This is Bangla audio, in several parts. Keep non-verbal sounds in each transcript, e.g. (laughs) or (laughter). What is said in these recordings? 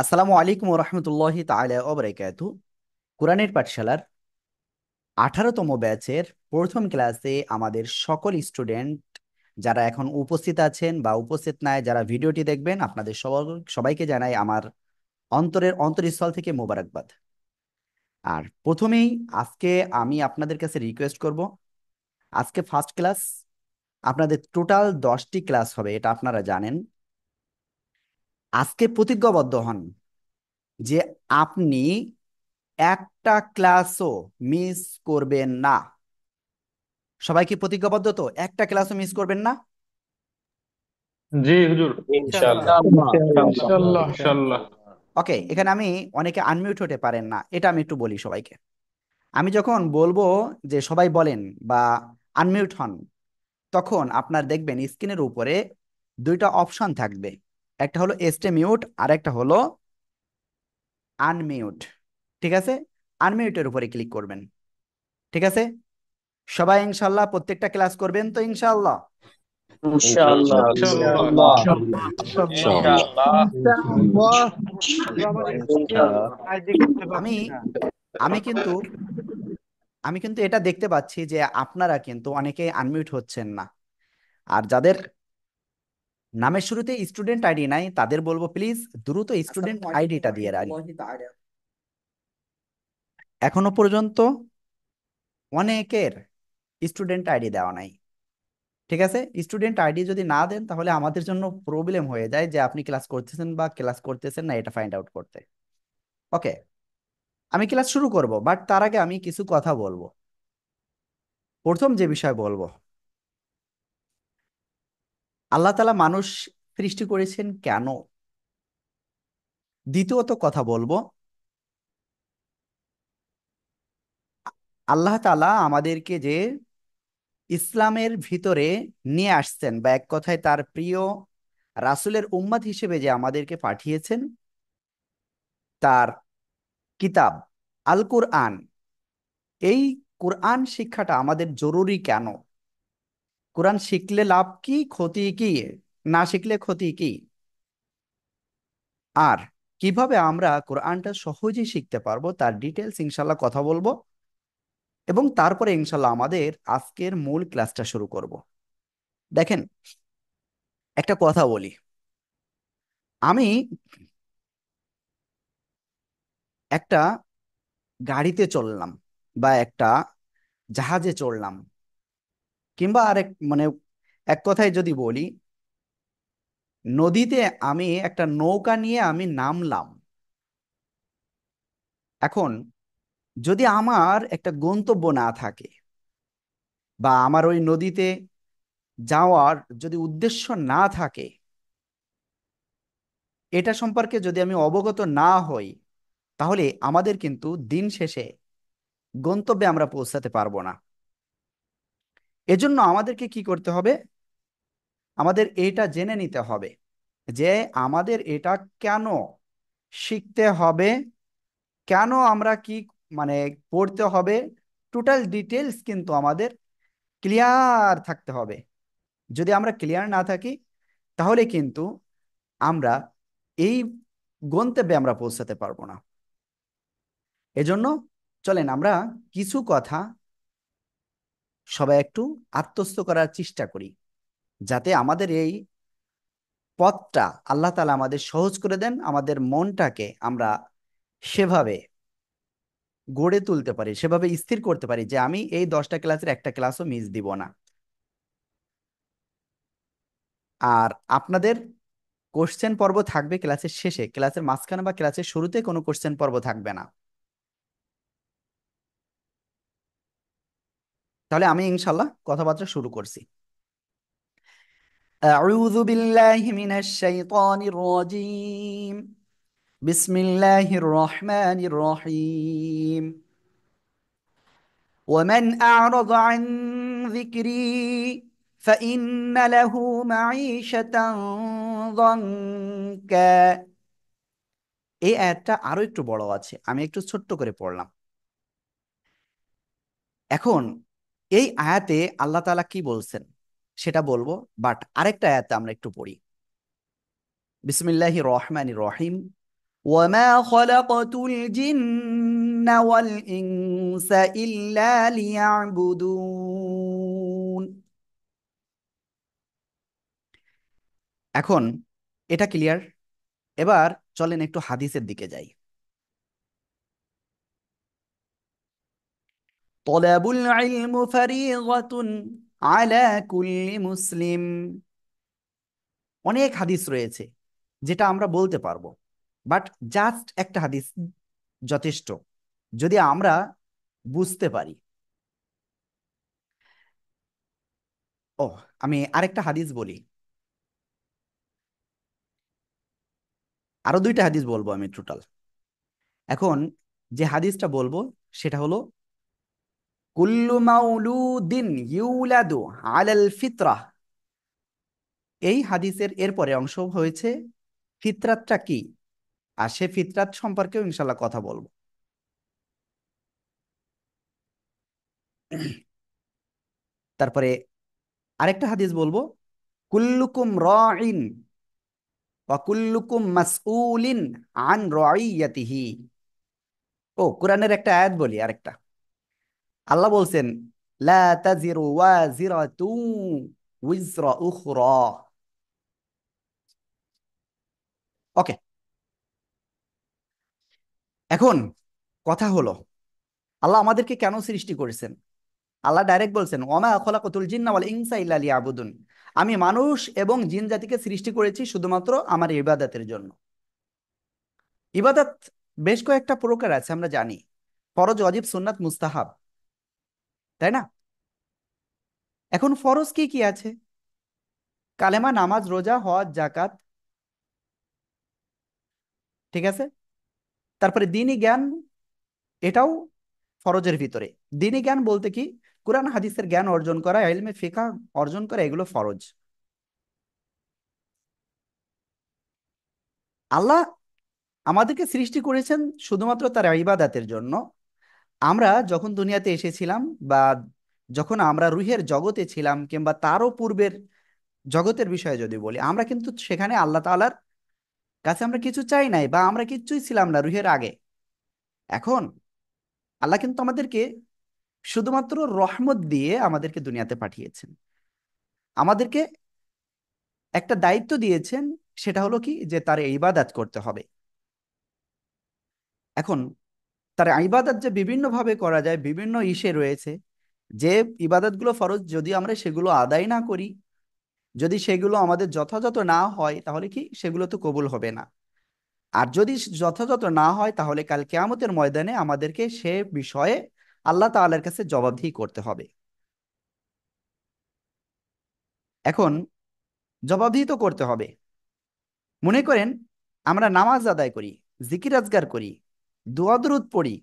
আসসালামু আলাইকুম রহমতুল্লাহ তালা ওবরাকাতু কোরআনের পাঠশালার আঠারোতম ব্যাচের প্রথম ক্লাসে আমাদের সকল স্টুডেন্ট যারা এখন উপস্থিত আছেন বা উপস্থিত নাই যারা ভিডিওটি দেখবেন আপনাদের সবাইকে জানাই আমার অন্তরের অন্তরস্থল থেকে মোবারকবাদ আর প্রথমেই আজকে আমি আপনাদের কাছে রিকোয়েস্ট করব আজকে ফার্স্ট ক্লাস আপনাদের টোটাল দশটি ক্লাস হবে এটা আপনারা জানেন আজকে প্রতিজ্ঞাবদ্ধ হন যে আপনি একটা ক্লাসও মিস করবেন না সবাই কি প্রতিজ্ঞাবদ্ধ তো একটা ক্লাসও মিস করবেন না জি হুজুর ওকে এখানে আমি অনেকে আনমিউট হতে পারেন না এটা আমি একটু বলি সবাইকে আমি যখন বলবো যে সবাই বলেন বা আনমিউট হন তখন আপনার দেখবেন স্ক্রিনের উপরে দুইটা অপশন থাকবে একটা হলো এস্টে মিউট আর একটা হলো আনমিউট ঠিক আছে আনমিউটের উপরে ক্লিক করবেন ঠিক আছে সবাই ইনশাল্লাহ প্রত্যেকটা ক্লাস করবেন তো ইনশাল্লাহ আমি আমি কিন্তু আমি কিন্তু এটা দেখতে পাচ্ছি যে আপনারা কিন্তু অনেকে আনমিউট হচ্ছেন না আর যাদের নামের শুরুতে স্টুডেন্ট আইডি নাই তাদের বলবো প্লিজ দ্রুত স্টুডেন্ট আচ্ছা, আইডিটা দিয়ে রাখি এখনো পর্যন্ত অনেকের স্টুডেন্ট আইডি দেওয়া নাই ঠিক আছে স্টুডেন্ট আইডি যদি না দেন তাহলে আমাদের জন্য প্রবলেম হয়ে যায় যে আপনি ক্লাস করতেছেন বা ক্লাস করতেছেন না এটা ফাইন্ড আউট করতে ওকে আমি ক্লাস শুরু করব বাট তার আগে আমি কিছু কথা বলবো প্রথম যে বিষয় বলবো আল্লাহ তালা মানুষ সৃষ্টি করেছেন কেন দ্বিতীয়ত কথা বলবো আল্লাহ তালা আমাদেরকে যে ইসলামের ভিতরে নিয়ে আসছেন বা এক কথায় তার প্রিয় রাসুলের উম্মাদ হিসেবে যে আমাদেরকে পাঠিয়েছেন তার কিতাব আল কুরআন এই কুরআন শিক্ষাটা আমাদের জরুরি কেন কোরআন শিখলে লাভ কি ক্ষতি কি না শিখলে ক্ষতি কি আর কিভাবে আমরা কোরআনটা সহজেই শিখতে পারবো তার ডিটেলস ইনশাল্লাহ কথা বলবো এবং তারপরে ইনশাল্লাহ আমাদের আজকের মূল ক্লাসটা শুরু করব দেখেন একটা কথা বলি আমি একটা গাড়িতে চললাম বা একটা জাহাজে চড়লাম কিংবা আরেক মানে এক কথায় যদি বলি নদীতে আমি একটা নৌকা নিয়ে আমি নামলাম এখন যদি আমার একটা গন্তব্য না থাকে বা আমার ওই নদীতে যাওয়ার যদি উদ্দেশ্য না থাকে এটা সম্পর্কে যদি আমি অবগত না হই তাহলে আমাদের কিন্তু দিন শেষে গন্তব্যে আমরা পৌঁছাতে পারবো না এজন্য আমাদেরকে কি করতে হবে আমাদের এটা জেনে নিতে হবে যে আমাদের এটা কেন শিখতে হবে কেন আমরা কি মানে পড়তে হবে টোটাল ডিটেলস কিন্তু আমাদের ক্লিয়ার থাকতে হবে যদি আমরা ক্লিয়ার না থাকি তাহলে কিন্তু আমরা এই গন্তব্যে আমরা পৌঁছাতে পারবো না এজন্য চলেন আমরা কিছু কথা সবাই একটু আত্মস্থ করার চেষ্টা করি যাতে আমাদের এই পথটা আল্লাহ তালা আমাদের সহজ করে দেন আমাদের মনটাকে আমরা সেভাবে গড়ে তুলতে পারি সেভাবে স্থির করতে পারি যে আমি এই দশটা ক্লাসের একটা ক্লাসও মিস দিব না আর আপনাদের কোশ্চেন পর্ব থাকবে ক্লাসের শেষে ক্লাসের মাঝখানে বা ক্লাসের শুরুতে কোনো কোশ্চেন পর্ব থাকবে না তাহলে আমি ইনশাল্লাহ কথাবার্তা শুরু করছি أعوذ بالله من الشيطان الرجيم بسم الله الرحمن الرحيم ومن أعرض عن ذكري فإن له معيشة ضنكا এই আয়াতটা আরো একটু বড় আছে আমি একটু ছোট্ট করে পড়লাম এখন এই আয়াতে আল্লাহ তালা কি বলছেন সেটা বলবো বাট আরেকটা আয়াতে আমরা একটু পড়ি বিসমিল্লাহি রহমান রহিম ওয়ামা খলাকতুল জিন্না ওয়াল ইনসা ইল্লা লিয়াবুদুন এখন এটা ক্লিয়ার এবার চলেন একটু হাদিসের দিকে যাই তলাবুল ইলমু ফারিযাতুন আলা কুল্লি মুসলিম অনেক হাদিস রয়েছে যেটা আমরা বলতে পারবো বাট জাস্ট একটা হাদিস যথেষ্ট যদি আমরা বুঝতে পারি ও আমি আরেকটা হাদিস বলি আরো দুইটা হাদিস বলবো আমি টোটাল এখন যে হাদিসটা বলবো সেটা হলো কুল্লু মাউলুদিন ইউলাদু আলাল ফিতরা এই হাদিসের এরপরে অংশ হয়েছে ফিতরাতটা কি আর সে ফিতরাত সম্পর্কেও ইনশাল্লাহ কথা বলবো তারপরে আরেকটা হাদিস বলবো কুল্লুকুম রাইন ওয়াকুল্লুকুম আন রাইয়াতিহি ও কোরআনের একটা আয়াত বলি আরেকটা আল্লাহ বলছেন ওকে এখন কথা হলো আল্লাহ আমাদেরকে কেন সৃষ্টি করেছেন আল্লাহ ডাইরেক্ট বলছেন ওমা খলাকতুল জিন্নাওয়াল ইনসা ইল্লা আবুদুন আমি মানুষ এবং জিন জাতিকে সৃষ্টি করেছি শুধুমাত্র আমার ইবাদাতের জন্য ইবাদাত বেশ কয়েকটা প্রকার আছে আমরা জানি ফরজ অজিব সুন্নাত মুস্তাহাব তাই না এখন ফরজ কি কি আছে কালেমা নামাজ রোজা হজ জাকাত ঠিক আছে তারপরে দিনই জ্ঞান এটাও ফরজের ভিতরে দিনই জ্ঞান বলতে কি কোরআন হাদিসের জ্ঞান অর্জন করা এলমে ফেকা অর্জন করা এগুলো ফরজ আল্লাহ আমাদেরকে সৃষ্টি করেছেন শুধুমাত্র তার ইবাদাতের জন্য আমরা যখন দুনিয়াতে এসেছিলাম বা যখন আমরা রুহের জগতে ছিলাম কিংবা তারও পূর্বের জগতের বিষয়ে যদি বলি আমরা কিন্তু সেখানে আল্লাহ তালার কাছে আমরা কিছু চাই নাই বা আমরা কিচ্ছুই ছিলাম না রুহের আগে এখন আল্লাহ কিন্তু আমাদেরকে শুধুমাত্র রহমত দিয়ে আমাদেরকে দুনিয়াতে পাঠিয়েছেন আমাদেরকে একটা দায়িত্ব দিয়েছেন সেটা হলো কি যে তার ইবাদাত করতে হবে এখন তার ইবাদত যে বিভিন্নভাবে করা যায় বিভিন্ন ইসে রয়েছে যে ইবাদতগুলো ফরজ যদি আমরা সেগুলো আদায় না করি যদি সেগুলো আমাদের যথাযথ না হয় তাহলে কি সেগুলো তো কবুল হবে না আর যদি যথাযথ না হয় তাহলে কাল কেয়ামতের ময়দানে আমাদেরকে সে বিষয়ে আল্লাহ তালের কাছে জবাবদিহি করতে হবে এখন জবাবদিহি তো করতে হবে মনে করেন আমরা নামাজ আদায় করি জিকির আজগার করি দরুদ পড়ি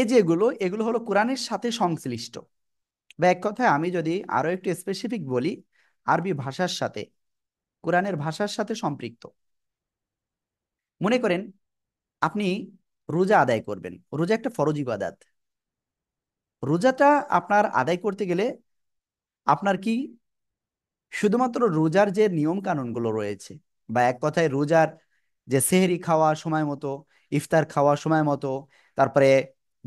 এই যেগুলো এগুলো হলো কোরআনের সাথে সংশ্লিষ্ট বা এক কথায় আমি যদি আরো একটু স্পেসিফিক বলি আরবি ভাষার সাথে কোরআনের ভাষার সাথে সম্পৃক্ত মনে করেন আপনি রোজা আদায় করবেন রোজা একটা ফরজ ইবাদাত রোজাটা আপনার আদায় করতে গেলে আপনার কি শুধুমাত্র রোজার যে নিয়ম কানুনগুলো রয়েছে বা এক কথায় রোজার যে সেহেরি খাওয়া সময় মতো ইফতার খাওয়া সময় মতো তারপরে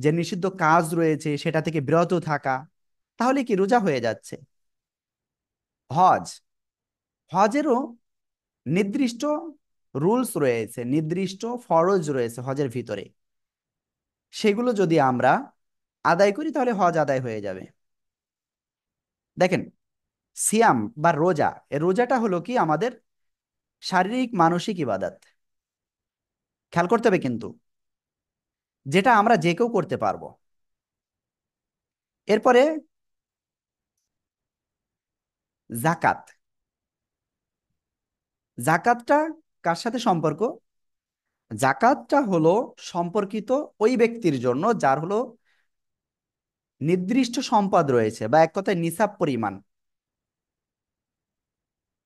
যে নিষিদ্ধ কাজ রয়েছে সেটা থেকে বিরত থাকা তাহলে কি রোজা হয়ে যাচ্ছে হজ হজেরও নির্দিষ্ট রুলস রয়েছে নির্দিষ্ট ফরজ রয়েছে হজের ভিতরে সেগুলো যদি আমরা আদায় করি তাহলে হজ আদায় হয়ে যাবে দেখেন সিয়াম বা রোজা এ রোজাটা হলো কি আমাদের শারীরিক মানসিক ইবাদত খেয়াল করতে হবে কিন্তু যেটা আমরা যে কেউ করতে পারবো এরপরে জাকাত জাকাতটা কার সাথে সম্পর্ক জাকাতটা হলো সম্পর্কিত ওই ব্যক্তির জন্য যার হলো নির্দিষ্ট সম্পদ রয়েছে বা এক কথায় নিসাব পরিমাণ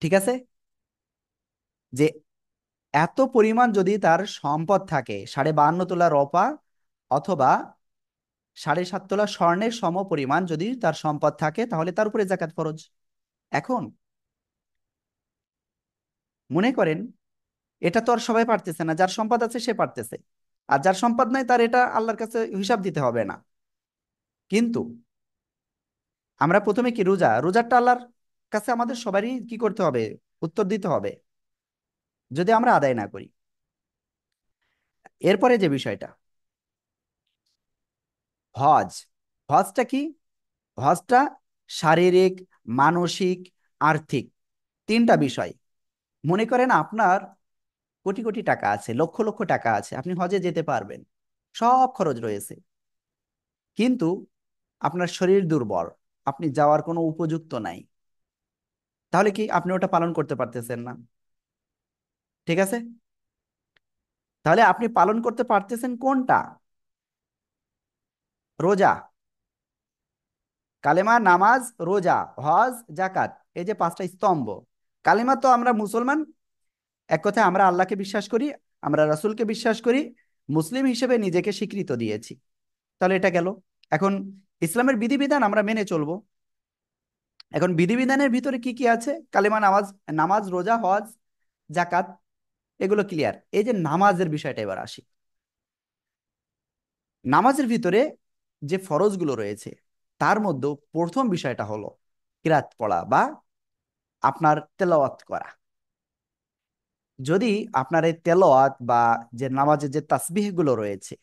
ঠিক আছে যে এত পরিমাণ যদি তার সম্পদ থাকে সাড়ে বান্ন তোলা রপা অথবা সাড়ে সাত তোলা স্বর্ণের সম পরিমাণ যদি তার সম্পদ থাকে তাহলে তার উপরে জাকাত ফরজ এখন মনে করেন এটা তো আর সবাই পারতেছে না যার সম্পদ আছে সে পারতেছে আর যার সম্পদ নাই তার এটা আল্লাহর কাছে হিসাব দিতে হবে না কিন্তু আমরা প্রথমে কি রোজা রোজারটা আল্লাহর কাছে আমাদের সবারই কি করতে হবে উত্তর দিতে হবে যদি আমরা আদায় না করি এরপরে যে বিষয়টা হজ হজটা কি হজটা শারীরিক মানসিক আর্থিক তিনটা বিষয় মনে করেন আপনার কোটি কোটি টাকা আছে লক্ষ লক্ষ টাকা আছে আপনি হজে যেতে পারবেন সব খরচ রয়েছে কিন্তু আপনার শরীর দুর্বল আপনি যাওয়ার কোনো উপযুক্ত নাই তাহলে কি আপনি ওটা পালন করতে পারতেছেন না ঠিক আছে তাহলে আপনি পালন করতে পারতেছেন কোনটা রোজা কালেমা নামাজ রোজা হজ জাকাত এই যে পাঁচটা স্তম্ভ কালেমা তো আমরা মুসলমান এক কথায় আমরা আল্লাহকে বিশ্বাস করি আমরা রাসুলকে বিশ্বাস করি মুসলিম হিসেবে নিজেকে স্বীকৃত দিয়েছি তাহলে এটা গেল এখন ইসলামের বিধিবিধান আমরা মেনে চলবো এখন বিধিবিধানের ভিতরে কি কি আছে কালেমা নামাজ নামাজ রোজা হজ জাকাত এগুলো ক্লিয়ার এই যে নামাজের বিষয়টা এবার আসি নামাজের ভিতরে যে ফরজগুলো রয়েছে তার মধ্যে প্রথম বিষয়টা হলো কিরাত পড়া বা আপনার তেলাওয়াত করা যদি আপনার এই তেলাওয়াত বা যে নামাজের যে তাসবিহগুলো রয়েছে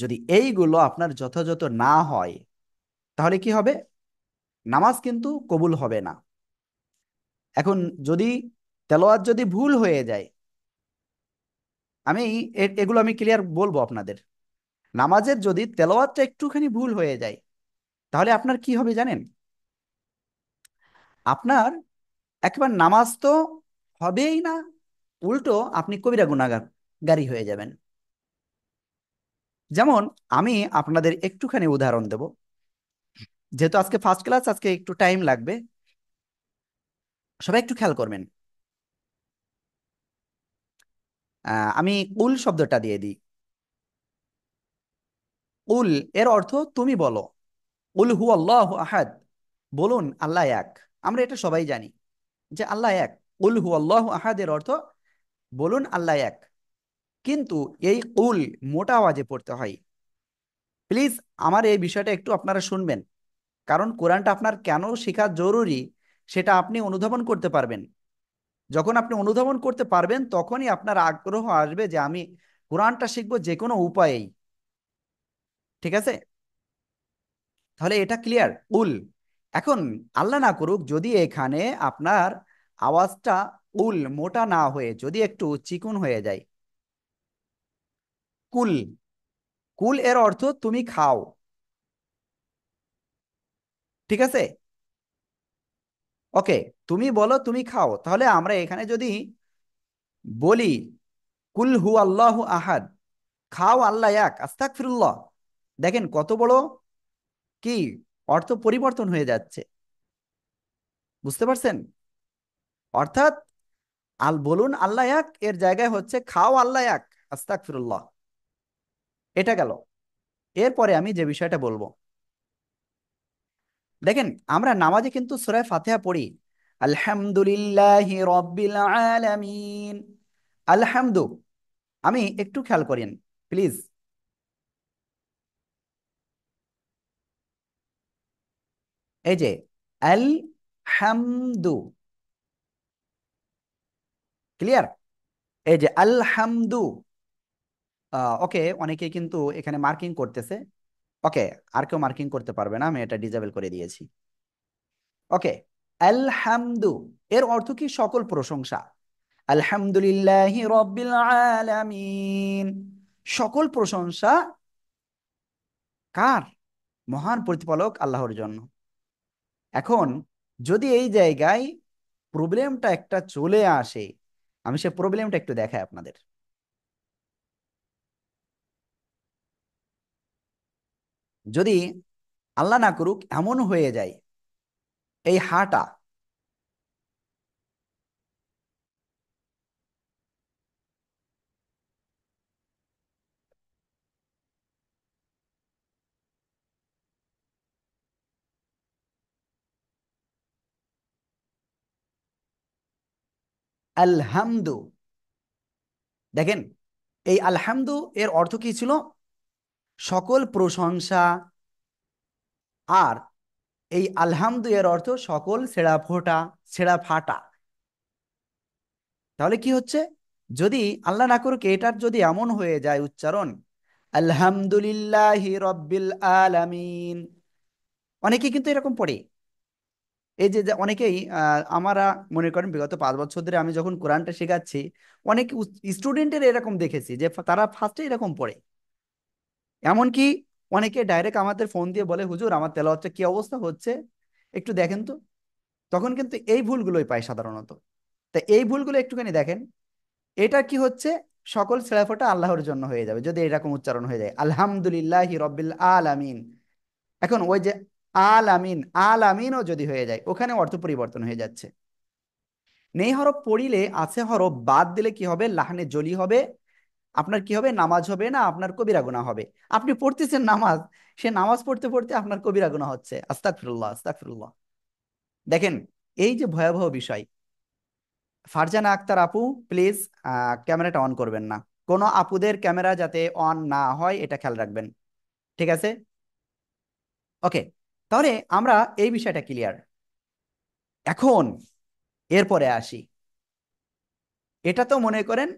যদি এইগুলো আপনার যথাযথ না হয় তাহলে কি হবে নামাজ কিন্তু কবুল হবে না এখন যদি তেলোয়াত যদি ভুল হয়ে যায় আমি এগুলো আমি ক্লিয়ার বলবো আপনাদের নামাজের যদি তেলোয়াতটা একটুখানি ভুল হয়ে যায় তাহলে আপনার কি হবে জানেন আপনার একবার নামাজ তো হবেই না উল্টো আপনি কবিরা গাড়ি হয়ে যাবেন যেমন আমি আপনাদের একটুখানি উদাহরণ দেব যেহেতু আজকে ফার্স্ট ক্লাস আজকে একটু টাইম লাগবে সবাই একটু খেয়াল করবেন আমি কুল শব্দটা দিয়ে দিই কুল এর অর্থ তুমি বলো উল হু আল্লাহ আহাদ বলুন আল্লাহ এক আমরা এটা সবাই জানি যে আল্লাহ এক উল হু আল্লাহ আহাদ এর অর্থ বলুন আল্লাহ এক কিন্তু এই উল মোটা আওয়াজে পড়তে হয় প্লিজ আমার এই বিষয়টা একটু আপনারা শুনবেন কারণ কোরআনটা আপনার কেন শেখা জরুরি সেটা আপনি অনুধাবন করতে পারবেন যখন আপনি অনুধাবন করতে পারবেন তখনই আপনার আগ্রহ আসবে যে আমি কোরআনটা শিখবো যে কোনো উপায়েই ঠিক আছে তাহলে এটা ক্লিয়ার উল এখন আল্লাহ না করুক যদি এখানে আপনার আওয়াজটা উল মোটা না হয়ে যদি একটু চিকুন হয়ে যায় কুল কুল এর অর্থ তুমি খাও ঠিক আছে ওকে তুমি বলো তুমি খাও তাহলে আমরা এখানে যদি বলি কুল হু আল্লাহ আহাদ খাও আল্লাহ এক আস্তাক ফিরুল্লাহ দেখেন কত বড় কি অর্থ পরিবর্তন হয়ে যাচ্ছে বুঝতে পারছেন অর্থাৎ আল বলুন আল্লাহ এক এর জায়গায় হচ্ছে খাও আল্লাহ এক আস্তাক ফিরুল্লাহ এটা গেল এরপরে আমি যে বিষয়টা বলবো দেখেন আমরা নামাজে কিন্তু সুরায় ফাতেহা পড়ি আলহামদুলিল্লাহ রব্বিল আলামিন আলহামদু আমি একটু খেয়াল করেন প্লিজ এই যে আল হামদু ক্লিয়ার এই যে আলহামদু ওকে অনেকে কিন্তু এখানে মার্কিং করতেছে ওকে আর কেউ মার্কিং করতে পারবে না আমি এটা ডিজেবল করে দিয়েছি ওকে আলহামদু এর অর্থ কি সকল প্রশংসা আলহামদুলিল্লাহ রব্বিল আলামিন সকল প্রশংসা কার মহান প্রতিপালক আল্লাহর জন্য এখন যদি এই জায়গায় প্রবলেমটা একটা চলে আসে আমি সে প্রবলেমটা একটু দেখাই আপনাদের যদি আল্লাহ না করুক এমন হয়ে যায় এই হাটা আলহামদু দেখেন এই আলহামদু এর অর্থ কি ছিল সকল প্রশংসা আর এই আলহামদু এর অর্থ সকল সেরা ফোটা সেরা ফাটা তাহলে কি হচ্ছে যদি আল্লাহ না করুক এটার যদি এমন হয়ে যায় উচ্চারণ আলহামদুলিল্লাহ রব্বিল আলামিন অনেকে কিন্তু এরকম পড়ে এই যে অনেকেই আমারা মনে করেন বিগত পাঁচ বছর ধরে আমি যখন কোরআনটা শেখাচ্ছি অনেক স্টুডেন্টের এরকম দেখেছি যে তারা ফার্স্টে এরকম পড়ে এমনকি অনেকে ডাইরেক্ট আমাদের ফোন দিয়ে বলে হুজুর আমার তেলাওয়াতটা কি অবস্থা হচ্ছে একটু দেখেন তো তখন কিন্তু এই ভুলগুলোই পায় সাধারণত তা এই ভুলগুলো একটুখানি দেখেন এটা কি হচ্ছে সকল ছেড়াফোটা আল্লাহর জন্য হয়ে যাবে যদি এরকম উচ্চারণ হয়ে যায় আলহামদুলিল্লাহ রব্বিল আল আমিন এখন ওই যে আল আমিন আল আমিনও যদি হয়ে যায় ওখানে অর্থ পরিবর্তন হয়ে যাচ্ছে নেই হরফ পড়িলে আছে হরফ বাদ দিলে কি হবে লাহনে জলি হবে আপনার কি হবে নামাজ হবে না আপনার কবিরা গুণা হবে আপনি পড়তেছেন নামাজ সে নামাজ পড়তে পড়তে আপনার কবিরা গুণা হচ্ছে আস্তাক ফিরুল্লাহ দেখেন এই যে ভয়াবহ বিষয় ফারজানা আক্তার আপু প্লিজ ক্যামেরাটা অন করবেন না কোনো আপুদের ক্যামেরা যাতে অন না হয় এটা খেয়াল রাখবেন ঠিক আছে ওকে তাহলে আমরা এই বিষয়টা ক্লিয়ার এখন এরপরে আসি এটা তো মনে করেন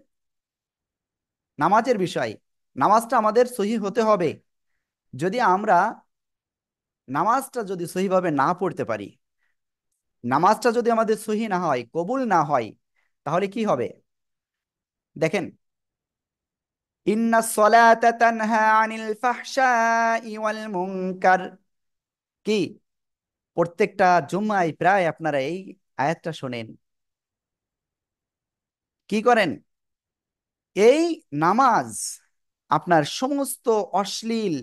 নামাজের বিষয় নামাজটা আমাদের সহি হতে হবে যদি আমরা নামাজটা যদি সহিভাবে না পড়তে পারি নামাজটা যদি আমাদের সহি না হয় কবুল না হয় তাহলে কি হবে দেখেন কি প্রত্যেকটা জুম্মায় প্রায় আপনারা এই আয়াতটা শোনেন কি করেন এই নামাজ আপনার সমস্ত অশ্লীল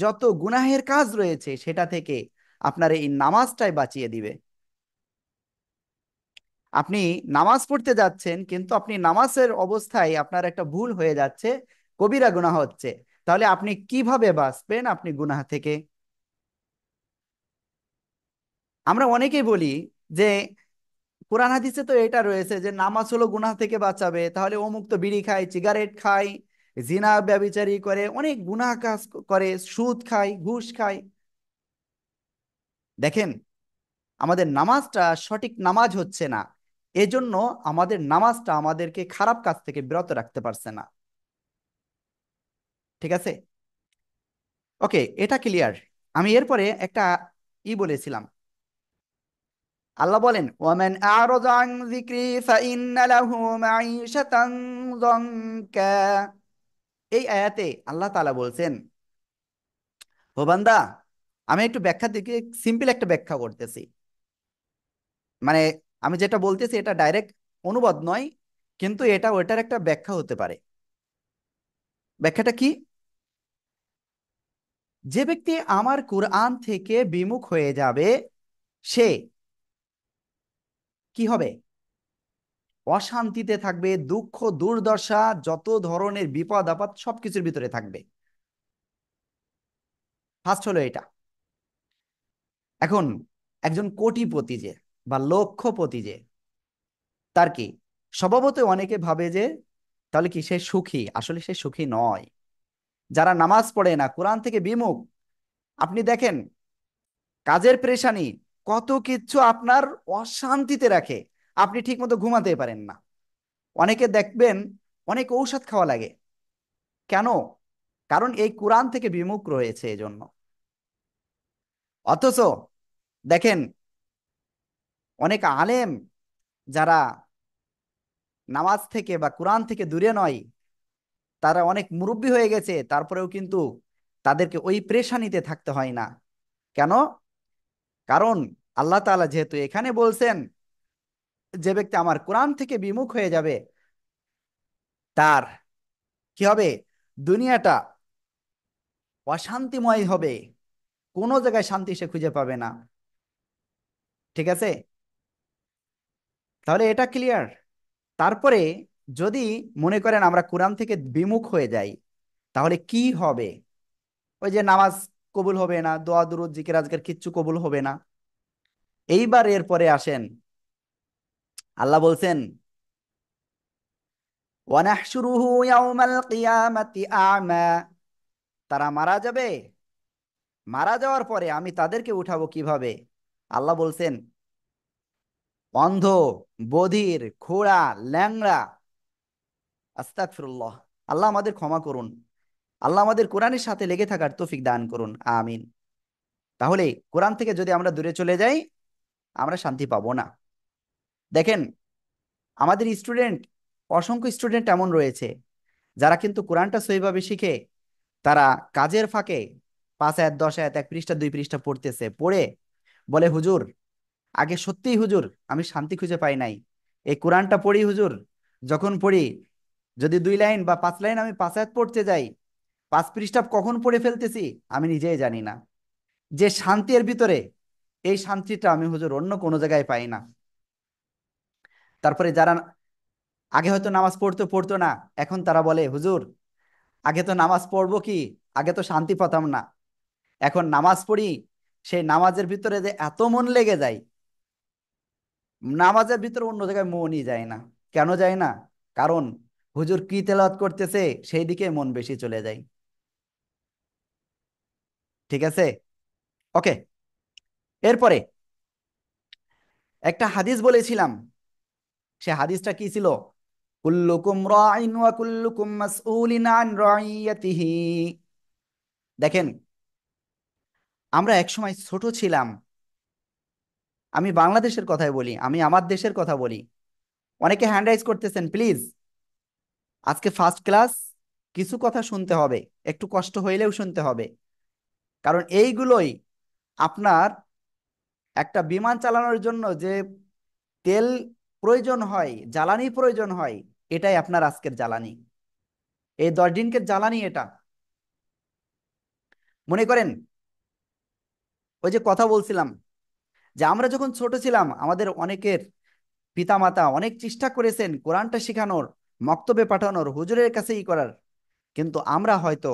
যত গুনাহের কাজ রয়েছে সেটা থেকে আপনার এই নামাজটাই বাঁচিয়ে দিবে আপনি নামাজ পড়তে যাচ্ছেন কিন্তু আপনি নামাজের অবস্থায় আপনার একটা ভুল হয়ে যাচ্ছে কবিরা গুনা হচ্ছে তাহলে আপনি কিভাবে বাঁচবেন আপনি গুনাহা থেকে আমরা অনেকেই বলি যে কোরআন হাদিসে তো এটা রয়েছে যে নামাজ হলো গুনা থেকে বাঁচাবে তাহলে অমুক তো বিড়ি খায় সিগারেট খায় জিনা ব্যবিচারি করে অনেক গুনা কাজ করে সুদ খায় ঘুষ খায় দেখেন আমাদের নামাজটা সঠিক নামাজ হচ্ছে না এজন্য আমাদের নামাজটা আমাদেরকে খারাপ কাজ থেকে বিরত রাখতে পারছে না ঠিক আছে ওকে এটা ক্লিয়ার আমি এরপরে একটা ই বলেছিলাম আল্লাহ বলেন ওমেন আরো জং যিকরি ফা মাঈশাতান এই আয়াতে আল্লাহ তাআলা বলছেন ও বান্দা আমি একটু ব্যাখ্যা দিকে সিম্পল একটা ব্যাখ্যা করতেছি মানে আমি যেটা বলতেছি এটা ডাইরেক্ট অনুবাদ নয় কিন্তু এটা ওটার একটা ব্যাখ্যা হতে পারে ব্যাখ্যাটা কি যে ব্যক্তি আমার কোরআন থেকে বিমুখ হয়ে যাবে সে কি হবে অশান্তিতে থাকবে দুঃখ দুর্দশা যত ধরনের বিপদ আপদ সবকিছুর ভিতরে থাকবে ফার্স্ট হলো এটা এখন একজন কোটিপতি যে বা লক্ষপতি যে তার কি স্বভাবত অনেকে ভাবে যে তাহলে কি সে সুখী আসলে সে সুখী নয় যারা নামাজ পড়ে না কোরআন থেকে বিমুখ আপনি দেখেন কাজের প্রেশানি কত কিছু আপনার অশান্তিতে রাখে আপনি ঠিক মতো ঘুমাতে পারেন না অনেকে দেখবেন অনেক ঔষধ খাওয়া লাগে কেন কারণ এই কোরআন থেকে বিমুখ রয়েছে এজন্য অথচ দেখেন অনেক আলেম যারা নামাজ থেকে বা কোরআন থেকে দূরে নয় তারা অনেক মুরব্বী হয়ে গেছে তারপরেও কিন্তু তাদেরকে ওই প্রেশানিতে থাকতে হয় না কেন কারণ আল্লাহ তালা যেহেতু এখানে বলছেন যে ব্যক্তি আমার কোরআন থেকে বিমুখ হয়ে যাবে তার কি হবে দুনিয়াটা অশান্তিময় হবে কোনো জায়গায় শান্তি সে খুঁজে পাবে না ঠিক আছে তাহলে এটা ক্লিয়ার তারপরে যদি মনে করেন আমরা কোরআন থেকে বিমুখ হয়ে যাই তাহলে কি হবে ওই যে নামাজ কবুল হবে না দোয়া দুরুদ জিকির আজকের কিচ্ছু কবুল হবে না এইবার পরে আসেন আল্লাহ বলছেন তারা মারা যাবে মারা যাওয়ার পরে আমি তাদেরকে উঠাবো কিভাবে আল্লাহ বলছেন অন্ধ বধির খোড়া ল্যাংড়া আস্তাক আল্লাহ আমাদের ক্ষমা করুন আল্লাহ আমাদের কোরআনের সাথে লেগে থাকার তফিক দান করুন আমিন তাহলে কোরআন থেকে যদি আমরা দূরে চলে যাই আমরা শান্তি পাবো না দেখেন আমাদের স্টুডেন্ট অসংখ্য স্টুডেন্ট এমন রয়েছে যারা কিন্তু কোরআনটা সহিভাবে শিখে তারা কাজের ফাঁকে পাঁচ এক দশ আয়াত এক পৃষ্ঠা দুই পৃষ্ঠা পড়তেছে পড়ে বলে হুজুর আগে সত্যিই হুজুর আমি শান্তি খুঁজে পাই নাই এই কোরআনটা পড়ি হুজুর যখন পড়ি যদি দুই লাইন বা পাঁচ লাইন আমি পাঁচ আয়াত পড়তে যাই পাঁচ পৃষ্ঠা কখন পড়ে ফেলতেছি আমি নিজেই জানি না যে শান্তির ভিতরে এই শান্তিটা আমি হুজুর অন্য কোনো জায়গায় পাই না তারপরে যারা আগে হয়তো নামাজ পড়তো পড়তো না এখন তারা বলে হুজুর আগে তো নামাজ পড়বো কি আগে তো শান্তি পাতাম না এখন নামাজ পড়ি সেই নামাজের ভিতরে যে এত মন লেগে যায় নামাজের ভিতরে অন্য জায়গায় মনই যায় না কেন যায় না কারণ হুজুর কি তেলাওয়াত করতেছে সেই দিকে মন বেশি চলে যায় ঠিক আছে ওকে এরপরে একটা হাদিস বলেছিলাম সে হাদিসটা কি ছিল কুল্লুকুম দেখেন আমরা একসময় ছোট ছিলাম আমি বাংলাদেশের কথাই বলি আমি আমার দেশের কথা বলি অনেকে হ্যান্ড রাইজ করতেছেন প্লিজ আজকে ফার্স্ট ক্লাস কিছু কথা শুনতে হবে একটু কষ্ট হইলেও শুনতে হবে কারণ এইগুলোই আপনার একটা বিমান চালানোর জন্য যে তেল প্রয়োজন হয় জ্বালানি প্রয়োজন হয় এটাই আপনার আজকের জ্বালানি এই দশ দিনকের জ্বালানি এটা মনে করেন ওই যে কথা বলছিলাম যে আমরা যখন ছোট ছিলাম আমাদের অনেকের পিতামাতা অনেক চেষ্টা করেছেন কোরআনটা শেখানোর মক্তবে পাঠানোর হুজুরের কাছেই করার কিন্তু আমরা হয়তো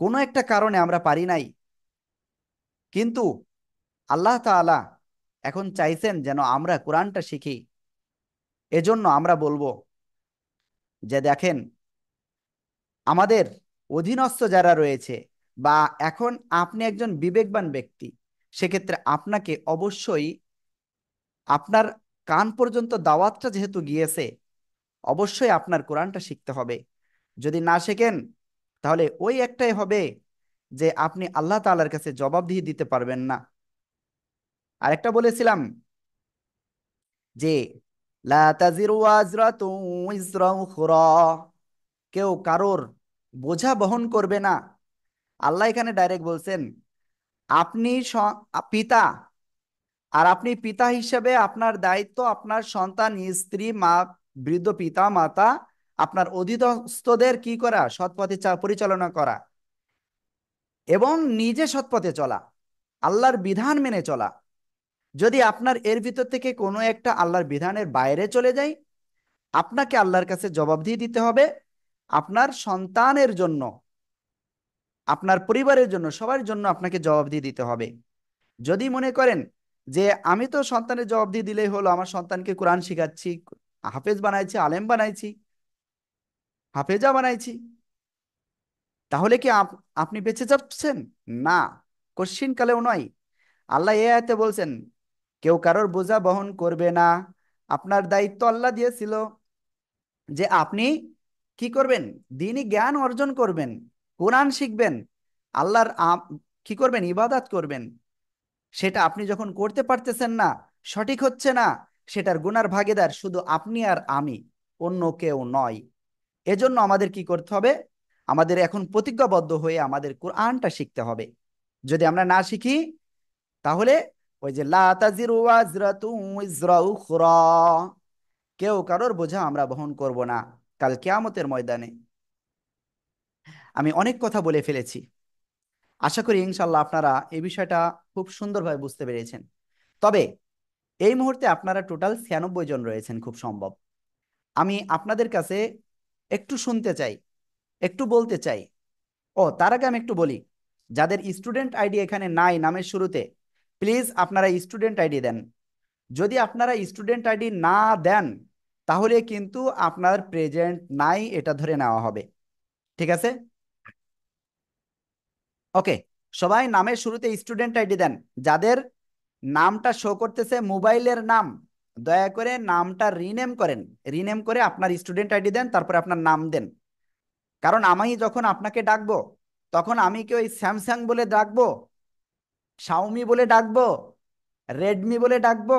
কোনো একটা কারণে আমরা পারি নাই কিন্তু আল্লাহ তালা এখন চাইছেন যেন আমরা কোরআনটা শিখি এজন্য আমরা বলবো যে দেখেন আমাদের অধীনস্থ যারা রয়েছে বা এখন আপনি একজন বিবেকবান ব্যক্তি সেক্ষেত্রে আপনাকে অবশ্যই আপনার কান পর্যন্ত দাওয়াতটা যেহেতু গিয়েছে অবশ্যই আপনার কোরআনটা শিখতে হবে যদি না শেখেন তাহলে ওই একটাই হবে যে আপনি আল্লাহ তালার কাছে জবাবদিহি দিতে পারবেন না আর একটা বলেছিলাম যে কেউ কারোর বোঝা বহন করবে না আল্লাহ এখানে ডাইরেক্ট বলছেন আপনি পিতা আর আপনি পিতা হিসেবে আপনার দায়িত্ব আপনার সন্তান স্ত্রী মা বৃদ্ধ পিতা মাতা আপনার অধীনস্থদের কি করা সৎপথে পরিচালনা করা এবং নিজে সৎপথে চলা আল্লাহর বিধান মেনে চলা যদি আপনার এর ভিতর থেকে কোনো একটা আল্লাহর বিধানের বাইরে চলে যায় আপনাকে আল্লাহর কাছে দিয়ে দিতে হবে আপনার সন্তানের জন্য আপনার পরিবারের জন্য সবার জন্য আপনাকে দিয়ে দিতে হবে যদি মনে করেন যে আমি তো সন্তানের জবাবদি দিলেই হলো আমার সন্তানকে কোরআন শিখাচ্ছি হাফেজ বানাইছি আলেম বানাইছি হাফেজা বানাইছি তাহলে কি আপনি বেঁচে যাচ্ছেন না কশ্চিন কালেও নয় আল্লাহ এ আয়তে বলছেন কেউ কারোর বোঝা বহন করবে না আপনার দায়িত্ব আল্লাহ দিয়েছিল যে আপনি কি করবেন দিনই জ্ঞান অর্জন করবেন কোরআন শিখবেন আল্লাহর কি করবেন ইবাদাত করবেন সেটা আপনি যখন করতে পারতেছেন না সঠিক হচ্ছে না সেটার গুনার ভাগেদার শুধু আপনি আর আমি অন্য কেউ নয় এজন্য আমাদের কি করতে হবে আমাদের এখন প্রতিজ্ঞাবদ্ধ হয়ে আমাদের কোরআনটা শিখতে হবে যদি আমরা না শিখি তাহলে ওই যে কেউ কারোর বোঝা আমরা বহন করব না কাল কেয়ামতের ময়দানে আমি অনেক কথা বলে ফেলেছি আশা করি ইনশাল্লাহ আপনারা এই বিষয়টা খুব সুন্দরভাবে বুঝতে পেরেছেন তবে এই মুহূর্তে আপনারা টোটাল ছিয়ানব্বই জন রয়েছেন খুব সম্ভব আমি আপনাদের কাছে একটু শুনতে চাই একটু বলতে চাই ও তার আগে আমি একটু বলি যাদের স্টুডেন্ট আইডি এখানে নাই নামের শুরুতে প্লিজ আপনারা স্টুডেন্ট আইডি দেন যদি আপনারা স্টুডেন্ট আইডি না দেন তাহলে কিন্তু আপনার প্রেজেন্ট নাই এটা ধরে নেওয়া হবে ঠিক আছে ওকে সবাই নামের শুরুতে স্টুডেন্ট আইডি দেন যাদের নামটা শো করতেছে মোবাইলের নাম দয়া করে নামটা রিনেম করেন রিনেম করে আপনার স্টুডেন্ট আইডি দেন তারপরে আপনার নাম দেন কারণ আমি যখন আপনাকে ডাকবো তখন আমি কি ওই স্যামসাং বলে ডাকবো শাওমি বলে ডাকবো রেডমি বলে ডাকবো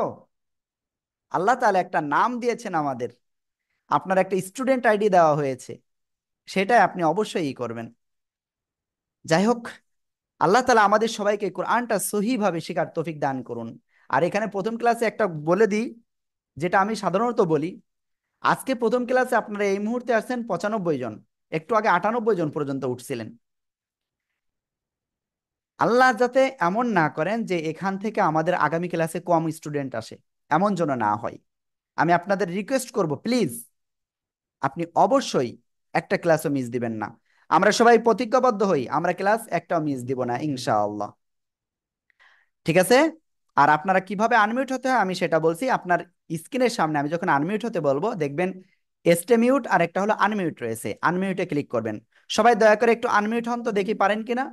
আল্লাহ তাহলে একটা নাম দিয়েছেন আমাদের আপনার একটা স্টুডেন্ট আইডি দেওয়া হয়েছে সেটাই আপনি অবশ্যই করবেন যাই হোক আল্লাহ তালা আমাদের সবাইকে কোরআনটা সহিভাবে শিকার তফিক দান করুন আর এখানে প্রথম ক্লাসে একটা বলে দিই যেটা আমি সাধারণত বলি আজকে প্রথম ক্লাসে আপনারা এই মুহূর্তে আসছেন পঁচানব্বই জন একটু আগে আটানব্বই জন পর্যন্ত উঠছিলেন আল্লাহ যাতে এমন না করেন যে এখান থেকে আমাদের আগামী ক্লাসে কম স্টুডেন্ট আসে এমন যেন না হয় আমি আপনাদের রিকোয়েস্ট করব প্লিজ আপনি অবশ্যই একটা ক্লাসও মিস দিবেন না আমরা সবাই প্রতিজ্ঞাবদ্ধ হই আমরা ক্লাস একটাও মিস দিব না ইনশাআল্লাহ ঠিক আছে আর আপনারা কিভাবে আনমিউট হতে হয় আমি সেটা বলছি আপনার স্ক্রিনের সামনে আমি যখন আনমিউট হতে বলবো দেখবেন এস্টে মিউট আর একটা হলো আনমিউট রয়েছে আনমিউটে ক্লিক করবেন সবাই দয়া করে একটু আনমিউট হন তো দেখি পারেন কিনা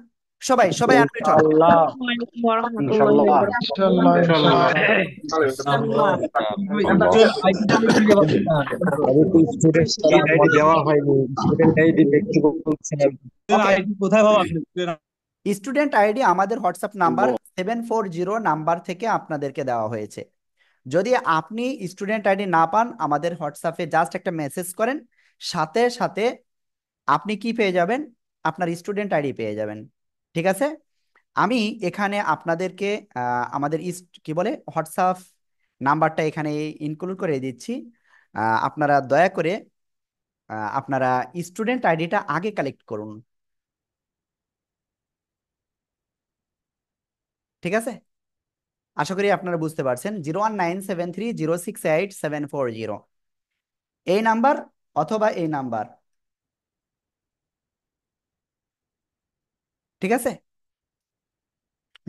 সবাই সবাই আনমিউট হন স্টুডেন্ট আইডি আমাদের WhatsApp number seven four zero number থেকে আপনাদেরকে দেওয়া হয়েছে যদি আপনি স্টুডেন্ট আইডি না পান আমাদের হোয়াটসঅ্যাপে জাস্ট একটা মেসেজ করেন সাথে সাথে আপনি কি পেয়ে যাবেন আপনার স্টুডেন্ট আইডি পেয়ে যাবেন ঠিক আছে আমি এখানে আপনাদেরকে আমাদের কি বলে হোয়াটসঅ্যাপ নাম্বারটা এখানে ইনক্লুড করে দিচ্ছি আপনারা দয়া করে আপনারা স্টুডেন্ট আইডিটা আগে কালেক্ট করুন ঠিক আছে আশা করি আপনারা বুঝতে পারছেন zero one nine seven three zero six eight seven four zero এই নাম্বার অথবা এই নাম্বার ঠিক আছে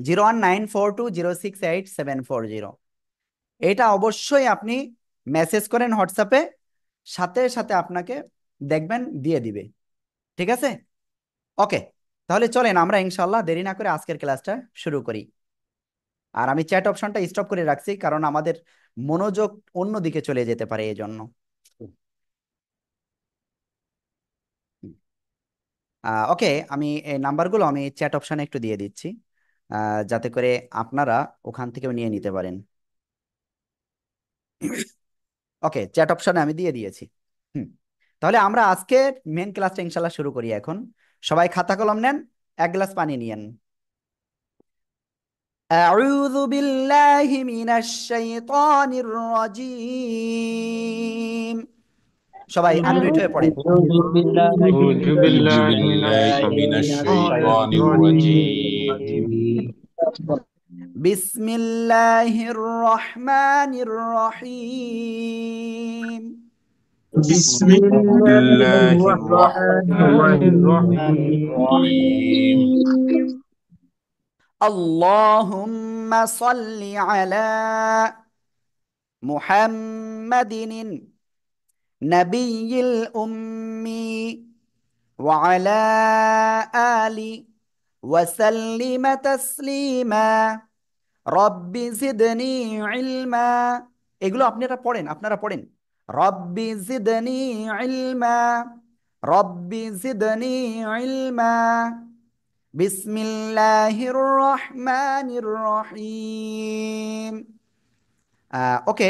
zero one nine four two zero six eight seven four zero এটা অবশ্যই আপনি মেসেজ করেন হোয়াটসঅ্যাপে সাথে সাথে আপনাকে দেখবেন দিয়ে দিবে ঠিক আছে ওকে তাহলে চলেন আমরা ইনশাল্লাহ দেরি না করে আজকের ক্লাসটা শুরু করি আর আমি চ্যাট অপশনটা স্টপ করে রাখছি কারণ আমাদের মনোযোগ অন্য দিকে চলে যেতে পারে এই জন্য ওকে আমি এই নাম্বারগুলো আমি চ্যাট অপশানে একটু দিয়ে দিচ্ছি যাতে করে আপনারা ওখান থেকেও নিয়ে নিতে পারেন ওকে চ্যাট অপশানে আমি দিয়ে দিয়েছি হুম তাহলে আমরা আজকে মেন ক্লাসটা ইনশাল্লাহ শুরু করি এখন সবাই খাতা কলম নেন এক গ্লাস পানি নিয়েন أعوذ بالله من الشيطان الرجيم সবাই আনমিউট হয়ে পড়ে أعوذ بالله من الشيطان الرجيم بسم الله الرحمن الرحيم بسم الله الرحمن الرحيم اللهم صل على محمد نبي الأمي وعلى آل وسلم تسليما رب زدني علما اقلوا اپنی رب پڑھیں اپنی رب پڑھیں زدني علما رب زدني علما, رب زدني علما بسم الله الرحمن الرحيم ওকে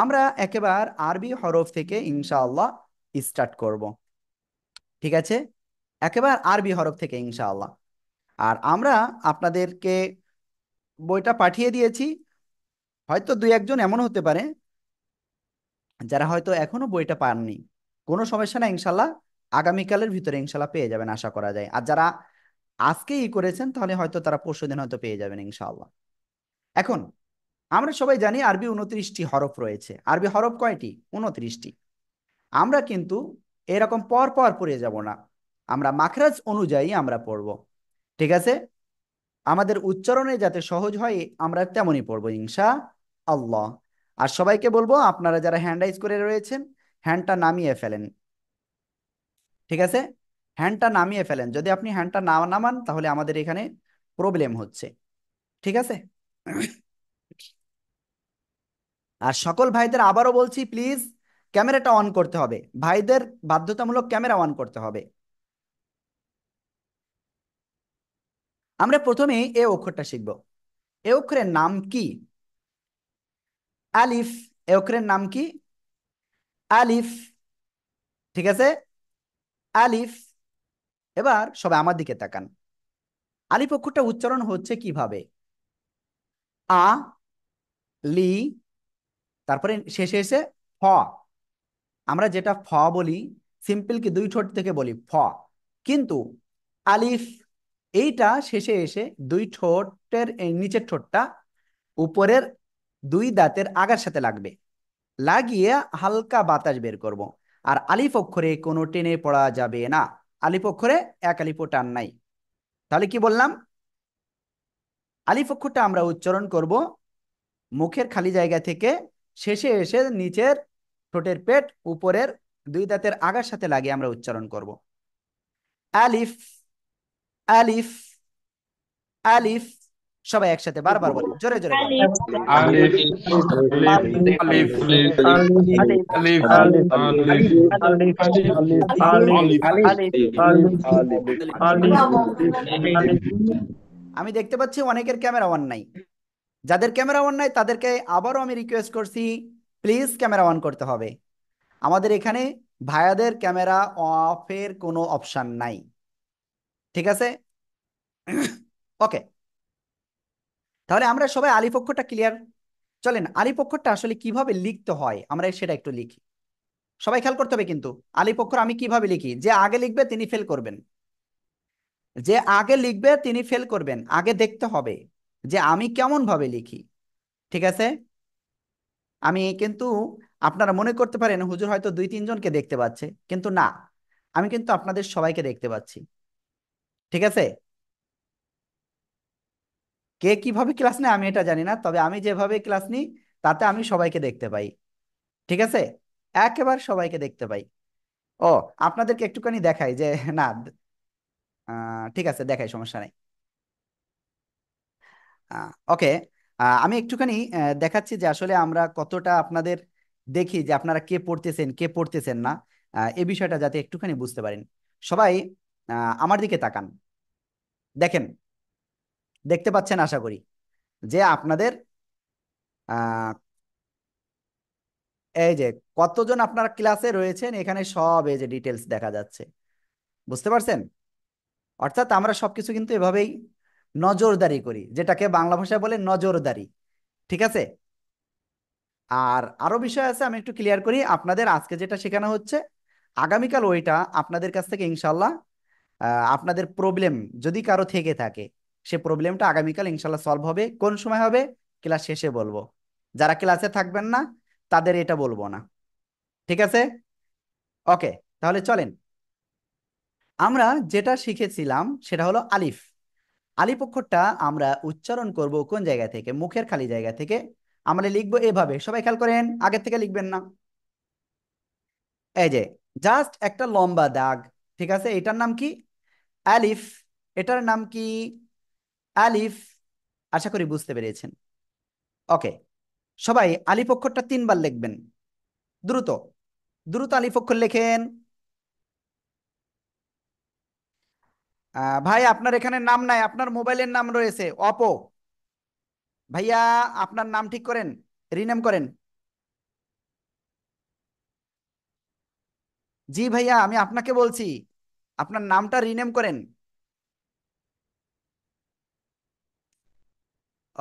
আমরা একেবার আরবি হরফ থেকে ইনশাআল্লাহ স্টার্ট করব ঠিক আছে একেবার আরবি হরফ থেকে ইনশাআল্লাহ আর আমরা আপনাদেরকে বইটা পাঠিয়ে দিয়েছি হয়তো দুই একজন এমন হতে পারে যারা হয়তো এখনো বইটা পাননি কোনো সমস্যা না ইনশাল্লাহ আগামীকালের ভিতরে ইনশাল্লাহ পেয়ে যাবেন আশা করা যায় আর যারা আজকেই করেছেন তাহলে হয়তো তারা পরশু দিন হয়তো পেয়ে যাবেন ইনশাআল্লাহ এখন আমরা সবাই জানি আরবি উনত্রিশটি হরফ রয়েছে আরবি হরফ কয়টি উনত্রিশটি আমরা কিন্তু এরকম পর পর পড়ে যাব না আমরা মাখরাজ অনুযায়ী আমরা পড়ব ঠিক আছে আমাদের উচ্চারণে যাতে সহজ হয় আমরা তেমনই পড়ব ইংসা আল্লাহ আর সবাইকে বলবো আপনারা যারা হ্যান্ড রাইজ করে রয়েছেন হ্যান্ডটা নামিয়ে ফেলেন ঠিক আছে হ্যান্ডটা নামিয়ে ফেলেন যদি আপনি হ্যান্ডটা না নামান তাহলে আমাদের এখানে প্রবলেম হচ্ছে ঠিক আছে আর সকল ভাইদের আবারও বলছি প্লিজ ক্যামেরাটা অন করতে হবে ভাইদের বাধ্যতামূলক ক্যামেরা অন করতে হবে আমরা প্রথমে এ অক্ষরটা শিখব এ অক্ষরের নাম কি আলিফ এ অক্ষরের নাম কি আলিফ ঠিক আছে আলিফ এবার সবাই আমার দিকে তাকান আলিফ অক্ষরটা উচ্চারণ হচ্ছে কিভাবে আ লি তারপরে শেষে এসে ফ আমরা যেটা ফ বলি কি দুই ঠোঁট থেকে বলি ফ কিন্তু আলিফ এইটা শেষে এসে দুই ঠোঁটের নিচের ঠোঁটটা উপরের দুই দাঁতের আগার সাথে লাগবে লাগিয়ে হালকা বাতাস বের করব আর আলিফ অক্ষরে কোনো টেনে পড়া যাবে না আলিফ অক্ষরে এক আলিপ টান নাই তাহলে কি বললাম আলিফ অক্ষরটা আমরা উচ্চারণ করব মুখের খালি জায়গা থেকে শেষে এসে নিচের ঠোঁটের পেট উপরের দুই দাঁতের আগার সাথে লাগিয়ে আমরা উচ্চারণ করব আলিফ আলিফ আলিফ সবাই একসাথে বারবার বলে জোরে জোরে আমি দেখতে পাচ্ছি অনেকের ক্যামেরা অন নাই যাদের ক্যামেরা অন নাই তাদেরকে আবারও আমি রিকোয়েস্ট করছি প্লিজ ক্যামেরা অন করতে হবে আমাদের এখানে ভায়াদের ক্যামেরা অফের কোনো অপশান নাই ঠিক আছে ওকে (coughs) তাহলে আমরা সবাই আলিফ ক্লিয়ার চলেন আলিফ আসলে কিভাবে লিখতে হয় আমরা সেটা একটু লিখি সবাই খেয়াল করতে হবে কিন্তু আলিফ আমি কিভাবে লিখি যে আগে লিখবে তিনি ফেল করবেন যে আগে লিখবে তিনি ফেল করবেন আগে দেখতে হবে যে আমি কেমন ভাবে লিখি ঠিক আছে আমি কিন্তু আপনারা মনে করতে পারেন হুজুর হয়তো দুই তিনজনকে দেখতে পাচ্ছে কিন্তু না আমি কিন্তু আপনাদের সবাইকে দেখতে পাচ্ছি ঠিক আছে কে কিভাবে ক্লাস নেয় আমি এটা জানি না তবে আমি যেভাবে ক্লাস নিই তাতে আমি সবাইকে দেখতে পাই ঠিক আছে একেবারে সবাইকে দেখতে পাই ও আপনাদেরকে একটুখানি দেখাই যে না ঠিক আছে দেখাই সমস্যা নেই ওকে আমি একটুখানি দেখাচ্ছি যে আসলে আমরা কতটা আপনাদের দেখি যে আপনারা কে পড়তেছেন কে পড়তেছেন না এ বিষয়টা যাতে একটুখানি বুঝতে পারেন সবাই আমার দিকে তাকান দেখেন দেখতে পাচ্ছেন আশা করি যে আপনাদের এই যে কতজন আপনার ক্লাসে রয়েছেন এখানে সব এই যে ডিটেলস দেখা যাচ্ছে বুঝতে পারছেন অর্থাৎ আমরা সবকিছু কিন্তু এভাবেই নজরদারি করি যেটাকে বাংলা ভাষায় বলে নজরদারি ঠিক আছে আর আরো বিষয় আছে আমি একটু ক্লিয়ার করি আপনাদের আজকে যেটা শেখানো হচ্ছে আগামীকাল ওইটা আপনাদের কাছ থেকে ইনশাল্লাহ আপনাদের প্রবলেম যদি কারো থেকে থাকে সে প্রবলেমটা আগামীকাল ইনশাল্লাহ সলভ হবে কোন সময় হবে ক্লাস শেষে বলবো যারা ক্লাসে থাকবেন না তাদের এটা বলবো না ঠিক আছে ওকে তাহলে চলেন আমরা যেটা শিখেছিলাম সেটা হলো আলিফ আলিফ অক্ষরটা আমরা উচ্চারণ করব কোন জায়গা থেকে মুখের খালি জায়গা থেকে আমরা লিখব এভাবে সবাই খেয়াল করেন আগের থেকে লিখবেন না এই যে জাস্ট একটা লম্বা দাগ ঠিক আছে এটার নাম কি আলিফ এটার নাম কি আলিফ আশা করি বুঝতে পেরেছেন ওকে সবাই আলিফ অক্ষরটা তিনবার লিখবেন দ্রুত দ্রুত আলিফ অক্ষর লেখেন ভাই আপনার এখানে নাম নাই আপনার মোবাইলের নাম রয়েছে অপো ভাইয়া আপনার নাম ঠিক করেন রিনেম করেন জি ভাইয়া আমি আপনাকে বলছি আপনার নামটা রিনেম করেন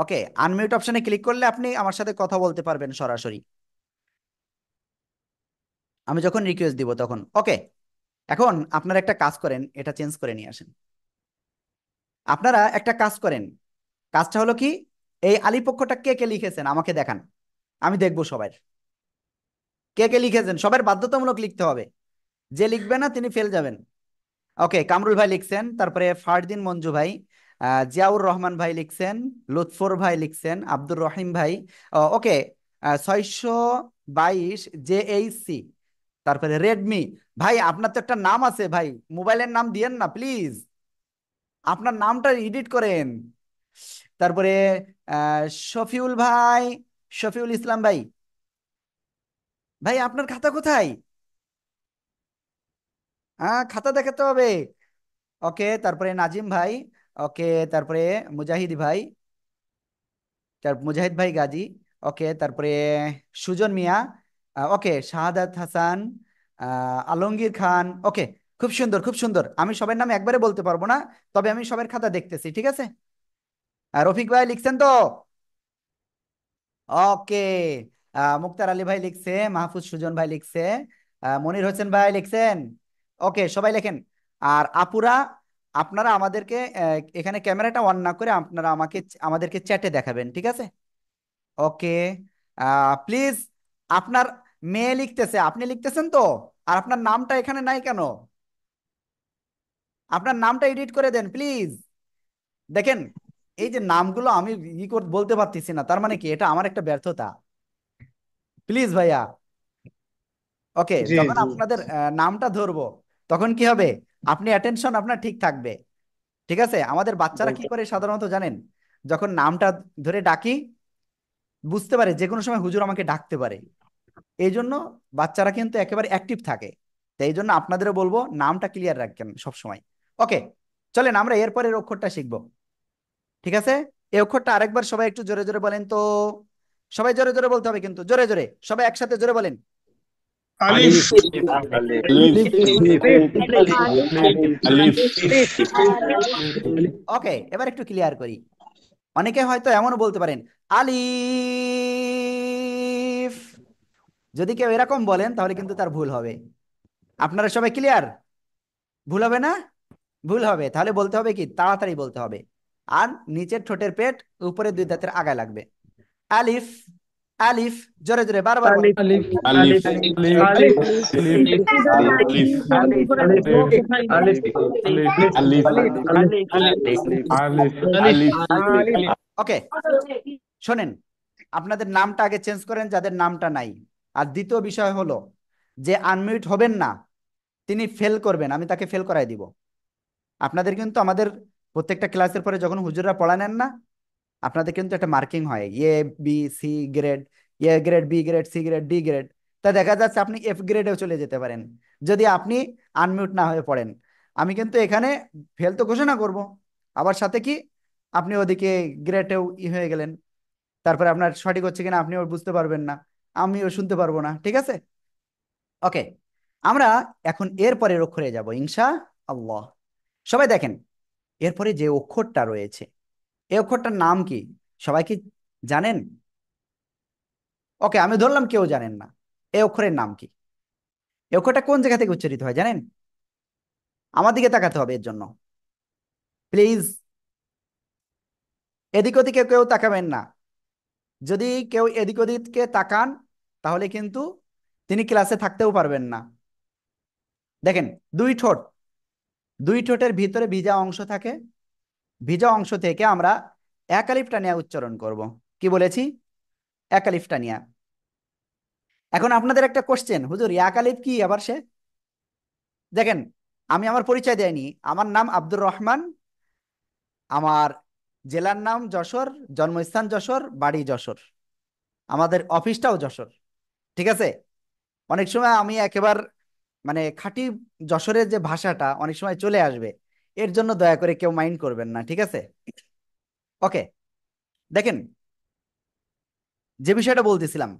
ওকে আনমিউট অপশনে ক্লিক করলে আপনি আমার সাথে কথা বলতে পারবেন সরাসরি আমি যখন রিকোয়েস্ট দিব তখন ওকে এখন আপনারা একটা কাজ করেন এটা চেঞ্জ করে নিয়ে আসেন আপনারা একটা কাজ করেন কাজটা হলো কি এই আলিপক্ষটা কে কে লিখেছেন আমাকে দেখান আমি দেখব সবাই কে কে লিখেছেন সবার বাধ্যতামূলক লিখতে হবে যে লিখবে না তিনি ফেল যাবেন ওকে কামরুল ভাই লিখছেন তারপরে ফারদিন মঞ্জু ভাই জিয়াউর রহমান ভাই লিখছেন লুৎফর ভাই লিখছেন আব্দুর রহিম ভাই ওকে ছয়শো বাইশ জে সি তারপরে রেডমি ভাই আপনার তো একটা নাম আছে ভাই মোবাইলের নাম দিয়েন না প্লিজ আপনার নামটা এডিট করেন তারপরে শফিউল ভাই শফিউল ইসলাম ভাই ভাই আপনার খাতা কোথায় হ্যাঁ খাতা দেখাতে হবে ওকে তারপরে নাজিম ভাই ওকে তারপরে মুজাহিদ ভাই তার মুজাহিদ ভাই গাজী ওকে তারপরে সুজন মিয়া ওকে শাহাদাত হাসান আলমগীর খান ওকে খুব সুন্দর খুব সুন্দর আমি সবার নাম একবারে বলতে পারবো না তবে আমি সবার খাতা দেখতেছি ঠিক আছে রফিক ভাই লিখছেন তো ওকে মুক্তার আলী ভাই লিখছে মাহফুজ সুজন ভাই লিখছে মনির হোসেন ভাই লিখছেন ওকে সবাই লেখেন আর আপুরা আপনারা আমাদেরকে এখানে ক্যামেরাটা অন না করে আপনারা আমাকে আমাদেরকে চ্যাটে দেখাবেন ঠিক আছে ওকে প্লিজ আপনার মেয়ে লিখতেছে আপনি লিখতেছেন তো আর আপনার নামটা এখানে নাই কেন আপনার নামটা এডিট করে দেন প্লিজ দেখেন এই যে নামগুলো আমি ই বলতে পারতেছি না তার মানে কি এটা আমার একটা ব্যর্থতা প্লিজ ভাইয়া ওকে যখন আপনাদের নামটা ধরবো তখন কি হবে আপনি অ্যাটেনশন আপনার ঠিক থাকবে ঠিক আছে আমাদের বাচ্চারা কি করে সাধারণত জানেন যখন নামটা ধরে ডাকি বুঝতে পারে যে কোনো সময় হুজুর আমাকে ডাকতে পারে এই জন্য বাচ্চারা কিন্তু একেবারে অ্যাক্টিভ থাকে তাই এই জন্য আপনাদেরও বলবো নামটা ক্লিয়ার রাখবেন সবসময় ওকে চলেন আমরা এরপরের অক্ষরটা শিখব ঠিক আছে এই অক্ষরটা আরেকবার সবাই একটু জোরে জোরে বলেন তো সবাই জোরে জোরে বলতে হবে কিন্তু জোরে জোরে সবাই একসাথে জোরে বলেন ওকে এবার একটু ক্লিয়ার করি অনেকে হয়তো এমনও বলতে পারেন আলিফ যদি কেউ এরকম বলেন তাহলে কিন্তু তার ভুল হবে আপনারা সবাই ক্লিয়ার ভুল হবে না ভুল হবে তাহলে বলতে হবে কি তাড়াতাড়ি বলতে হবে আর নিচের ঠোঁটের পেট উপরে দুই দাঁতের আগায় লাগবে আলিফ আলিফ জোরে জোরে বারবার ওকে শোনেন আপনাদের নামটা আগে চেঞ্জ করেন যাদের নামটা নাই আর দ্বিতীয় বিষয় হলো যে আনমিউট হবেন না তিনি ফেল করবেন আমি তাকে ফেল করাই দিব আপনাদের কিন্তু আমাদের প্রত্যেকটা ক্লাসের পরে যখন হুজুররা পড়া নেন না আপনাদের কিন্তু একটা মার্কিং হয় A B C grade A grade B grade C grade D grade তা দেখা যাচ্ছে আপনি এফ গ্রেডেও চলে যেতে পারেন যদি আপনি আনমিউট না হয়ে পড়েন আমি কিন্তু এখানে ফেল তো ঘোষণা করব আবার সাথে কি আপনি ওদিকে গ্রেটেও ই হয়ে গেলেন তারপরে আপনার সঠিক হচ্ছে কিনা আপনি ওর বুঝতে পারবেন না আমিও শুনতে পারবো না ঠিক আছে ওকে আমরা এখন এরপরের অক্ষরে যাব ইংসা আল্লাহ সবাই দেখেন এরপরে যে অক্ষরটা রয়েছে এ অক্ষরটার নাম কি সবাই কি জানেন ওকে আমি ধরলাম কেউ জানেন না এ অক্ষরের নাম কি এ অক্ষরটা কোন জায়গা থেকে উচ্চারিত হয় জানেন আমার দিকে তাকাতে হবে এর জন্য প্লিজ এদিক ওদিকে কেউ তাকাবেন না যদি কেউ এদিক ওদিককে তাকান তাহলে কিন্তু তিনি ক্লাসে থাকতেও পারবেন না দেখেন দুই ঠোঁট দুই ঠোঁটের ভিতরে ভিজা অংশ থাকে ভিজা অংশ থেকে আমরা একালিফটানিয়া উচ্চারণ করব কি বলেছি একালিফটানিয়া এখন আপনাদের একটা কোশ্চেন হুজুর একালিফ কি আবার সে দেখেন আমি আমার পরিচয় দেয়নি আমার নাম আব্দুর রহমান আমার জেলার নাম যশোর জন্মস্থান যশোর বাড়ি যশোর আমাদের অফিসটাও যশোর ঠিক আছে অনেক সময় আমি একেবার মানে খাঁটি যশোরের যে ভাষাটা অনেক সময় চলে আসবে এর জন্য দয়া করে কেউ মাইন্ড করবেন না ঠিক আছে ওকে দেখেন যে বিষয়টা বলতেছিলাম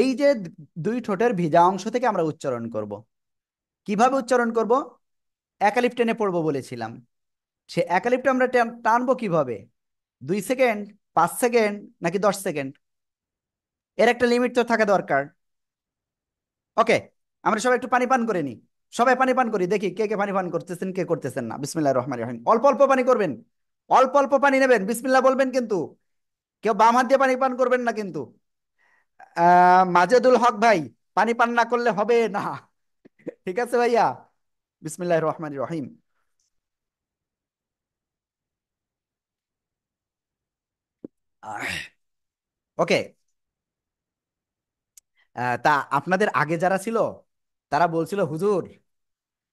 এই যে দুই ঠোঁটের ভিজা অংশ থেকে আমরা উচ্চারণ করব। কিভাবে উচ্চারণ করব একালিপ টেনে পড়বো বলেছিলাম সে একালিপটা আমরা টানবো কিভাবে দুই সেকেন্ড পাঁচ সেকেন্ড নাকি দশ সেকেন্ড এর একটা লিমিট তো থাকা দরকার ওকে আমরা সবাই একটু পানি পান করে নিই সবাই পানি পান করি দেখি কে কে পানি পান করতেছেন কে করতেছেন না বিসমিল্লা রহমান রহিম অল্প অল্প পানি করবেন অল্প অল্প পানি নেবেন বিসমিল্লা বলবেন কিন্তু কেউ বাম হাত দিয়ে পানি পান করবেন না কিন্তু মাজেদুল হক ভাই পানি পান না করলে হবে না ঠিক আছে ভাইয়া বিসমিল্লাহ রহমান রহিম ওকে তা আপনাদের আগে যারা ছিল তারা বলছিল হুজুর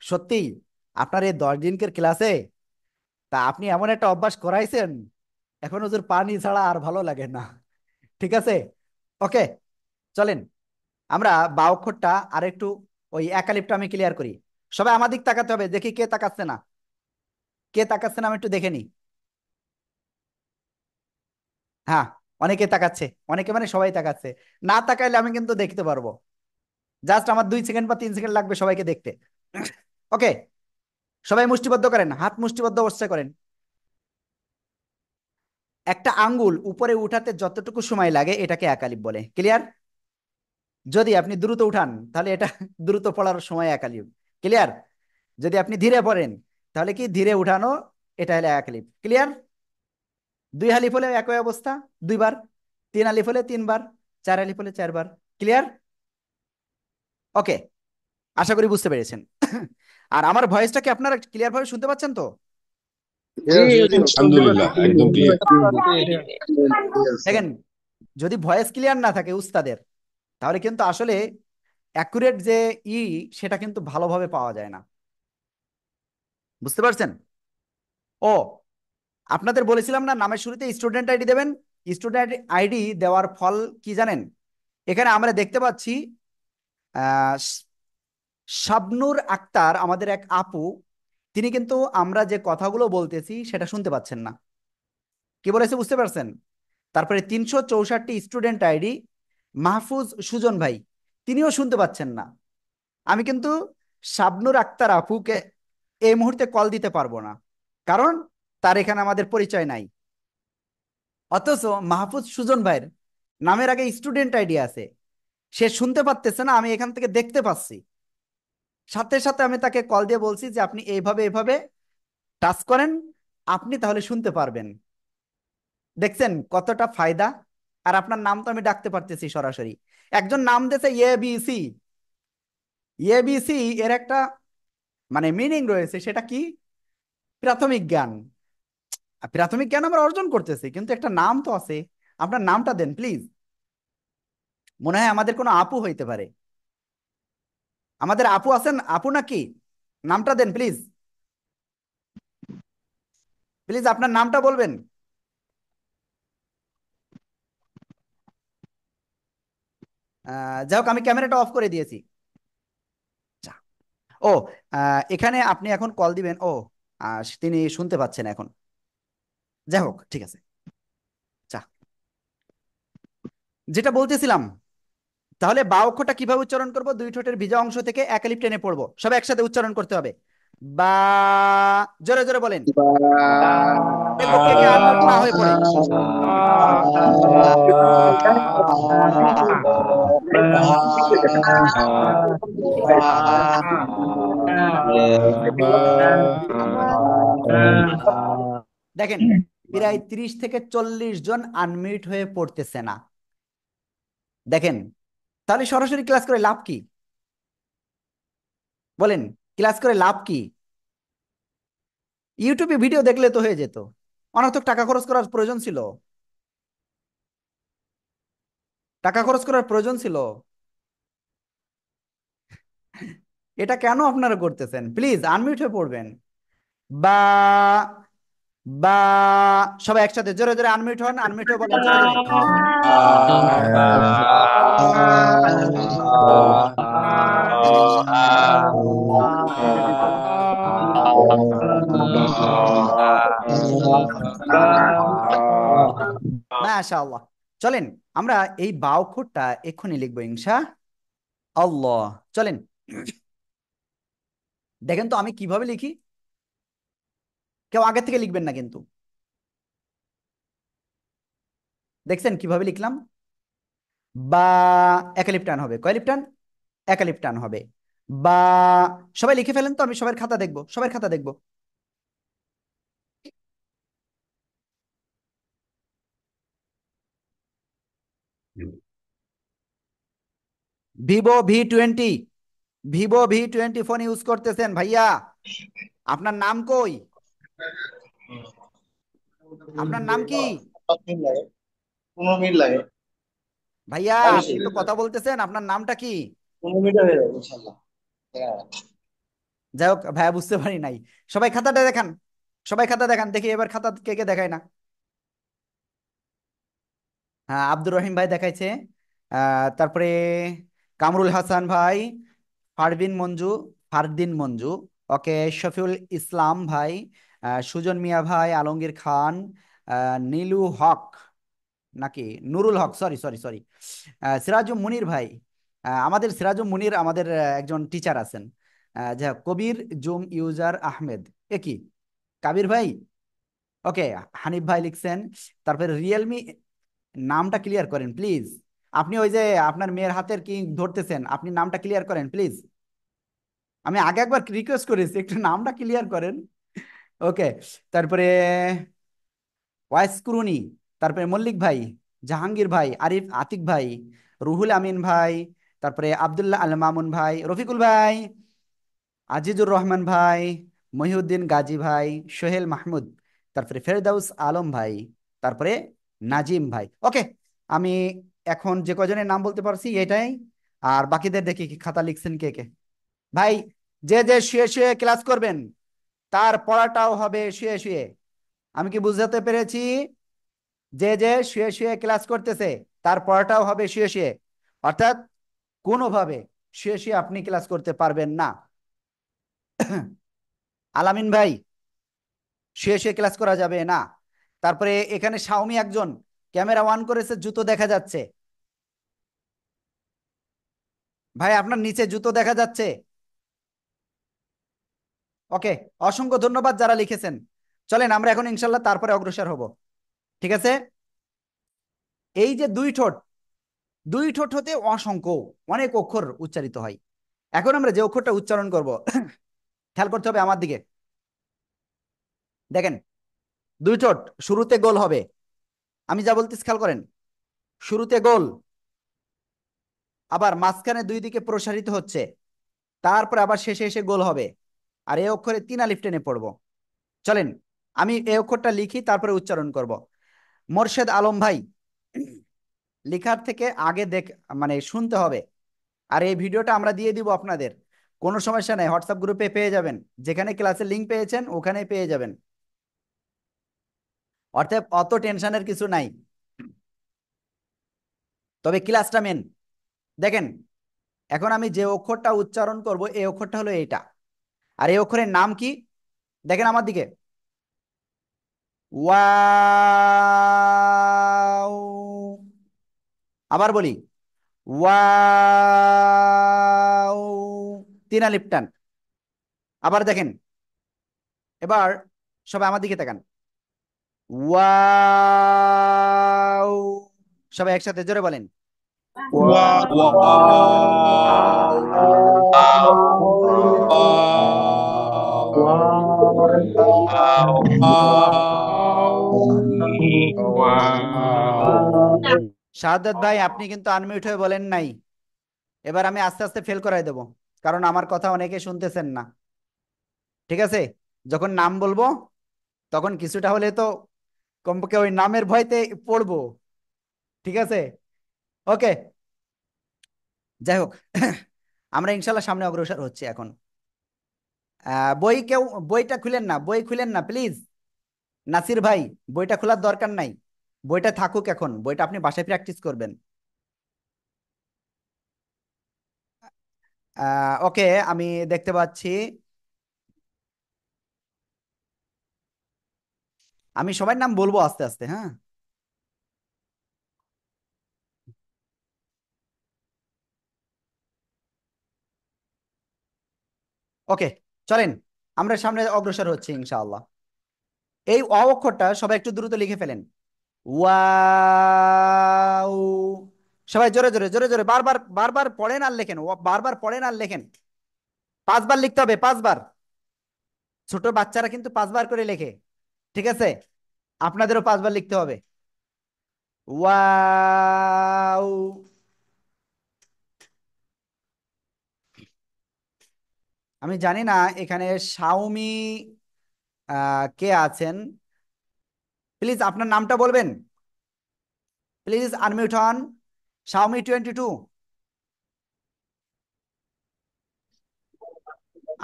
সত্যি আপনার এই দশ দিনকের ক্লাসে তা আপনি এমন একটা অভ্যাস করাইছেন এখন হুজুর পানি ছাড়া আর ভালো লাগে না ঠিক আছে ওকে চলেন আমরা বা অক্ষরটা আর একটু ওই একালিপটা আমি ক্লিয়ার করি সবাই আমাদিক তাকাতে হবে দেখি কে তাকাচ্ছে না কে তাকাচ্ছে না আমি একটু দেখে নি হ্যাঁ অনেকে তাকাচ্ছে অনেকে মানে সবাই তাকাচ্ছে না তাকাইলে আমি কিন্তু দেখতে পারবো জাস্ট আমার দুই সেকেন্ড বা তিন সেকেন্ড লাগবে সবাইকে দেখতে ওকে সবাই মুষ্টিবদ্ধ করেন হাত মুষ্টিবদ্ধ অবস্থায় করেন একটা আঙ্গুল উপরে উঠাতে যতটুকু সময় লাগে এটাকে একালিপ বলে ক্লিয়ার যদি আপনি দ্রুত উঠান তাহলে এটা (laughs) দ্রুত পড়ার সময় একালিপ ক্লিয়ার যদি আপনি ধীরে পড়েন তাহলে কি ধীরে উঠানো এটা হলে একালিপ ক্লিয়ার দুই হালি হলে একই অবস্থা দুইবার তিন আলিফ হলে তিনবার চার আলিফ হলে চারবার ক্লিয়ার ওকে আশা করি বুঝতে পেরেছেন আর আমার ভয়েসটা কি আপনারা ক্লিয়ার ভাবে শুনতে পাচ্ছেন তো দেখেন যদি ভয়েস ক্লিয়ার না থাকে উস্তাদের তাহলে কিন্তু আসলে অ্যাকুরেট যে ই e, সেটা কিন্তু ভালোভাবে পাওয়া যায় না বুঝতে পারছেন ও আপনাদের বলেছিলাম না নামের শুরুতে স্টুডেন্ট আইডি দেবেন স্টুডেন্ট আইডি দেওয়ার ফল কি জানেন এখানে আমরা দেখতে পাচ্ছি শাবনুর আক্তার আমাদের এক আপু তিনি কিন্তু আমরা যে কথাগুলো বলতেছি সেটা শুনতে পাচ্ছেন না কি বলেছে বুঝতে পারছেন তারপরে তিনশো চৌষট্টি স্টুডেন্ট আইডি মাহফুজ সুজন ভাই তিনিও শুনতে পাচ্ছেন না আমি কিন্তু শাবনুর আক্তার আপুকে এই মুহূর্তে কল দিতে পারবো না কারণ তার এখানে আমাদের পরিচয় নাই অথচ মাহফুজ সুজন ভাইয়ের নামের আগে স্টুডেন্ট আইডি আছে সে শুনতে পারতেছে না আমি এখান থেকে দেখতে পাচ্ছি সাথে সাথে আমি তাকে কল দিয়ে বলছি যে আপনি এইভাবে এইভাবে টাচ করেন আপনি তাহলে শুনতে পারবেন দেখছেন কতটা ফায়দা আর আপনার নাম তো আমি ডাকতে পারতেছি সরাসরি একজন নাম দিয়েছে এবিসি এবিসি এর একটা মানে মিনিং রয়েছে সেটা কি প্রাথমিক জ্ঞান প্রাথমিক জ্ঞান আমরা অর্জন করতেছি কিন্তু একটা নাম তো আছে আপনার নামটা দেন প্লিজ মনে হয় আমাদের কোনো আপু হইতে পারে আমাদের আপু আছেন আপু নাকি নামটা দেন প্লিজ প্লিজ আপনার নামটা বলবেন যাই হোক আমি ক্যামেরাটা অফ করে দিয়েছি ও এখানে আপনি এখন কল দিবেন ও তিনি শুনতে পাচ্ছেন এখন যাই হোক ঠিক আছে যেটা বলতেছিলাম তাহলে বা অক্ষরটা কিভাবে উচ্চারণ করব দুই ঠোঁটের ভিজা অংশ থেকে একালিপ টেনে পড়বো সবাই একসাথে উচ্চারণ করতে হবে বা জোরে জোরে বলেন দেখেন প্রায় ত্রিশ থেকে চল্লিশ জন আনমিউট হয়ে পড়তেছে না দেখেন তাহলে সরাসরি ক্লাস করে লাভ কি বলেন ক্লাস করে লাভ কি ইউটিউবে ভিডিও দেখলে তো হয়ে যেত অনার্থক টাকা খরচ করার প্রয়োজন ছিল টাকা খরচ করার প্রয়োজন ছিল এটা কেন আপনারা করতেছেন প্লিজ আনমিউট হয়ে পড়বেন বা বা সবাই একসাথে জোরে জোরে আনমিউট হন আনমিউট হয়ে বলেন মাশাআল্লাহ চলেন আমরা এই বাউখরটা এক্ষুনি লিখবো ইনশা আল্লাহ চলেন দেখেন তো আমি কিভাবে লিখি কেউ আগে থেকে লিখবেন না কিন্তু দেখছেন কিভাবে লিখলাম বা একালিপটান হবে কয়ালিপটান একালিপটান হবে বা সবাই লিখে ফেলেন তো আমি সবার খাতা দেখবো সবার খাতা দেখবো Vivo V twenty Vivo V twenty phone use করতেছেন ভাইয়া আপনার নাম কই আপনার নাম কি পনেরো লাগে ভাইয়া হ্যাঁ, আপনি তো কথা বলতেছেন আপনার নামটা কি হ্যাঁ। যাই হোক ভাইয়া বুঝতে পারি নাই সবাই খাতাটা দেখান সবাই খাতা দেখান দেখি এবার খাতা কে কে দেখায় না হ্যাঁ আব্দুর রহিম ভাই দেখাইছে তারপরে কামরুল হাসান ভাই ফারবিন মঞ্জু ফারদিন মঞ্জু ওকে শফিউল ইসলাম ভাই সুজন মিয়া ভাই আলমগীর খান নীলু হক নাকি Nurul Haq sorry sorry sorry Sirajum Munir ভাই আমাদের সিরাজুম মুনির আমাদের একজন টিচার আছেন যা কবির জুম ইউজার আহমেদ এ কি কাবির ভাই ওকে হানিফ ভাই লিখছেন তারপরে রিয়েলমি নামটা ক্লিয়ার করেন প্লিজ আপনি ওই যে আপনার মেয়ের হাতের কি ধরতেছেন আপনি নামটা ক্লিয়ার করেন প্লিজ আমি আগে একবার রিকোয়েস্ট করেছি একটু নামটা ক্লিয়ার করেন ওকে তারপরে ওয়াইসকুরুনি তারপরে মল্লিক ভাই জাহাঙ্গীর ভাই আরিফ আতিক ভাই রুহুল আমিন ভাই তারপরে আবদুল্লাহ আল মামুন ভাই রফিকুল ভাই আজিজুর রহমান ভাই মহিউদ্দিন গাজী ভাই সোহেল মাহমুদ তারপরে ফেরদাউস আলম ভাই তারপরে নাজিম ভাই ওকে আমি এখন যে কজনের নাম বলতে পারছি এটাই আর বাকিদের দেখি কি খাতা লিখছেন কে কে ভাই যে যে শুয়ে শুয়ে ক্লাস করবেন তার পড়াটাও হবে শুয়ে শুয়ে আমি কি বুঝাতে পেরেছি যে যে শুয়ে শুয়ে ক্লাস করতেছে তার পড়াটাও হবে শুয়ে শুয়ে অর্থাৎ কোনোভাবে শুয়ে শুয়ে আপনি ক্লাস করতে পারবেন না (clears throat) আলামিন ভাই শুয়ে শুয়ে ক্লাস করা যাবে না তারপরে এখানে সাউমি একজন ক্যামেরা অন করেছে জুতো দেখা যাচ্ছে ভাই আপনার নিচে জুতো দেখা যাচ্ছে ওকে অসংখ্য ধন্যবাদ যারা লিখেছেন চলেন আমরা এখন ইনশাল্লাহ তারপরে অগ্রসর হব ঠিক আছে এই যে দুই ঠোঁট দুই ঠোঁট হতে অসংখ্য অনেক অক্ষর উচ্চারিত হয় এখন আমরা যে অক্ষরটা উচ্চারণ করব খেয়াল করতে হবে আমার দিকে দেখেন দুই ঠোঁট শুরুতে গোল হবে আমি যা বলতে খেয়াল করেন শুরুতে গোল আবার মাঝখানে দুই দিকে প্রসারিত হচ্ছে তারপরে আবার শেষে এসে গোল হবে আর এ অক্ষরে তিন আলিফ টেনে পড়বো চলেন আমি এ অক্ষরটা লিখি তারপরে উচ্চারণ করব মোর্শেদ আলম ভাই লেখার থেকে আগে দেখ মানে শুনতে হবে আর এই ভিডিওটা আমরা দিয়ে দিব আপনাদের কোনো সমস্যা নেই হোয়াটসঅ্যাপ গ্রুপে পেয়ে যাবেন যেখানে ক্লাসের লিঙ্ক পেয়েছেন ওখানে পেয়ে যাবেন অর্থাৎ অত টেনশনের কিছু নাই তবে ক্লাসটা মেন দেখেন এখন আমি যে অক্ষরটা উচ্চারণ করব এই অক্ষরটা হলো এইটা আর এই অক্ষরের নাম কি দেখেন আমার দিকে ওয়াও আবার বলি ওয়াও তিনা লিপটান আবার দেখেন এবার সবাই আমার দিকে দেখান ওয়াও সবাই একসাথে জোরে বলেন ওয়া শাহাদ ভাই আপনি কিন্তু আনমিউট হয়ে বলেন নাই এবার আমি আস্তে আস্তে ফেল করাই দেব কারণ আমার কথা অনেকে শুনতেছেন না ঠিক আছে যখন নাম বলবো তখন কিছুটা হলে তো কমপক্ষে ওই নামের ভয়তে পড়বো ঠিক আছে ওকে যাই হোক আমরা ইনশাল্লাহ সামনে অগ্রসর হচ্ছে এখন বই কেউ বইটা খুলেন না বই খুলেন না প্লিজ নাসির ভাই বইটা খোলার দরকার নাই বইটা থাকুক এখন বইটা আপনি বাসায় প্র্যাকটিস করবেন ওকে আমি দেখতে পাচ্ছি আমি সবার নাম বলবো আস্তে আস্তে হ্যাঁ ওকে চলেন আমরা সামনে অগ্রসর হচ্ছি ইনশাআল্লাহ এই অ অক্ষরটা সবাই একটু দ্রুত লিখে ফেলেন ওয়াও সবাই জোরে জোরে জোরে জোরে বারবার বারবার পড়েন আর লেখেন বারবার পড়েন আর লেখেন পাঁচবার লিখতে হবে পাঁচবার ছোট বাচ্চারা কিন্তু পাঁচবার করে লেখে ঠিক আছে আপনাদেরও পাঁচবার লিখতে হবে ওয়াও আমি জানি না এখানে শাওমি কে আছেন প্লিজ আপনার নামটা বলবেন প্লিজ আনমিউট হন শাওমি টোয়েন্টি টু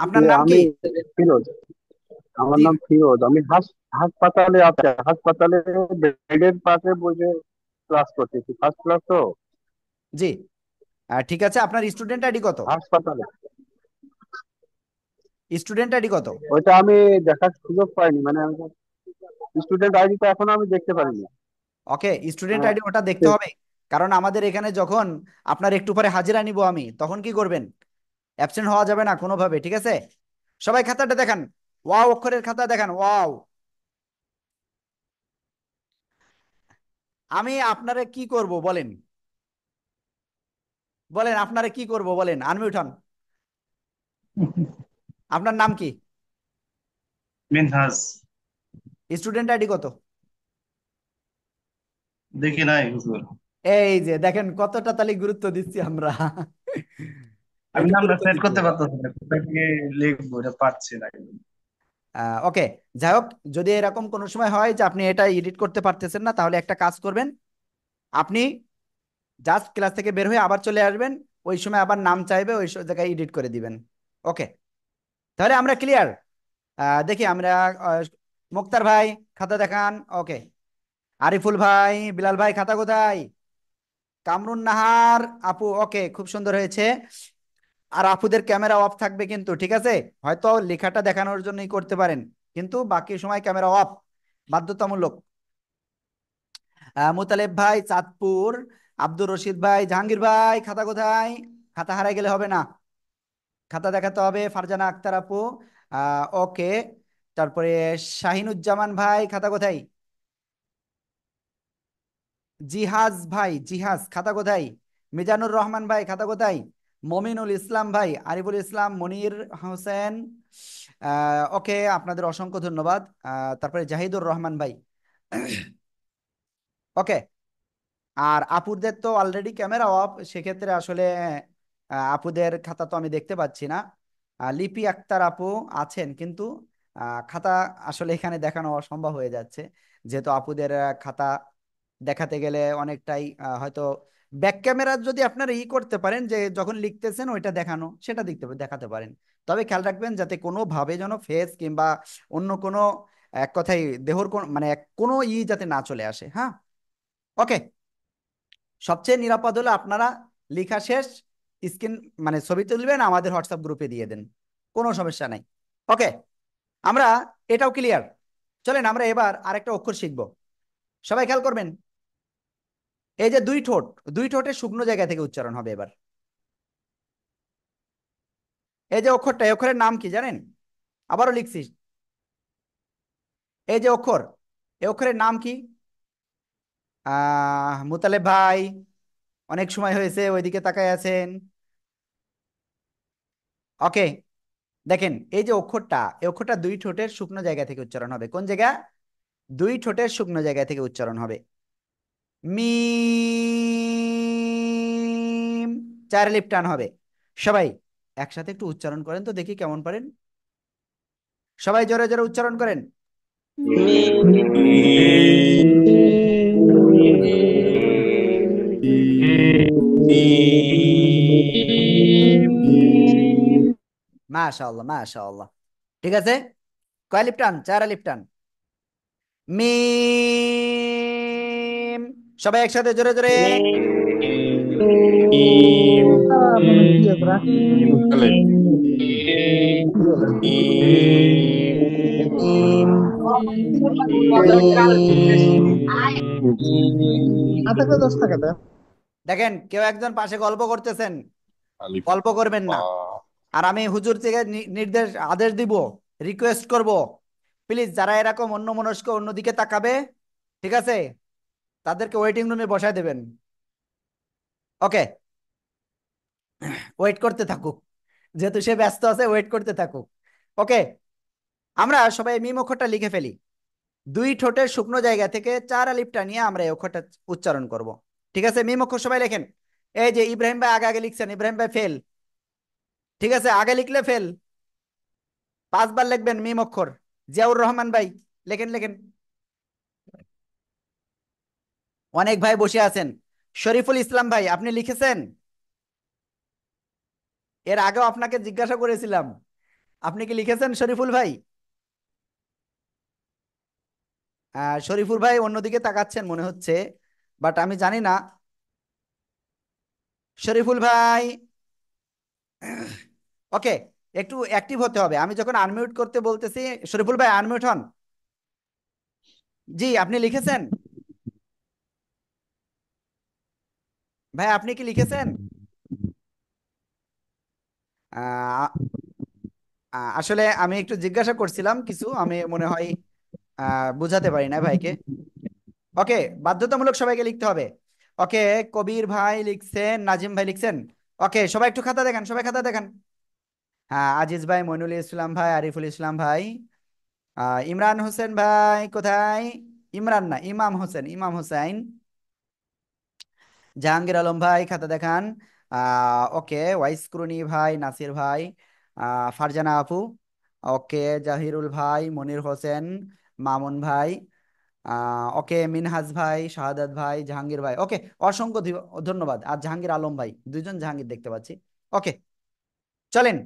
আপনার নাম কি আমার নাম ফিরোজ আমি হাসপাতালে আছি হাসপাতালে বেডের পাশে বসে ক্লাস করতেছি ফার্স্ট ক্লাস তো জি ঠিক আছে আপনার স্টুডেন্ট আইডি কত হাসপাতালে স্টুডেন্ট আইডি কত ওইটা আমি দেখার সুযোগ পাইনি মানে স্টুডেন্ট আইডি তো এখনো আমি দেখতে পারিনি ওকে স্টুডেন্ট আইডি ওটা দেখতে হবে কারণ আমাদের এখানে যখন আপনার একটু পরে হাজিরা নিব আমি তখন কি করবেন অ্যাবসেন্ট হওয়া যাবে না কোনোভাবে ঠিক আছে সবাই খাতাটা দেখান ওয়াও অক্ষরের খাতা দেখান ওয়াও আমি আপনারে কি করব বলেন বলেন আপনারে কি করব বলেন আনমিউট আপনার নাম কি মিনহাজ স্টুডেন্ট আইডি কত দেখি নাই এই যে দেখেন কতটা তাহলে গুরুত্ব দিচ্ছি আমরা আমি নামটা সেট করতে পারতাম না ওকে যাই হোক যদি এরকম কোনো সময় হয় যে আপনি এটা এডিট করতে পারতেছেন না তাহলে একটা কাজ করবেন আপনি জাস্ট ক্লাস থেকে বের হয়ে আবার চলে আসবেন ওই সময় আবার নাম চাইবে ওই জায়গায় এডিট করে দিবেন ওকে তাহলে আমরা ক্লিয়ার দেখি আমরা মুক্তার ভাই খাতা দেখান ওকে আরিফুল ভাই বিলাল ভাই খাতা কোথায় কামরুন নাহার আপু ওকে খুব সুন্দর হয়েছে আর আপুদের ক্যামেরা অফ থাকবে কিন্তু ঠিক আছে হয়তো লেখাটা দেখানোর জন্যই করতে পারেন কিন্তু বাকি সময় ক্যামেরা অফ বাধ্যতামূলক মোতালেব ভাই চাঁদপুর আব্দুর রশিদ ভাই জাহাঙ্গীর ভাই খাতা কোথায় খাতা হারাই গেলে হবে না খাতা দেখাতে হবে ফারজানা আক্তার আপু ওকে তারপরে শাহিনুজ্জামান ভাই খাতা কোথায় জিহাজ ভাই জিহাজ খাতা কোথায় মিজানুর রহমান ভাই খাতা কোথায় মমিনুল ইসলাম ভাই আরিফুল ইসলাম মনির হোসেন ওকে আপনাদের অসংখ্য ধন্যবাদ তারপরে জাহিদুর রহমান ভাই ওকে আর আপুরদের তো অলরেডি ক্যামেরা অফ সেক্ষেত্রে আসলে আপুদের খাতা তো আমি দেখতে পাচ্ছি না লিপি আক্তার আপু আছেন কিন্তু খাতা আসলে এখানে দেখানো অসম্ভব হয়ে যাচ্ছে যেহেতু আপুদের খাতা দেখাতে গেলে অনেকটাই হয়তো ব্যাক ক্যামেরা যদি আপনারা ই করতে পারেন যে যখন লিখতেছেন ওইটা দেখানো সেটা দেখতে দেখাতে পারেন তবে খেয়াল রাখবেন যাতে কোনোভাবে যেন ফেস কিংবা অন্য কোনো এক কথায় দেহর কোন মানে কোনো ই যাতে না চলে আসে হ্যাঁ ওকে সবচেয়ে নিরাপদ হলো আপনারা লেখা শেষ স্ক্রিন মানে ছবি তুলবেন আমাদের হোয়াটসঅ্যাপ গ্রুপে দিয়ে দেন কোনো সমস্যা নাই ওকে আমরা এটাও ক্লিয়ার চলেন আমরা এবার আরেকটা অক্ষর শিখব সবাই খেয়াল করবেন এই যে দুই ঠোঁট দুই ঠোঁটে শুকনো জায়গা থেকে উচ্চারণ হবে এবার এই যে অক্ষরটা এই অক্ষরের নাম কি জানেন আবারও লিখছি এই যে অক্ষর এই অক্ষরের নাম কি মুতালেব ভাই অনেক সময় হয়েছে ওইদিকে তাকায় আছেন ওকে দেখেন এই যে অক্ষরটা এই অক্ষরটা দুই ঠোঁটের শুকনো জায়গা থেকে উচ্চারণ হবে কোন জায়গা দুই ঠোঁটের শুকনো জায়গা থেকে উচ্চারণ হবে মি চার লিপ টান হবে সবাই একসাথে একটু উচ্চারণ করেন তো দেখি কেমন পারেন সবাই জোরে জোরে উচ্চারণ করেন মি মাশাআল্লাহ মাশাআল্লাহ ঠিক আছে কয় লিপটান চার লিপটান মিম সবাই একসাথে জোরে জোরে আচ্ছা, দশ টাকা দেয় দেখেন কেউ একজন পাশে গল্প করতেছেন গল্প করবেন না আর আমি হুজুর থেকে নির্দেশ আদেশ দিব রিকোয়েস্ট করব প্লিজ যারা এরকম অন্য মনস্ক অন্যদিকে তাকাবে ঠিক আছে তাদেরকে ওয়েটিং রুমে বসায় দেবেন ওকে ওয়েট করতে থাকুক যেহেতু সে ব্যস্ত আছে ওয়েট করতে থাকুক ওকে আমরা সবাই মিম অক্ষরটা লিখে ফেলি দুই ঠোঁটের শুকনো জায়গা থেকে চার আলিপটা নিয়ে আমরা এই অক্ষরটা উচ্চারণ করব ঠিক আছে মিম অক্ষর সবাই লেখেন এই যে ইব্রাহিম ভাই আগে আগে লিখছেন ইব্রাহিম ভাই ফেল ঠিক আছে আগে লিখলে ফেল পাঁচবার লিখবেন মিম অক্ষর জিয়াউর রহমান ভাই লেখেন লেখেন অনেক ভাই বসে আছেন শরীফুল ইসলাম ভাই আপনি লিখেছেন এর আগেও আপনাকে জিজ্ঞাসা করেছিলাম আপনি কি লিখেছেন শরীফুল ভাই শরীফুল ভাই অন্যদিকে তাকাচ্ছেন মনে হচ্ছে বাট আমি জানি না শরীফুল ভাই ওকে একটু অ্যাক্টিভ হতে হবে আমি যখন আনমিউট করতে বলতেছি শরীফুল ভাই আনমিউট হন জি আপনি লিখেছেন ভাই আপনি কি লিখেছেন আসলে আমি একটু জিজ্ঞাসা করছিলাম কিছু আমি মনে হয় বুঝাতে পারি না ভাইকে ওকে বাধ্যতামূলক সবাইকে লিখতে হবে ওকে কবির ভাই লিখছেন নাজিম ভাই লিখছেন ওকে সবাই একটু খাতা দেখান সবাই খাতা দেখান হ্যাঁ আজিজ ভাই মইনুল ইসলাম ভাই আরিফুল ইসলাম ভাই ইমরান হোসেন ভাই কোথায় ইমরান না ইমাম হোসেন ইমাম হোসেন জাহাঙ্গীর আলম ভাই খাতা দেখান ওকে ওয়াইস ক্রুনি ভাই নাসির ভাই ফারজানা আপু ওকে জাহিরুল ভাই মনির হোসেন মামুন ভাই আহ ওকে মিনহাজ ভাই শাহাদাত ভাই জাহাঙ্গীর ভাই ওকে অসংখ্য ধন্যবাদ আর জাহাঙ্গীর আলম ভাই দুজন জাহাঙ্গীর দেখতে পাচ্ছি ওকে চলেন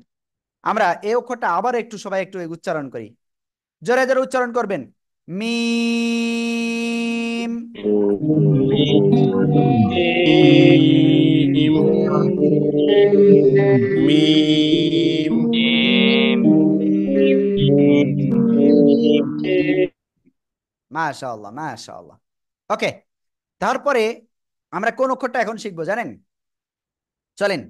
আমরা এই অক্ষরটা আবার একটু সবাই একটু উচ্চারণ করি জোরে জোরে উচ্চারণ করবেন মিম মিম মাশাআল্লাহ মাশাআল্লাহ ওকে তারপরে আমরা কোন অক্ষরটা এখন শিখবো জানেন চলেন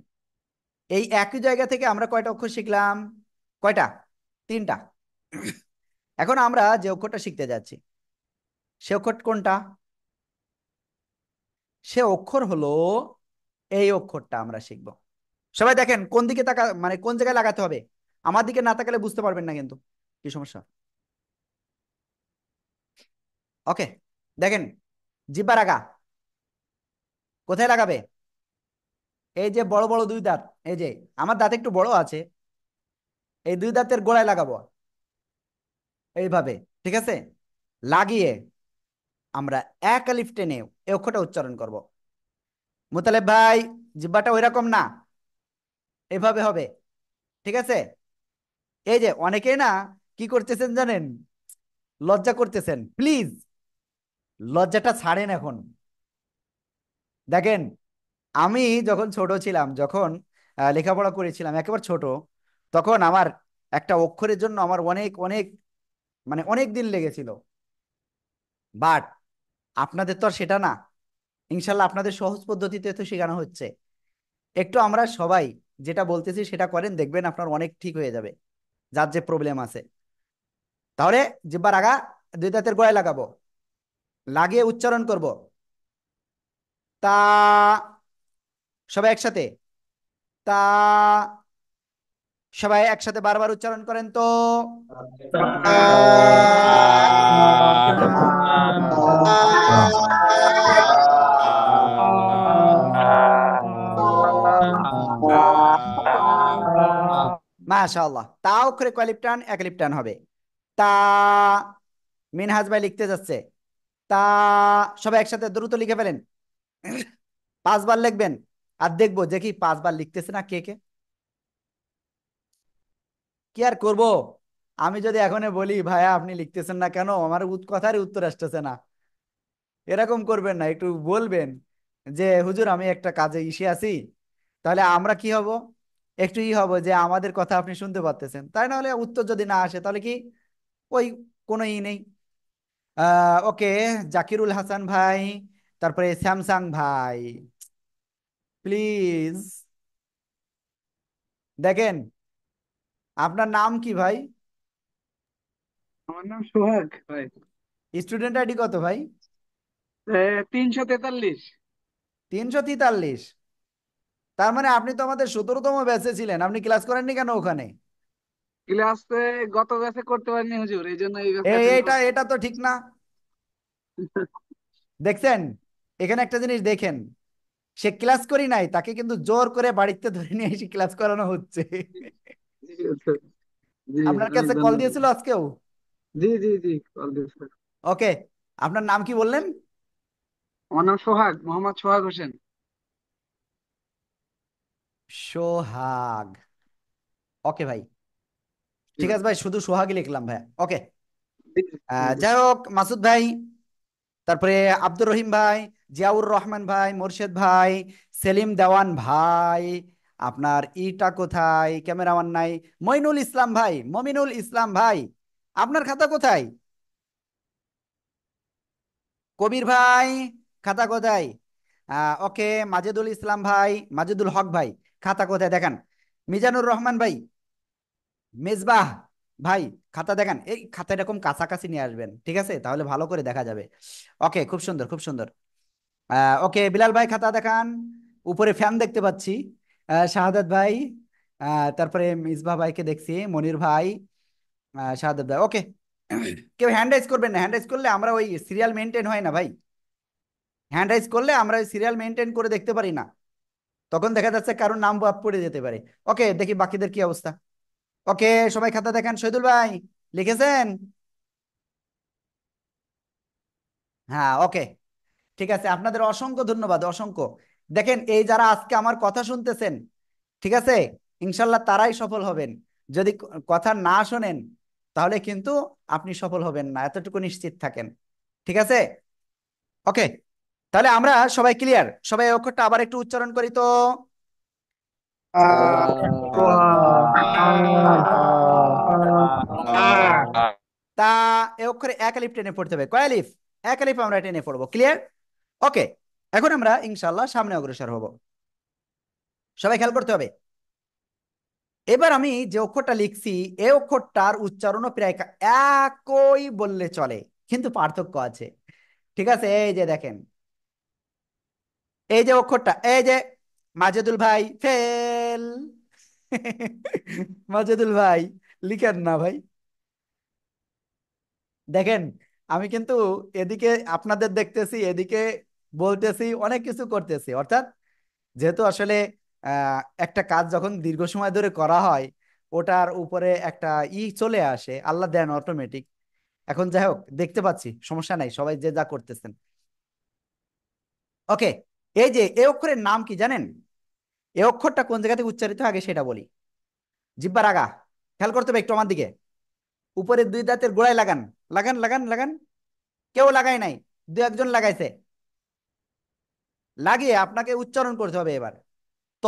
এই একই জায়গা থেকে আমরা কয়টা অক্ষর শিখলাম কয়টা তিনটা এখন আমরা যে অক্ষরটা শিখতে যাচ্ছি সে অক্ষর কোনটা সে অক্ষর হলো এই অক্ষরটা আমরা শিখব সবাই দেখেন কোন দিকে তাকা মানে কোন জায়গায় লাগাতে হবে আমার দিকে না তাকালে বুঝতে পারবেন না কিন্তু কি সমস্যা ওকে দেখেন জিব্বা রাখা কোথায় লাগাবে এই যে বড় বড় দুই দাঁত এই যে আমার দাঁত একটু বড় আছে এই দুই দাঁতের গোড়ায় লাগাবো এইভাবে ঠিক আছে লাগিয়ে আমরা এক আলিফ টেনে এ অক্ষরটা উচ্চারণ করব মোতালেব ভাই জিব্বাটা ওই রকম না এভাবে হবে ঠিক আছে এই যে অনেকেই না কি করতেছেন জানেন লজ্জা করতেছেন প্লিজ লজ্জাটা ছাড়েন এখন দেখেন আমি যখন ছোট ছিলাম যখন লেখাপড়া করেছিলাম একেবারে ছোট তখন আমার একটা অক্ষরের জন্য আমার অনেক অনেক মানে অনেক দিন লেগেছিল বাট আপনাদের তো আর সেটা না ইনশাল্লাহ আপনাদের সহজ পদ্ধতিতে তো শেখানো হচ্ছে একটু আমরা সবাই যেটা বলতেছি সেটা করেন দেখবেন আপনার অনেক ঠিক হয়ে যাবে যার যে প্রবলেম আছে তাহলে জিব্বার আগা দুই দাঁতের গোয়ায় লাগাবো লাগিয়ে উচ্চারণ করব তা সবাই একসাথে তা সবাই একসাথে বারবার উচ্চারণ করেন তো মাশাআল্লাহ তাও করে কয় এক লিপ্টান হবে তা মিনহাজ ভাই লিখতে যাচ্ছে তা সবাই একসাথে দ্রুত লিখে ফেলেন পাঁচবার লিখবেন আর দেখবো যে কি পাঁচবার লিখতেছে না কে কে কি আর করব আমি যদি এখনে বলি ভাইয়া আপনি লিখতেছেন না কেন আমার কথারই উত্তর আসতেছে না এরকম করবেন না একটু বলবেন যে হুজুর আমি একটা কাজে ইসে আছি তাহলে আমরা কি হব একটু ই হব যে আমাদের কথা আপনি শুনতে পারতেছেন তাই না হলে উত্তর যদি না আসে তাহলে কি ওই কোনো ই নেই ওকে জাকিরুল হাসান ভাই তারপরে স্যামসাং ভাই প্লিজ দেখেন আপনার নাম কি ভাই আমার নাম সোহাগ ভাই স্টুডেন্ট আইডি কত ভাই তিনশো তেতাল্লিশ তিনশো তেতাল্লিশ তার মানে আপনি তো আমাদের সতেরোতম ব্যাচে ছিলেন আপনি ক্লাস করেননি কেন ওখানে ক্লাসে গত ক্লাসে করতে পারিনি হুজুর এই জন্য এই এটা তো ঠিক না দেখছেন এখানে একটা জিনিস দেখেন সে ক্লাস করি নাই তাকে কিন্তু জোর করে বাড়িতে ধরে নিয়ে এসে ক্লাস করানো হচ্ছে আপনার কাছে কল দিয়েছিল আজকেও জি জি জি কল দিয়েছিল ওকে আপনার নাম কি বললেন আমার নাম সোহাগ মোহাম্মদ সোহাগ হোসেন সোহাগ ওকে ভাই ঠিক আছে ভাই শুধু সোহাগই লিখলাম ভাই ওকে যাই হোক মাসুদ ভাই তারপরে আব্দুর রহিম ভাই জিয়াউর রহমান ভাই মোর্শেদ ভাই সেলিম দেওয়ান ভাই আপনার ইটা কোথায় ক্যামেরাম্যান নাই মইনুল ইসলাম ভাই মমিনুল ইসলাম ভাই আপনার খাতা কোথায় কবির ভাই খাতা কোথায় ওকে মাজেদুল ইসলাম ভাই মাজেদুল হক ভাই খাতা কোথায় দেখেন মিজানুর রহমান ভাই মেজবাহ ভাই খাতা দেখান এই খাতা এরকম কাছাকাছি নিয়ে আসবেন ঠিক আছে তাহলে ভালো করে দেখা যাবে ওকে খুব সুন্দর খুব সুন্দর ওকে বিলাল ভাই খাতা দেখান উপরে ফ্যান দেখতে পাচ্ছি শাহাদাত ভাই তারপরে মিসবাহ ভাইকে দেখছি মনির ভাই শাহাদাত ভাই ওকে (clears throat) কেউ হ্যান্ড রাইজ করবেন না হ্যান্ড রাইজ করলে আমরা ওই সিরিয়াল মেনটেন হয় না ভাই হ্যান্ড রাইজ করলে আমরা ওই সিরিয়াল মেনটেন করে দেখতে পারি না তখন দেখা যাচ্ছে কারোর নাম বাপ পড়ে যেতে পারে ওকে দেখি বাকিদের কি অবস্থা ওকে সবাই খাতা দেখেন শহীদুল ভাই লিখেছেন হ্যাঁ ওকে ঠিক আছে আপনাদের অসংখ্য ধন্যবাদ অসংখ্য দেখেন এই যারা আজকে আমার কথা শুনতেছেন ঠিক আছে ইনশাল্লাহ তারাই সফল হবেন যদি কথা না শোনেন তাহলে কিন্তু আপনি সফল হবেন না এতটুকু নিশ্চিত থাকেন ঠিক আছে ওকে তাহলে আমরা সবাই ক্লিয়ার সবাই অক্ষরটা আবার একটু উচ্চারণ করি তো তা এ অক্ষরে এক আলিফ টেনে পড়তে হবে কয় আলিফ এক আলিফ আমরা টেনে পড়বো ক্লিয়ার ওকে এখন আমরা ইনশাল্লাহ সামনে অগ্রসর হব সবাই খেয়াল করতে হবে এবার আমি যে অক্ষরটা লিখছি এ অক্ষরটার উচ্চারণও প্রায় একই বললে চলে কিন্তু পার্থক্য আছে ঠিক আছে এই যে দেখেন এই যে অক্ষরটা এই যে মাজেদুল ভাই ফেল মাজেদুল ভাই লিখেন না ভাই দেখেন আমি কিন্তু এদিকে আপনাদের দেখতেছি এদিকে বলতেছি অনেক কিছু করতেছি অর্থাৎ যেহেতু আসলে একটা কাজ যখন দীর্ঘ সময় ধরে করা হয় ওটার উপরে একটা ই চলে আসে আল্লাহ দেন অটোমেটিক এখন যাই হোক দেখতে পাচ্ছি সমস্যা নাই সবাই যে যা করতেছেন ওকে এই যে এ অক্ষরের নাম কি জানেন এ অক্ষরটা কোন জায়গা থেকে উচ্চারিত আগে সেটা বলি জিব্বার আগা খেয়াল করতে হবে একটু আমার দিকে উপরে দুই দাঁতের গোড়ায় লাগান লাগান লাগান লাগান কেউ লাগায় নাই দু একজন লাগাইছে লাগিয়ে আপনাকে উচ্চারণ করতে হবে এবার ত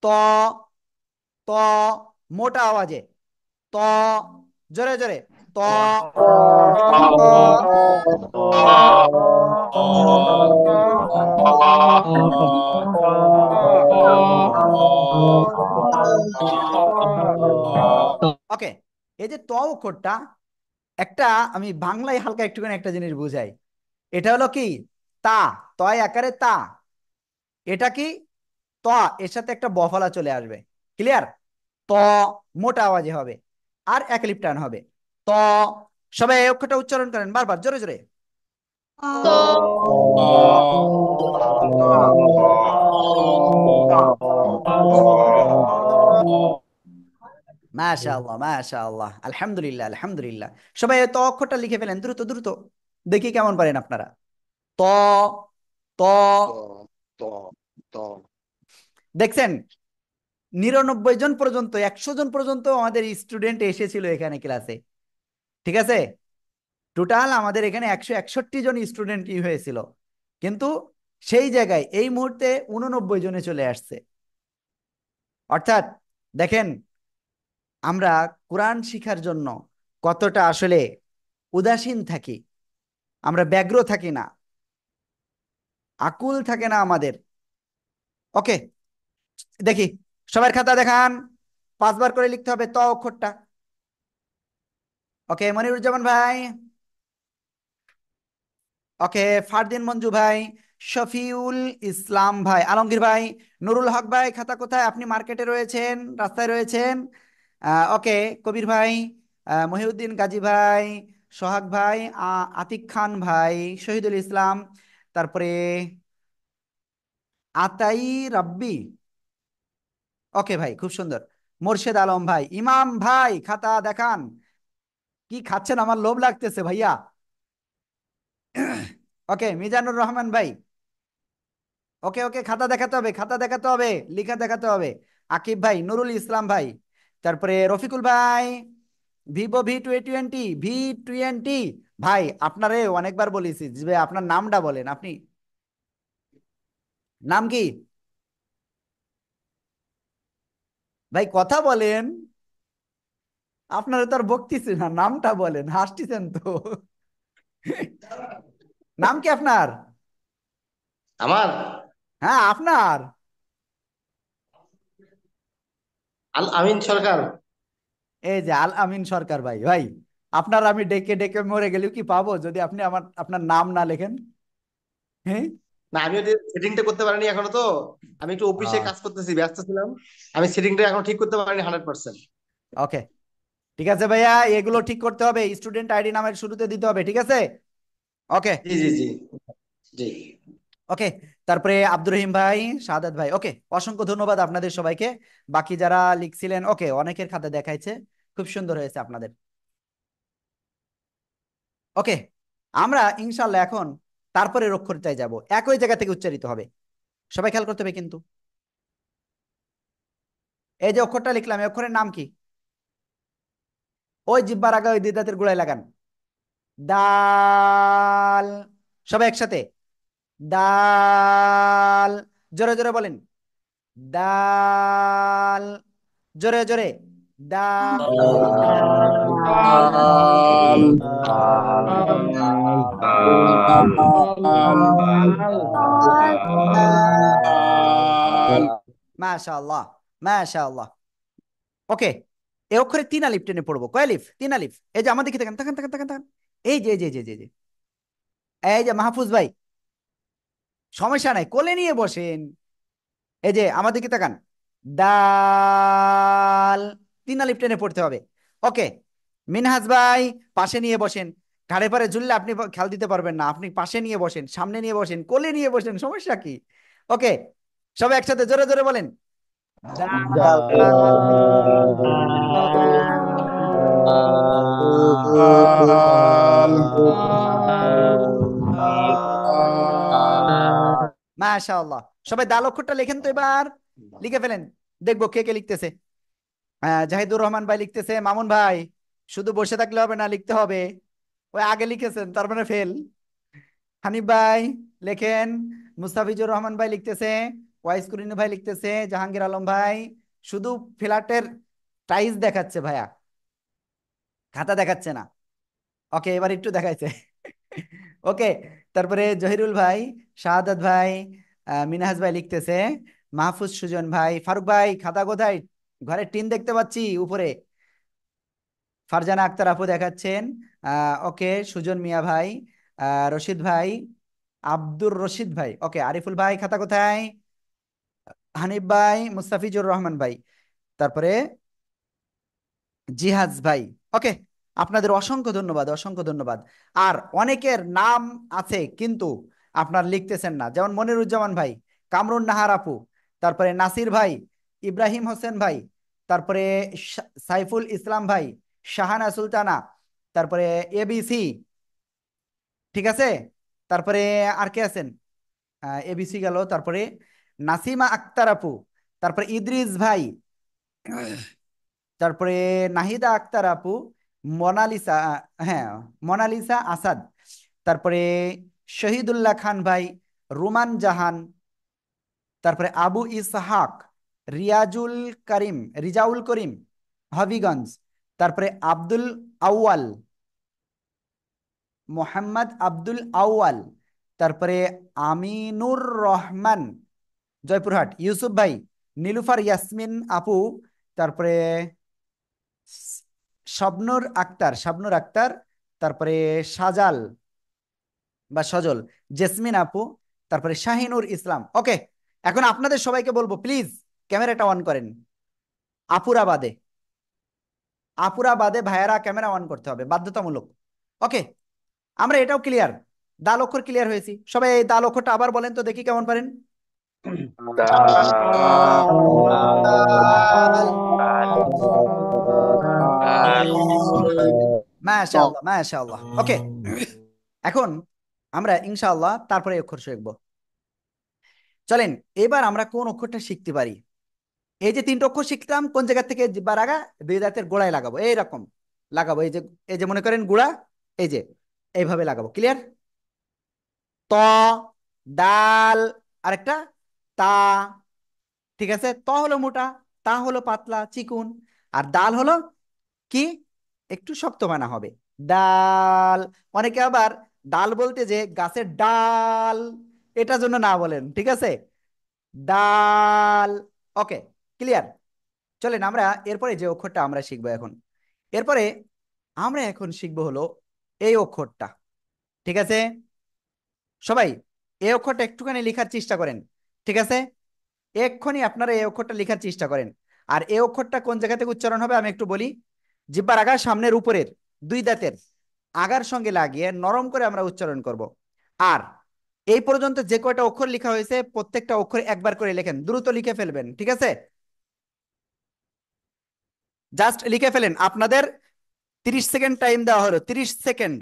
ত ত মোটা আওয়াজে ত জোরে জোরে ওকে এই যে ত অক্ষরটা একটা আমি বাংলায় হালকা একটুখানি একটা জিনিস বুঝাই এটা হলো কি তা তয় আকারে তা এটা কি ত এর সাথে একটা বফলা চলে আসবে ক্লিয়ার ত মোটা আওয়াজে হবে আর একলিপ টান হবে ত সবাই এই অক্ষরটা উচ্চারণ করেন বারবার জোরে জোরে মাশাআল্লাহ মাশাআল্লাহ আলহামদুলিল্লাহ আলহামদুলিল্লাহ সবাই এই ত অক্ষরটা লিখে ফেলেন দ্রুত দ্রুত দেখি কেমন পারেন আপনারা ত ত দেখছেন নিরানব্বই জন পর্যন্ত একশো জন পর্যন্ত আমাদের স্টুডেন্ট এসেছিল এখানে ক্লাসে ঠিক আছে টোটাল আমাদের এখানে একশো একষট্টি জন স্টুডেন্ট ই হয়েছিল কিন্তু সেই জায়গায় এই মুহূর্তে উননব্বই জনে চলে আসছে অর্থাৎ দেখেন আমরা কোরআন শিখার জন্য কতটা আসলে উদাসীন থাকি আমরা ব্যগ্র থাকি না আকুল থাকে না আমাদের ওকে দেখি সবার খাতা দেখান পাঁচবার করে লিখতে হবে ত অক্ষরটা ওকে মনিরুজ্জামান ভাই ওকে ফারদিন মঞ্জু ভাই শফিউল ইসলাম ভাই আলমগীর ভাই নুরুল হক ভাই খাতা কোথায় আপনি মার্কেটে রয়েছেন রাস্তায় রয়েছেন ওকে কবির ভাই মহিউদ্দিন গাজী ভাই সোহাগ ভাই আতিক খান ভাই শহীদুল ইসলাম তারপরে আতাই রাব্বি ওকে ভাই খুব সুন্দর মোর্শেদ আলম ভাই ইমাম ভাই খাতা দেখান কি খাচ্ছেন আমার লোভ লাগতেছে ভাইয়া ওকে মিজানুর রহমান ভাই ওকে ওকে খাতা দেখাতে হবে খাতা দেখাতে হবে লিখা দেখাতে হবে আকিব ভাই নুরুল ইসলাম ভাই তারপরে রফিকুল ভাই Vivo V twenty V twenty ভাই আপনারে অনেকবার বলেছি ভাই আপনার নামটা বলেন আপনি নাম কি ভাই কথা বলেন আপনারা তো আর বকতিছি না নামটা বলেন হাসতেছেন তো নাম কি আপনার আমার হ্যাঁ আপনার আল আমিন সরকার এই যে আল আমিন সরকার ভাই ভাই আপনার আমি ডেকে ডেকে মরে গেলেও কি পাবো যদি আপনি আমার আপনার নাম না লেখেন হ্যাঁ না আমি ওই সেটিংটা করতে পারিনি এখনো তো আমি একটু অফিসে কাজ করতেছি ব্যস্ত ছিলাম আমি সেটিংটা এখনো ঠিক করতে পারিনি হান্ড্রেড পার্সেন্ট ওকে ঠিক আছে ভাইয়া এগুলো ঠিক করতে হবে স্টুডেন্ট আইডি নামের শুরুতে দিতে হবে ঠিক আছে ওকে জি জি জি ওকে তারপরে আব্দুর রহিম ভাই সাদাত ভাই ওকে অসংখ্য ধন্যবাদ আপনাদের সবাইকে বাকি যারা লিখছিলেন ওকে অনেকের খাতে দেখাইছে খুব সুন্দর হয়েছে আপনাদের ওকে আমরা ইনশাল্লাহ এখন তারপরে অক্ষরটায় যাব একই জায়গা থেকে উচ্চারিত হবে সবাই খেয়াল করতে হবে কিন্তু এই যে অক্ষরটা লিখলাম এই অক্ষরের নাম কি ওই জিব্বার আগে ওই দুই দাঁতের গোড়ায় লাগান দাল সবাই একসাথে দাল জোরে জোরে বলেন দাল জোরে জোরে মাশাল্লাহ মাশাআল্লাহ ওকে এ অক্ষরে তিন আলিফ টেনে পড়বো কয় আলিফ তিন আলিফ এই যে আমাদের কি থাকেন থাকেন থাকেন থাকেন এই যে যে যে যে যে এই যে মাহফুজ ভাই সমস্যা নাই কোলে নিয়ে বসেন এই যে আমাদের কি তাকান দাল তিন আলিফ টেনে পড়তে হবে ওকে মিনহাজ ভাই পাশে নিয়ে বসেন ঘাড়ে পারে ঝুললে আপনি খেয়াল দিতে পারবেন না আপনি পাশে নিয়ে বসেন সামনে নিয়ে বসেন কোলে নিয়ে বসেন সমস্যা কি ওকে সবাই একসাথে জোরে জোরে বলেন সবাই লেখেন তো এবার লিখে ফেলেন দেখবো কে কে লিখতেছে জাহিদুর রহমান ভাই লিখতেছে মামুন ভাই শুধু বসে থাকলে হবে না লিখতে হবে ওই আগে লিখেছেন তার মানে ফেল হানিফ ভাই লেখেন মুস্তাফিজুর রহমান ভাই লিখতেছে ওয়াইস ভাই লিখতেছে জাহাঙ্গীর আলম ভাই শুধু ফ্ল্যাটের টাইস দেখাচ্ছে ভাইয়া খাতা দেখাচ্ছে না ওকে এবার একটু দেখাইছে ওকে তারপরে জহিরুল ভাই শাহাদাত ভাই মিনহাজ ভাই লিখতেছে মাহফুজ সুজন ভাই ফারুক ভাই খাতা কোথায় ঘরের টিন দেখতে পাচ্ছি উপরে ফারজানা আক্তার আপু দেখাচ্ছেন ওকে সুজন মিয়া ভাই রশিদ ভাই আব্দুর রশিদ ভাই ওকে আরিফুল ভাই খাতা কোথায় হানিফ ভাই মুস্তাফিজুর রহমান ভাই তারপরে জিহাজ ভাই ওকে আপনাদের অসংখ্য ধন্যবাদ অসংখ্য ধন্যবাদ আর অনেকের নাম আছে কিন্তু আপনার লিখতেছেন না যেমন মনিরুজ্জামান ভাই কামরুন নাহার আপু তারপরে নাসির ভাই ইব্রাহিম হোসেন ভাই তারপরে সাইফুল ইসলাম ভাই শাহানা সুলতানা তারপরে এবিসি ঠিক আছে তারপরে আর কে আছেন এবিসি গেল তারপরে নাসিমা আক্তার আপু তারপরে ইদ্রিস ভাই তারপরে নাহিদা আক্তার আপু মোনালিসা হ্যাঁ মোনালিসা আসাদ তারপরে শহীদুল্লাহ খান ভাই রুমান জাহান তারপরে আবু ইসহাক রিয়াজুল করিম রিজাউল করিম হবিগঞ্জ তারপরে আব্দুল আউয়াল মোহাম্মদ আব্দুল আউয়াল তারপরে আমিনুর রহমান জয়পুরহাট ইউসুফ ভাই নীলুফার ইয়াসমিন আপু তারপরে শবনুর আক্তার শাবনুর আক্তার তারপরে সাজাল বা সজল জেসমিন আপু তারপরে শাহিনুর ইসলাম ওকে এখন আপনাদের সবাইকে বলবো প্লিজ ক্যামেরাটা অন করেন আপুরাবাদে আপুরাবাদে ভাইয়ারা ক্যামেরা অন করতে হবে বাধ্যতামূলক ওকে আমরা এটাও ক্লিয়ার দাল অক্ষর ক্লিয়ার হয়েছি সবাই এই দাল অক্ষরটা আবার বলেন তো দেখি কেমন পারেন ওকে এখন আমরা ইনশাআল্লাহ তারপরে অক্ষর শিখবো চলেন এবার আমরা কোন অক্ষরটা শিখতে পারি এই যে তিনটা অক্ষর শিখতাম কোন জায়গা থেকে জিব্বার আগা দুই দাঁতের গোড়ায় লাগাবো এইরকম লাগাবো এই যে এই যে মনে করেন গুড়া এই যে এইভাবে লাগাবো ক্লিয়ার ত ডাল আরেকটা তা ঠিক আছে ত হলো মোটা তা হলো পাতলা চিকুন আর ডাল হলো কি একটু শক্ত মানা হবে ডাল অনেকে আবার ডাল বলতে যে গাছের ডাল এটার জন্য না বলেন ঠিক আছে ডাল ওকে ক্লিয়ার চলেন আমরা এরপরে যে অক্ষরটা আমরা শিখবো এখন এরপরে আমরা এখন শিখবো হলো এই অক্ষরটা ঠিক আছে সবাই এই অক্ষরটা একটুখানি লেখার চেষ্টা করেন ঠিক আছে এক্ষুনি আপনারা এই অক্ষরটা লেখার চেষ্টা করেন আর এই অক্ষরটা কোন জায়গা থেকে উচ্চারণ হবে আমি একটু বলি জিব্বার আগার সামনের উপরের দুই দাঁতের আগার সঙ্গে লাগিয়ে নরম করে আমরা উচ্চারণ করব। আর এই পর্যন্ত যে কয়টা অক্ষর লেখা হয়েছে প্রত্যেকটা অক্ষর একবার করে লেখেন দ্রুত লিখে ফেলবেন ঠিক আছে জাস্ট লিখে ফেলেন আপনাদের 30 সেকেন্ড টাইম দেওয়া হলো 30 সেকেন্ড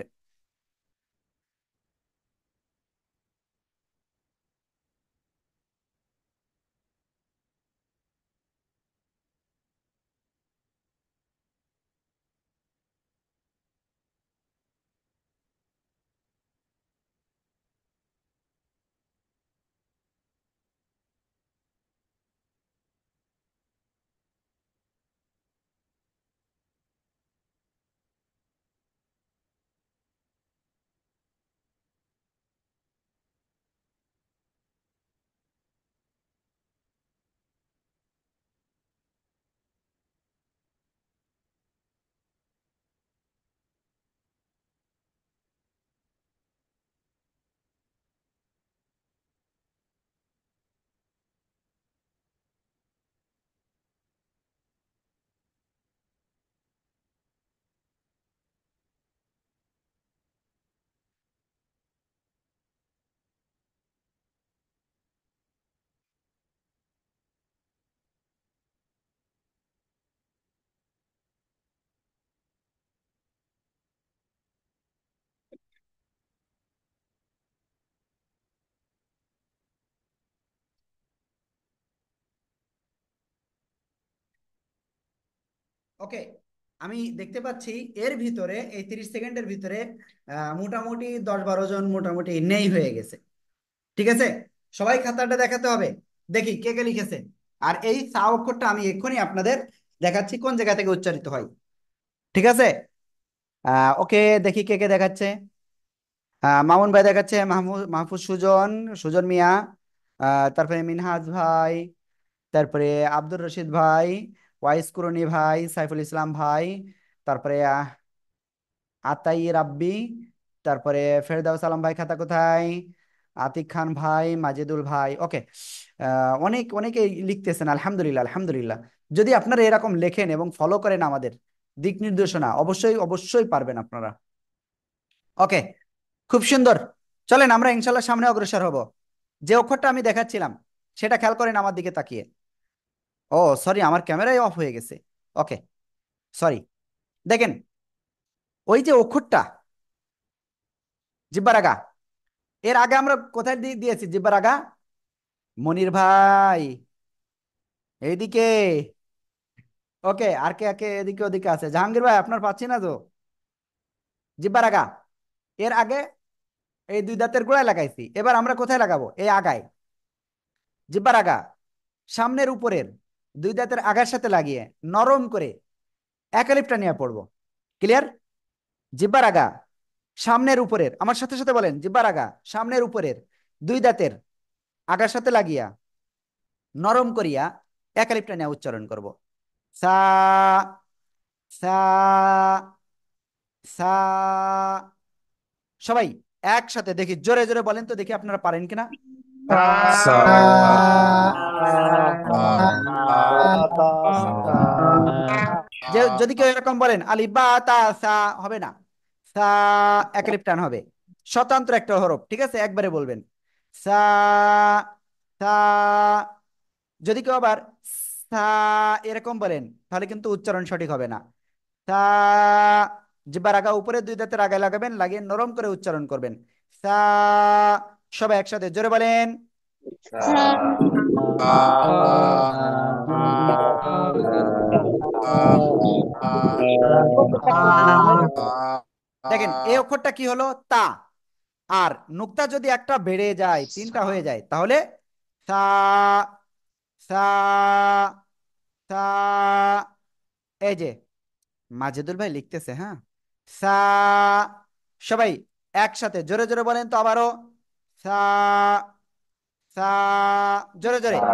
ওকে আমি দেখতে পাচ্ছি এর ভিতরে এই তিরিশ সেকেন্ডের ভিতরে মোটামুটি দশ বারো জন মোটামুটি নেই হয়ে গেছে ঠিক আছে সবাই খাতাটা দেখাতে হবে দেখি কে কে লিখেছে আর এই সা অক্ষরটা আমি এক্ষুনি আপনাদের দেখাচ্ছি কোন জায়গা থেকে উচ্চারিত হয় ঠিক আছে ওকে দেখি কে কে দেখাচ্ছে মামুন ভাই দেখাচ্ছে মাহমুদ মাহফুজ সুজন সুজন মিয়া তারপরে মিনহাজ ভাই তারপরে আব্দুর রশিদ ভাই ওয়াইস কুরুনি ভাই সাইফুল ইসলাম ভাই তারপরে আতাই রাব্বি তারপরে ফেরদাউস আলম ভাই খাতা কোথায় আতিক খান ভাই মাজেদুল ভাই ওকে অনেক অনেকে লিখতেছেন আলহামদুলিল্লাহ আলহামদুলিল্লাহ যদি আপনারা এরকম লেখেন এবং ফলো করেন আমাদের দিক নির্দেশনা অবশ্যই অবশ্যই পারবেন আপনারা ওকে খুব সুন্দর চলেন আমরা ইনশাল্লাহ সামনে অগ্রসর হব যে অক্ষরটা আমি দেখাচ্ছিলাম সেটা খেয়াল করেন আমার দিকে তাকিয়ে ও সরি আমার ক্যামেরাই অফ হয়ে গেছে ওকে সরি দেখেন ওই যে অক্ষরটা আগা এর আগে আমরা কোথায় দিয়ে দিয়েছি আগা মনির ভাই এইদিকে ওকে আর কে কে এদিকে ওদিকে আছে জাহাঙ্গীর ভাই আপনার পাচ্ছি না তো জিব্বার আগা এর আগে এই দুই দাঁতের গোড়ায় লাগাইছি এবার আমরা কোথায় লাগাবো এই আগায় জিব্বার আগা সামনের উপরের দুই দাঁতের আঘাত সাথে লাগিয়ে নরম করে একালিপটা নিয়ে পড়বো ক্লিয়ার জিব্বার আগা সামনের উপরের আমার সাথে সাথে বলেন জিব্বার আগা সামনের উপরের দুই দাঁতের আগার সাথে লাগিয়া নরম করিয়া একালিপটা নিয়ে উচ্চারণ করব সা সা সা সবাই একসাথে দেখি জোরে জোরে বলেন তো দেখি আপনারা পারেন কিনা sa যদি কেউ এরকম বলেন আলি বা তা সা হবে না সা এক হবে স্বতন্ত্র একটা হরফ ঠিক আছে একবারে বলবেন সা সা যদি কেউ আবার সা এরকম বলেন তাহলে কিন্তু উচ্চারণ সঠিক হবে না সা জিব্বা রাগা উপরে দুই দাঁতে রাগায় লাগাবেন লাগিয়ে নরম করে উচ্চারণ করবেন সা সবাই একসাথে জোরে বলেন দেখেন এই অক্ষরটা কি হলো তা আর নুক্তা যদি একটা বেড়ে যায় তিনটা হয়ে যায় তাহলে সা সা সা এই যে মাজেদুল ভাই লিখতেছে হ্যাঁ সা সবাই একসাথে জোরে জোরে বলেন তো আবারও さあ、さあ、じょれじょれ。あ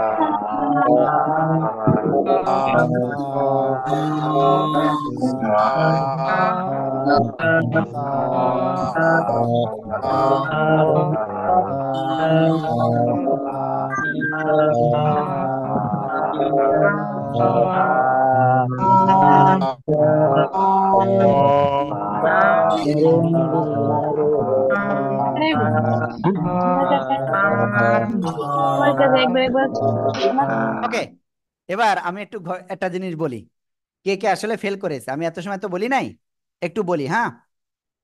ওকে এবার আমি একটু একটা জিনিস বলি কে কে আসলে ফেল করেছে আমি এত সময় তো বলি নাই একটু বলি হ্যাঁ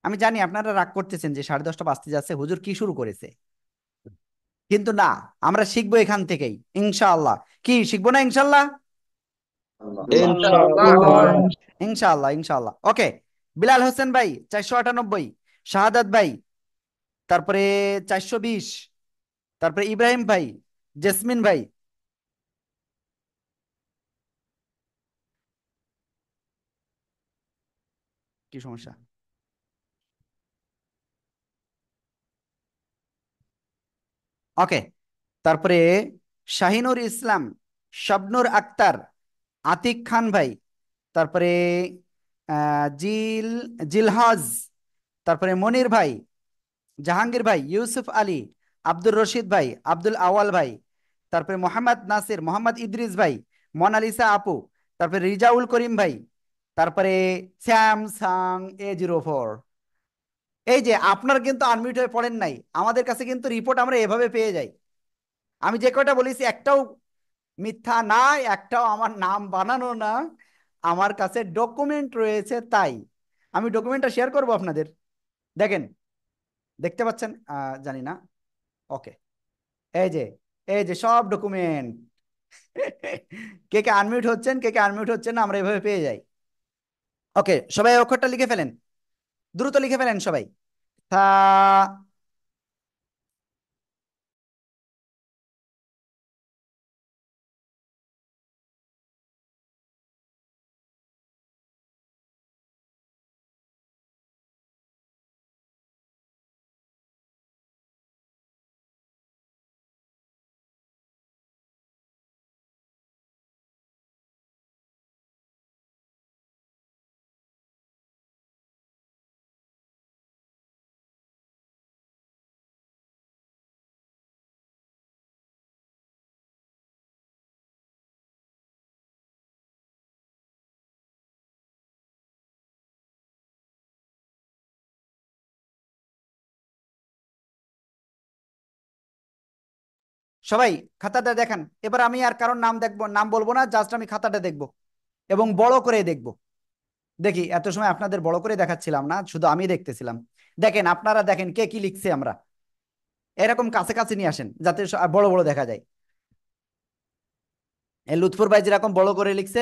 আমি জানি আপনারা রাগ করতেছেন যে সাড়ে দশটা বাঁচতে যাচ্ছে হুজুর কি শুরু করেছে কিন্তু না আমরা শিখবো এখান থেকেই ইনশাআল্লাহ কি শিখবো না ইনশাল্লাহ ইনশাল্লাহ ইনশাল্লাহ ওকে বিলাল হোসেন ভাই চারশো আটানব্বই শাহাদ ভাই তারপরে চারশো বিশ তারপরে ইব্রাহিম ভাই জেসমিন ভাই কি সমস্যা ওকে তারপরে শাহিনুর ইসলাম শবনুর আক্তার আতিক খান ভাই তারপরে জিল জিলহাজ তারপরে মনির ভাই জাহাঙ্গীর ভাই ইউসুফ আলী আব্দুর রশিদ ভাই আব্দুল আওয়াল ভাই তারপরে মোহাম্মদ নাসির মোহাম্মদ ইদ্রিস ভাই মোনালিসা আপু তারপরে রিজাউল করিম ভাই তারপরে স্যামসাং এ জিরো ফোর এই যে আপনার কিন্তু আনমিউট হয়ে পড়েন নাই আমাদের কাছে কিন্তু রিপোর্ট আমরা এভাবে পেয়ে যাই আমি যে কয়টা বলেছি একটাও মিথ্যা না একটাও আমার নাম বানানো না আমার কাছে ডকুমেন্ট রয়েছে তাই আমি ডকুমেন্টটা শেয়ার করব আপনাদের দেখেন দেখতে পাচ্ছেন জানি না ওকে এই যে এই যে সব ডকুমেন্ট কে কে আনমিউট হচ্ছেন কে কে আনমিউট হচ্ছেন আমরা এভাবে পেয়ে যাই ওকে সবাই অক্ষরটা লিখে ফেলেন দ্রুত লিখে ফেলেন সবাই থা সবাই খাতাটা দেখেন এবার আমি আর কারোর নাম দেখব নাম বলবো না জাস্ট আমি খাতাটা দেখব এবং বড় করে দেখব দেখি এত সময় আপনাদের বড় করে দেখাচ্ছিলাম না শুধু আমি দেখতেছিলাম দেখেন আপনারা দেখেন কে কি লিখছে আমরা এরকম কাছে কাছে নিয়ে আসেন যাতে বড় বড় দেখা যায় লুৎফুর ভাই যেরকম বড় করে লিখছে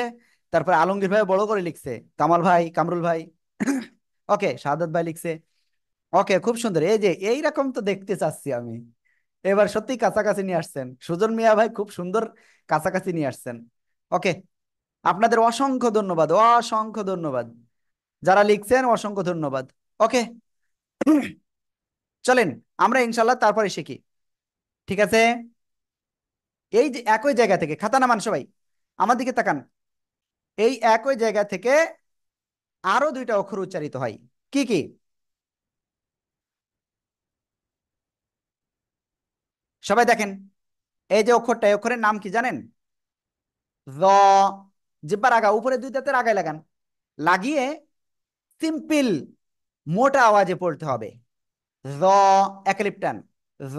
তারপর আলমগীর ভাই বড় করে লিখছে কামাল ভাই কামরুল ভাই (coughs) ওকে শাহাদ ভাই লিখছে ওকে খুব সুন্দর এই যে এইরকম তো দেখতে চাচ্ছি আমি এবার সত্যি কাছাকাছি নিয়ে আসছেন সুজন মিয়া ভাই খুব সুন্দর কাছাকাছি নিয়ে আসছেন ওকে আপনাদের অসংখ্য ধন্যবাদ অসংখ্য ধন্যবাদ যারা লিখছেন অসংখ্য ধন্যবাদ ওকে চলেন আমরা ইনশাল্লাহ তারপরে শিখি ঠিক আছে এই যে একই জায়গা থেকে খাতা নামান সবাই আমার দিকে তাকান এই একই জায়গা থেকে আরো দুইটা অক্ষর উচ্চারিত হয় কি কি সবাই দেখেন এই যে অক্ষরটা এই অক্ষরের নাম কি জানেন জিব্বার আগা উপরে দুই দাঁতের আগায় লাগান লাগিয়ে সিম্পল মোটা আওয়াজে পড়তে হবে জ একলিপটান জ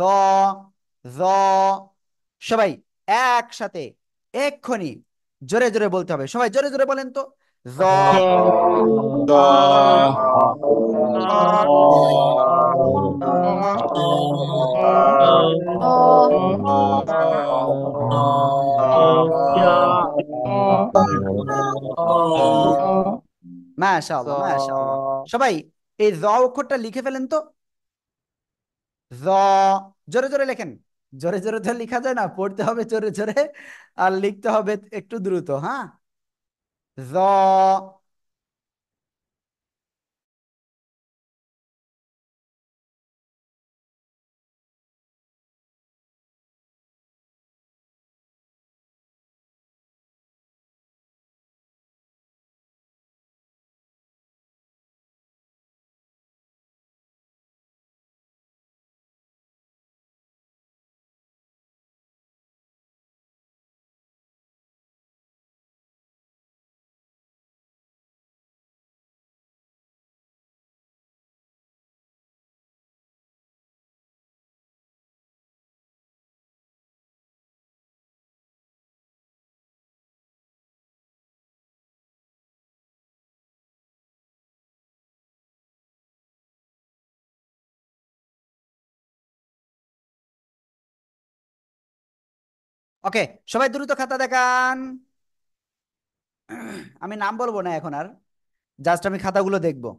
জ সবাই একসাথে এক্ষুনি জোরে জোরে বলতে হবে সবাই জোরে জোরে বলেন তো জ সবাই এই জ অক্ষরটা লিখে ফেলেন তো জ জোরে জোরে লেখেন জোরে জোরে তো লিখা যায় না পড়তে হবে জোরে জোরে আর লিখতে হবে একটু দ্রুত হ্যাঁ জ ওকে সবাই দ্রুত খাতা দেখান আমি নাম বলবো না এখন আর জাস্ট আমি খাতাগুলো দেখবো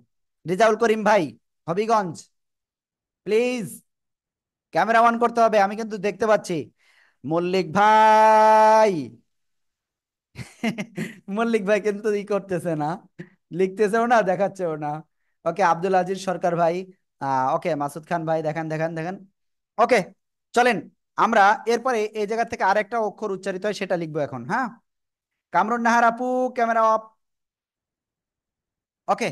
রিজাউল করিম ভাই হবিগঞ্জ প্লিজ ক্যামেরা অন করতে হবে আমি কিন্তু দেখতে পাচ্ছি মল্লিক ভাই মল্লিক ভাই কিন্তু ই করতেছে না লিখতেছেও না দেখাচ্ছেও না ওকে আব্দুল আজিজ সরকার ভাই ওকে মাসুদ খান ভাই দেখান দেখান দেখান ওকে চলেন আমরা এরপরে এই জায়গা থেকে আরেকটা অক্ষর উচ্চারিত হয় সেটা লিখবো এখন হ্যাঁ কামরুন নাহার আপু ক্যামেরা অফ ওকে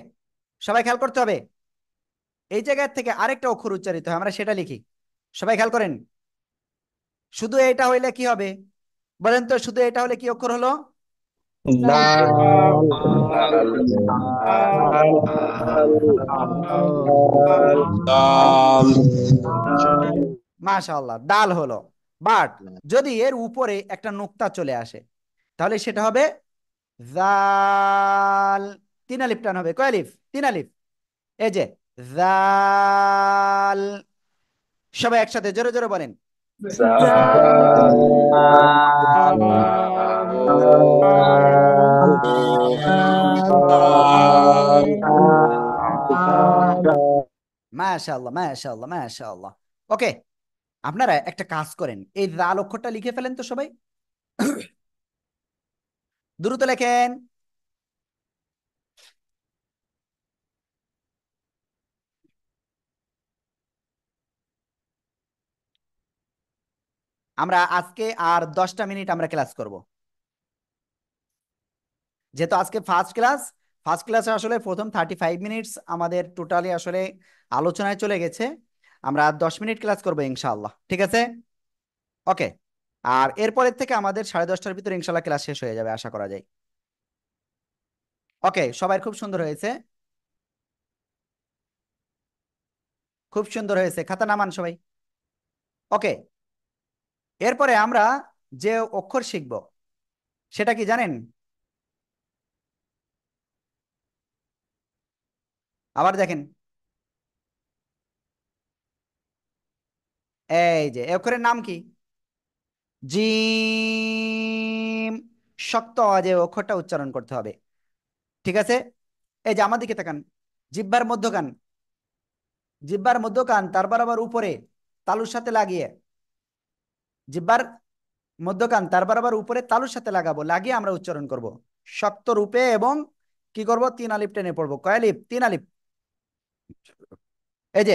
সবাই খেয়াল করতে হবে এই জায়গা থেকে আরেকটা অক্ষর উচ্চারিত হয় আমরা সেটা লিখি সবাই খেয়াল করেন শুধু এটা হইলে কি হবে বলেন তো শুধু এটা হলে কি অক্ষর হলো মাশাল্লাহ দাল হলো বাট হ্যাঁ। যদি এর উপরে একটা নোক্তা চলে আসে তাহলে সেটা হবে জাল তিন আলিফ টান হবে কয় তিন আলিফ এই যে জাল সবাই একসাথে জোরে জোরে বলেন মাশাল্লাহ মাশাল্লাহ মাশাল্লাহ ওকে আপনারা একটা কাজ করেন এই রাল অক্ষরটা লিখে ফেলেন তো সবাই দ্রুত লেখেন আমরা আজকে আর দশটা মিনিট আমরা ক্লাস করব যেহেতু আজকে ফার্স্ট ক্লাস ফার্স্ট ক্লাসে আসলে প্রথম থার্টি ফাইভ মিনিটস আমাদের টোটালি আসলে আলোচনায় চলে গেছে আমরা দশ মিনিট ক্লাস করব ইনশাল্লাহ ঠিক আছে ওকে আর এরপরের থেকে আমাদের সাড়ে দশটার ভিতরে ইনশাল্লাহ ক্লাস শেষ হয়ে যাবে আশা করা যায় ওকে সবাই খুব সুন্দর হয়েছে খুব সুন্দর হয়েছে খাতা নামান সবাই ওকে এরপরে আমরা যে অক্ষর শিখব সেটা কি জানেন আবার দেখেন এই যে অক্ষরের নাম কি জিম শক্ত আওয়াজে অক্ষরটা উচ্চারণ করতে হবে ঠিক আছে এই যে আমার দিকে তাকান জিব্বার মধ্যকান জিব্বার মধ্যকান তারপর আবার উপরে তালুর সাথে লাগিয়ে জিব্বার মধ্যকান তারপর আবার উপরে তালুর সাথে লাগাবো লাগিয়ে আমরা উচ্চারণ করব শক্ত রূপে এবং কি করব তিন আলিপ টেনে পড়বো কয়ালিপ তিন আলিপ এই যে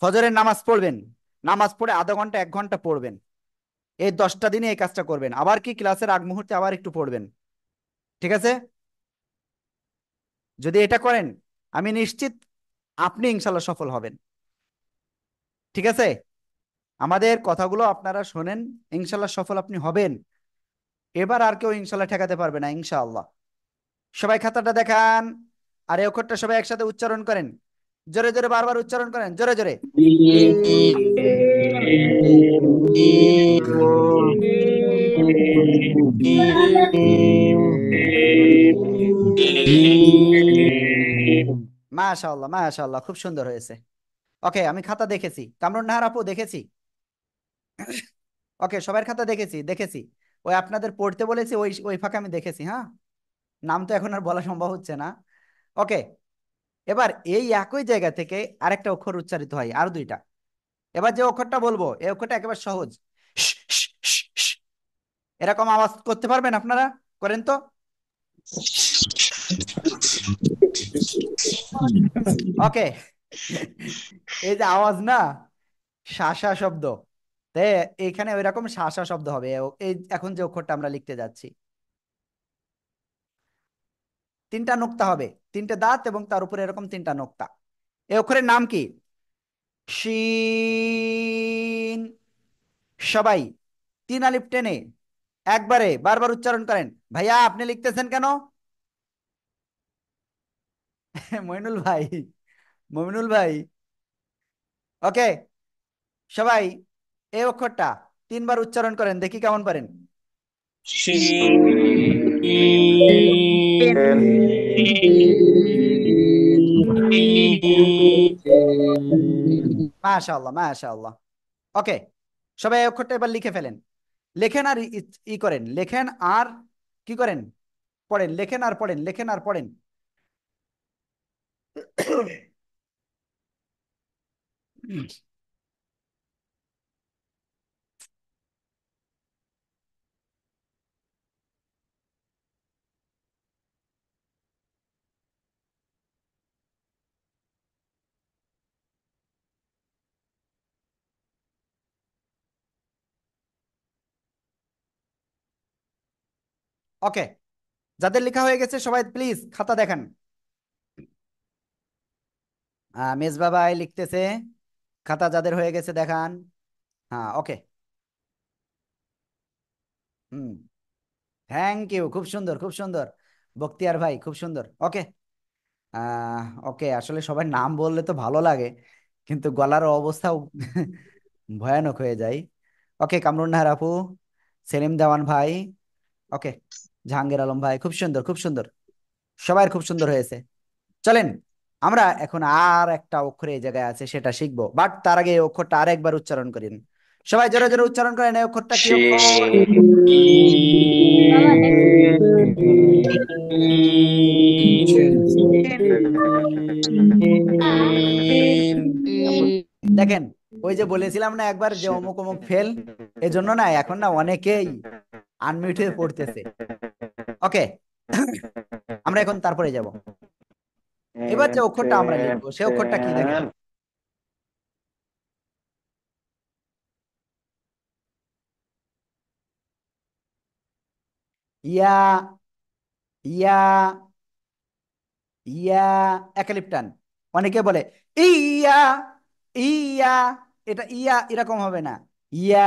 ফজরের নামাজ পড়বেন নামাজ পড়ে আধা ঘন্টা এক ঘন্টা পড়বেন এই দশটা দিনে এই কাজটা করবেন আবার কি ক্লাসের আগ মুহূর্তে আবার একটু পড়বেন ঠিক আছে যদি এটা করেন আমি নিশ্চিত আপনি ইনশাল্লাহ সফল হবেন ঠিক আছে আমাদের কথাগুলো আপনারা শোনেন ইনশাল্লাহ সফল আপনি হবেন এবার আর কেউ ইনশাল্লাহ ঠেকাতে পারবে না ইনশাআল্লাহ সবাই খাতাটা দেখান আর এই অক্ষরটা সবাই একসাথে উচ্চারণ করেন জোরে জোরে বারবার উচ্চারণ করেন জোরে জোরে মাশাআল্লাহ মাশাআল্লাহ খুব সুন্দর হয়েছে ওকে আমি খাতা দেখেছি কামরুন নাহার আপু দেখেছি ওকে সবার খাতা দেখেছি দেখেছি ওই আপনাদের পড়তে বলেছি ওই ওই ফাঁকে আমি দেখেছি হ্যাঁ নাম তো এখন আর বলা সম্ভব হচ্ছে না ওকে এবার এই একই জায়গা থেকে আরেকটা অক্ষর উচ্চারিত হয় আর দুইটা এবার যে অক্ষরটা বলবো এই অক্ষরটা একেবারে সহজ এরকম আওয়াজ করতে পারবেন আপনারা করেন তো ওকে এই যে আওয়াজ না শাসা শব্দ এইখানে ওই রকম শাসা শব্দ হবে এই এখন যে অক্ষরটা আমরা লিখতে যাচ্ছি তিনটা নোক্তা হবে তিনটে দাঁত এবং তার উপরে এরকম তিনটা নোক্তা এ অক্ষরের নাম কি শিন সবাই তিন আলিফ টেনে একবারে বারবার উচ্চারণ করেন ভাইয়া আপনি লিখতেছেন কেন মইনুল ভাই মমিনুল ভাই ওকে সবাই এই অক্ষরটা তিনবার উচ্চারণ করেন দেখি কেমন পারেন মাশাআল্লাহ মাশাআল্লাহ ওকে সবাই অক্ষরটা এবার লিখে ফেলেন লেখেন আর ই করেন লেখেন আর কি করেন পড়েন লেখেন আর পড়েন লেখেন আর পড়েন ওকে যাদের লেখা হয়ে গেছে সবাই প্লিজ খাতা দেখান মেজ ভাই লিখতেছে খাতা যাদের হয়ে গেছে দেখান হ্যাঁ ওকে হুম থ্যাংক ইউ খুব সুন্দর খুব সুন্দর বক্তিয়ার ভাই খুব সুন্দর ওকে ওকে আসলে সবাই নাম বললে তো ভালো লাগে কিন্তু গলার অবস্থাও (laughs) ভয়ানক হয়ে যায় ওকে কামরুন্নাহার আপু সেলিম দেওয়ান ভাই ওকে জাহাঙ্গীর আলম ভাই খুব সুন্দর খুব সুন্দর সবাই খুব সুন্দর হয়েছে চলেন আমরা এখন আর একটা অক্ষরে এই জায়গায় আছে সেটা শিখবো বাট তার আগে এই অক্ষরটা একবার উচ্চারণ করেন সবাই জোরে জোরে উচ্চারণ করেন এই অক্ষরটা কি দেখেন ওই যে বলেছিলাম না একবার যে অমুক অমুক ফেল এজন্য না এখন না অনেকেই আনমিউটে পড়তেছে ওকে আমরা এখন তারপরে যাব এবার যে অক্ষরটা আমরা লিখবো সে অক্ষরটা কি দেখেন ইয়া ইয়া ইয়া একলিপ্টান অনেকে বলে ইয়া ইয়া এটা ইয়া এরকম হবে না ইয়া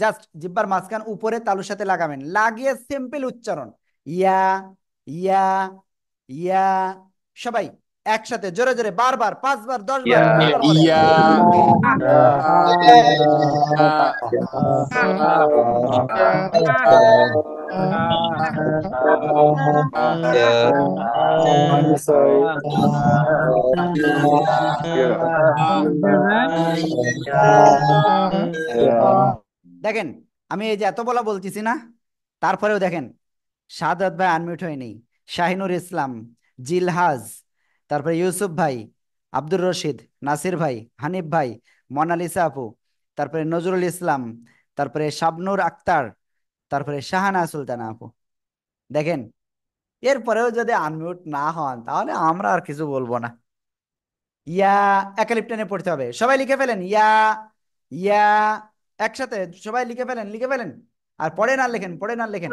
জাস্ট জিব্বার মাঝখান উপরে তালুর সাথে লাগাবেন লাগিয়ে সিম্পল উচ্চারণ ইয়া ইয়া ইয়া সবাই একসাথে জোরে জোরে বারবার পাঁচবার দশ বার দেখেন আমি এই যে এত বলা বলতেছি না তারপরেও দেখেন সাদাত ভাই আনমিউট হয়নি শাহিনুর ইসলাম জিলহাজ তারপরে ইউসুফ ভাই আব্দুর রশিদ নাসির ভাই হানিফ ভাই মোনালিসা আপু তারপরে নজরুল ইসলাম তারপরে শাবনুর আক্তার তারপরে শাহানা সুলতানা আপু দেখেন এরপরেও যদি আনমিউট না হন তাহলে আমরা আর কিছু বলবো না ইয়া একালিপ্টনে পড়তে হবে সবাই লিখে ফেলেন ইয়া ইয়া একসাথে সবাই লিখে ফেলেন লিখে ফেলেন আর পড়ে না লেখেন পড়ে না লেখেন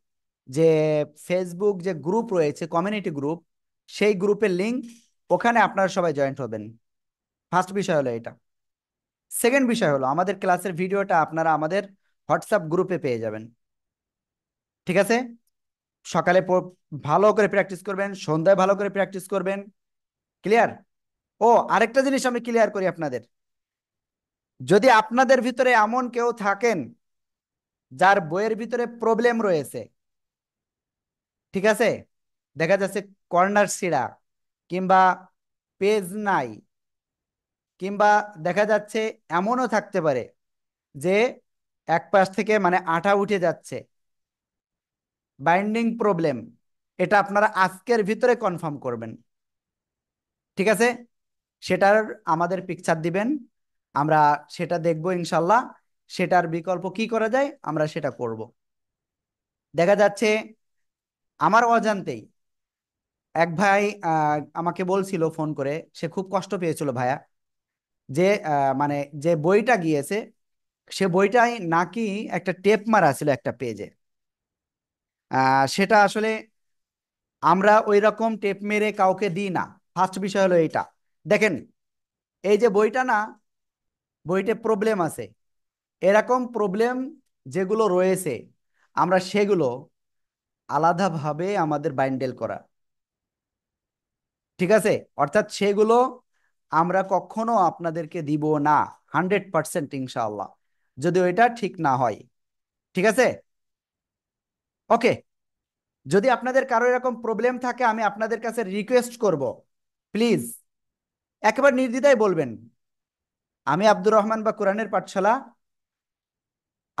যে ফেসবুক যে গ্রুপ রয়েছে কমিউনিটি গ্রুপ সেই গ্রুপের লিঙ্ক ওখানে আপনারা সবাই জয়েন্ট হবেন ফার্স্ট বিষয় হলো এটা সেকেন্ড বিষয় হলো আমাদের ক্লাসের ভিডিওটা আপনারা আমাদের হোয়াটসঅ্যাপ গ্রুপে পেয়ে যাবেন ঠিক আছে সকালে ভালো করে প্র্যাকটিস করবেন সন্ধ্যায় ভালো করে প্র্যাকটিস করবেন ক্লিয়ার ও আরেকটা জিনিস আমি ক্লিয়ার করি আপনাদের যদি আপনাদের ভিতরে এমন কেউ থাকেন যার বইয়ের ভিতরে প্রবলেম রয়েছে ঠিক আছে দেখা যাচ্ছে কর্নার শিরা কিংবা পেজ নাই কিংবা দেখা যাচ্ছে এমনও থাকতে পারে যে এক পাশ থেকে মানে আঠা উঠে যাচ্ছে বাইন্ডিং প্রবলেম এটা আপনারা আজকের ভিতরে কনফার্ম করবেন ঠিক আছে সেটার আমাদের পিকচার দিবেন আমরা সেটা দেখব ইনশাল্লাহ সেটার বিকল্প কি করা যায় আমরা সেটা করব দেখা যাচ্ছে আমার অজান্তেই এক ভাই আমাকে বলছিল ফোন করে সে খুব কষ্ট পেয়েছিল ভাইয়া যে মানে যে বইটা গিয়েছে সে বইটাই নাকি একটা টেপ মারা ছিল একটা পেজে সেটা আসলে আমরা ওই রকম টেপ মেরে কাউকে দিই না ফার্স্ট বিষয় হলো এইটা দেখেন এই যে বইটা না বইতে প্রবলেম আছে এরকম প্রবলেম যেগুলো রয়েছে আমরা সেগুলো আলাদাভাবে আমাদের বাইন্ডেল করা ঠিক আছে অর্থাৎ সেগুলো আমরা কখনো আপনাদেরকে দিব না হান্ড্রেড পার্সেন্ট ইনশাআল্লাহ যদি ওইটা ঠিক না হয় ঠিক আছে ওকে যদি আপনাদের কারো এরকম প্রবলেম থাকে আমি আপনাদের কাছে রিকোয়েস্ট করব প্লিজ একেবারে নির্দ্বিধায় বলবেন আমি আব্দুর রহমান বা কোরআনের পাঠশালা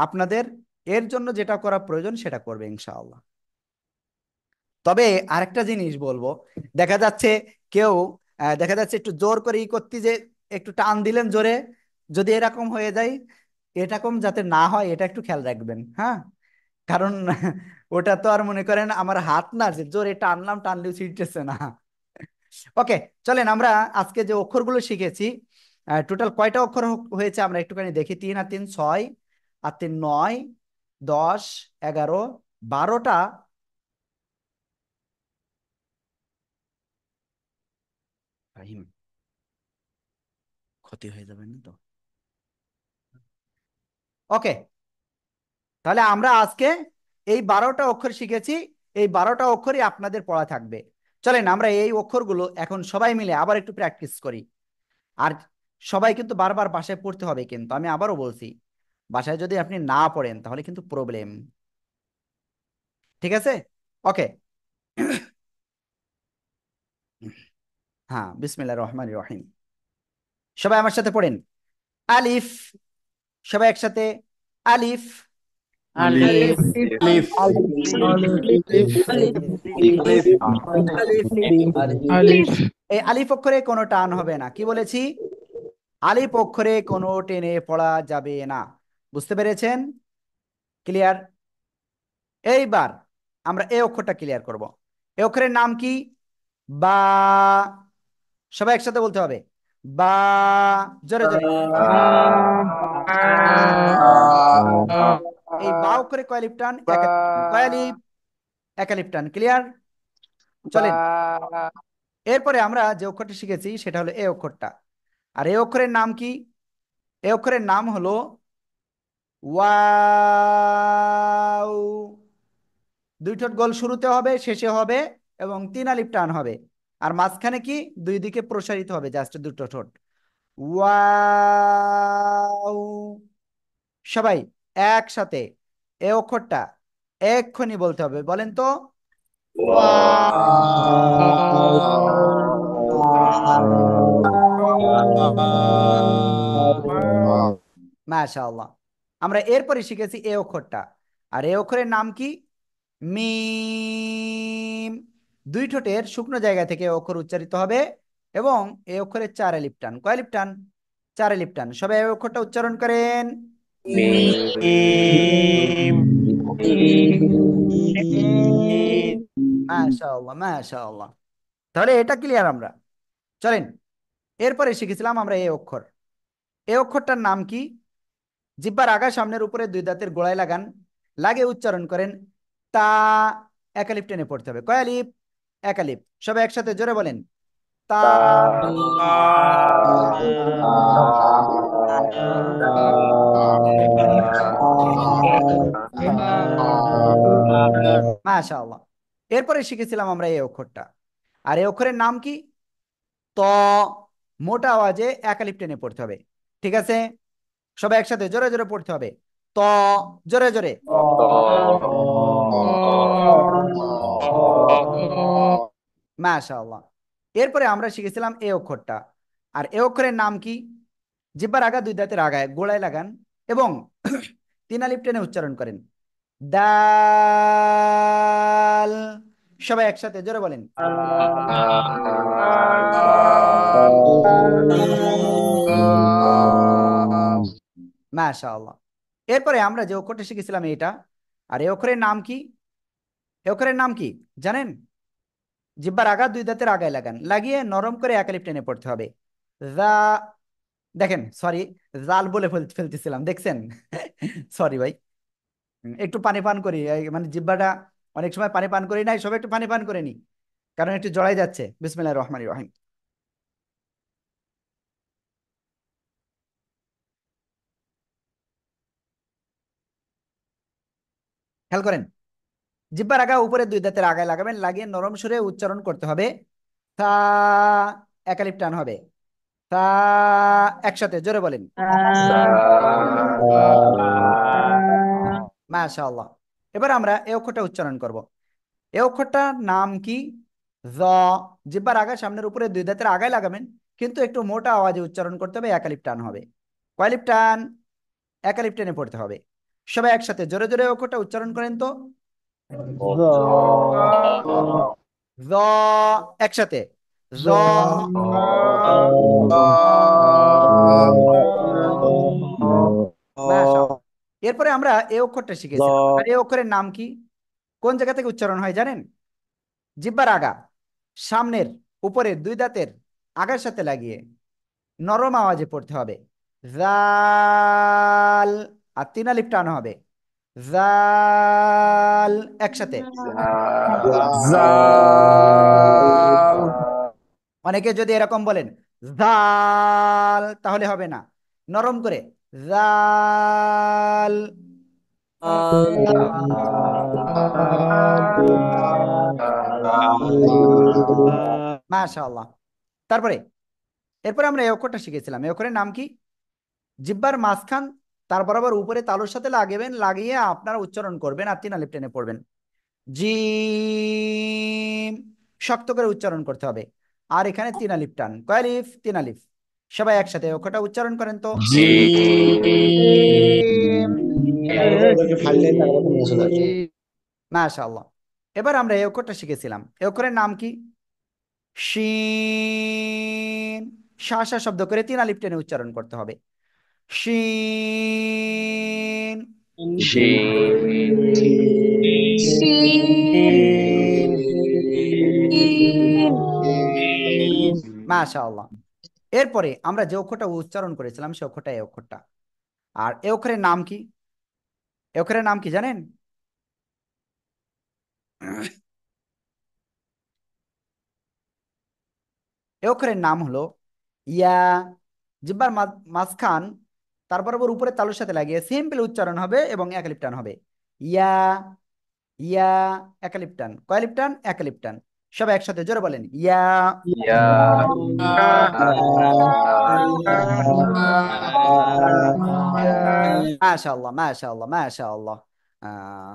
আপনাদের এর জন্য যেটা করা প্রয়োজন সেটা করবে ইনশাআল্লাহ তবে আরেকটা জিনিস বলবো দেখা যাচ্ছে কেউ দেখা যাচ্ছে একটু জোর করে ই করতে যে একটু টান দিলেন জোরে যদি এরকম হয়ে যায় এরকম যাতে না হয় এটা একটু খেয়াল রাখবেন হ্যাঁ কারণ (laughs) ওটা তো আর মনে করেন আমার হাত না যে জোরে টানলাম টানলেও ছিটতেছে না ওকে চলেন আমরা আজকে যে অক্ষরগুলো শিখেছি টোটাল কয়টা অক্ষর হয়েছে আমরা একটুখানি দেখি তিন আর তিন ছয় আর তিন নয় দশ এগারো বারোটা রাহিম ক্ষতি হয়ে যাবে না তো ওকে তাহলে আমরা আজকে এই বারোটা অক্ষর শিখেছি এই বারোটা অক্ষরই আপনাদের পড়া থাকবে চলেন আমরা এই অক্ষরগুলো এখন সবাই মিলে আবার একটু প্র্যাকটিস করি আর সবাই কিন্তু বারবার বাসায় পড়তে হবে কিন্তু আমি আবারও বলছি বাসায় যদি আপনি না পড়েন তাহলে কিন্তু প্রবলেম ঠিক আছে ওকে হ্যাঁ বিসমিল্লা রহমান রহিম সবাই আমার সাথে পড়েন আলিফ সবাই একসাথে আলিফ আলিফ অক্ষরে কোনো টান হবে না কি বলেছি আলিফ অক্ষরে কোনো টেনে পড়া যাবে না বুঝতে পেরেছেন ক্লিয়ার এইবার আমরা এ অক্ষরটা ক্লিয়ার করব এ অক্ষরের নাম কি বা সবাই একসাথে বলতে হবে বা জোরে জোরে এই বা অক্ষরে কয়ালিপ টান কয়ালিপ একালিপ টান ক্লিয়ার চলেন এরপরে আমরা যে অক্ষরটি শিখেছি সেটা হলো এ অক্ষরটা আর এ অক্ষরের নাম কি এ অক্ষরের নাম হলো ওয়াও দুই ঠোঁট গোল শুরুতে হবে শেষে হবে এবং তিন আলিপ টান হবে আর মাঝখানে কি দুই দিকে প্রসারিত হবে জাস্ট দুটো ঠোঁট ওয়াও সবাই একসাথে এ অক্ষরটা এক্ষুনি বলতে হবে বলেন তো মাশাআল্লাহ আমরা এরপরে শিখেছি এ অক্ষরটা আর এ অক্ষরের নাম কি মিম দুই ঠোঁটের শুকনো জায়গা থেকে অক্ষর উচ্চারিত হবে এবং এই অক্ষরের চার লিপটান কয় লিপটান চার লিপটান সবাই এই অক্ষরটা উচ্চারণ করেন তাহলে এটা ক্লিয়ার আমরা চলেন এরপরে শিখেছিলাম আমরা এই অক্ষর এই অক্ষরটার নাম কি জিব্বার আগা সামনের উপরে দুই দাঁতের গোড়ায় লাগান লাগে উচ্চারণ করেন তা একালিপ টেনে পড়তে হবে কয়ালিপ্ট একালিপ সবাই একসাথে জোরে বলেন এরপরে শিখেছিলাম আমরা এই অক্ষরটা আর এই অক্ষরের নাম কি ত মোটা আওয়াজে একালিপ টেনে পড়তে হবে ঠিক আছে সবাই একসাথে জোরে জোরে পড়তে হবে ত জোরে জোরে মাশাল্লাহ এরপরে আমরা শিখেছিলাম এ অক্ষরটা আর এ অক্ষরের নাম কি জিব্বার আগা দুই দাঁতের আগায় গোড়ায় লাগান এবং (clears throat) তিন আলিপ টেনে উচ্চারণ করেন দাল সবাই একসাথে জোরে বলেন মাশাআল্লাহ এরপরে আমরা যে অক্ষরটা শিখেছিলাম এটা আর এ অক্ষরের নাম কি এ অক্ষরের নাম কি জানেন জিব্বার আগা দুই দাঁতের আগায় লাগান লাগিয়ে নরম করে একালিপ টেনে পড়তে হবে যা দেখেন সরি জাল বলে ফেলতেছিলাম দেখছেন সরি (laughs) ভাই একটু পানি পান করি মানে জিব্বাটা অনেক সময় পানি পান করি নাই সবাই একটু পানি পান করে নি কারণ একটু জড়াই যাচ্ছে বিসমিল্লা রহমান রহিম খেয়াল করেন জিব্বার আগা উপরে দুই দাঁতের আগায় লাগাবেন লাগিয়ে নরম সুরে উচ্চারণ করতে হবে তা একালিপ টান হবে তা একসাথে জোরে বলেন মাশাআল্লাহ এবার আমরা এ অক্ষরটা উচ্চারণ করব এ অক্ষরটার নাম কি জ জিব্বার আগা সামনের উপরে দুই দাঁতের আগায় লাগাবেন কিন্তু একটু মোটা আওয়াজে উচ্চারণ করতে হবে একালিপ টান হবে কয়ালিপ টান একালিপ টেনে পড়তে হবে সবাই একসাথে জোরে জোরে অক্ষরটা উচ্চারণ করেন তো একসাথে এরপরে আমরা এ অক্ষরটা শিখেছি আর এ অক্ষরের নাম কি কোন জায়গা থেকে উচ্চারণ হয় জানেন জিব্বার আগা সামনের উপরের দুই দাঁতের আগার সাথে লাগিয়ে নরম আওয়াজে পড়তে হবে আর তিনালিপ টানো হবে জাল একসাথে জাল অনেকে যদি এরকম বলেন জাল তাহলে হবে না নরম করে জাল মাশাআল্লাহ তারপরে এরপরে আমরা এই অক্ষরটা শিখেছিলাম এই অক্ষরের নাম কি জিব্বার মাঝখান তারপর আবার উপরে তালুর সাথে লাগাবেন লাগিয়ে আপনার উচ্চারণ করবেন আর তিন লেপ টেনে পড়বেন জি শক্ত করে উচ্চারণ করতে হবে আর এখানে তিন আলিফ টান কয় আলিফ তিন আলিফ সবাই একসাথে ওখানটা উচ্চারণ করেন তো মাশাআল্লাহ এবার আমরা এ অক্ষরটা শিখেছিলাম এ অক্ষরের নাম কি শিন শা শব্দ করে তিন আলিফ টেনে উচ্চারণ করতে হবে Sheen. Sheen. মাশাআল্লাহ এরপরে আমরা যে অক্ষরটা উচ্চারণ করেছিলাম সে অক্ষরটা এই অক্ষরটা আর এ অক্ষরের নাম কি এ অক্ষরের নাম কি জানেন এ অক্ষরের নাম হলো ইয়া জিব্বার মাঝখান তারপর আবার উপরে তালুর সাথে লাগিয়ে সিম্পল উচ্চারণ হবে এবং একালিপটান হবে ইয়া ইয়া একালিপটান কয়ালিপটান একালিপটান সব একসাথে জোরে বলেন ইয়া মাশাআল্লাহ মাশাআল্লাহ মাশাআল্লাহ আহ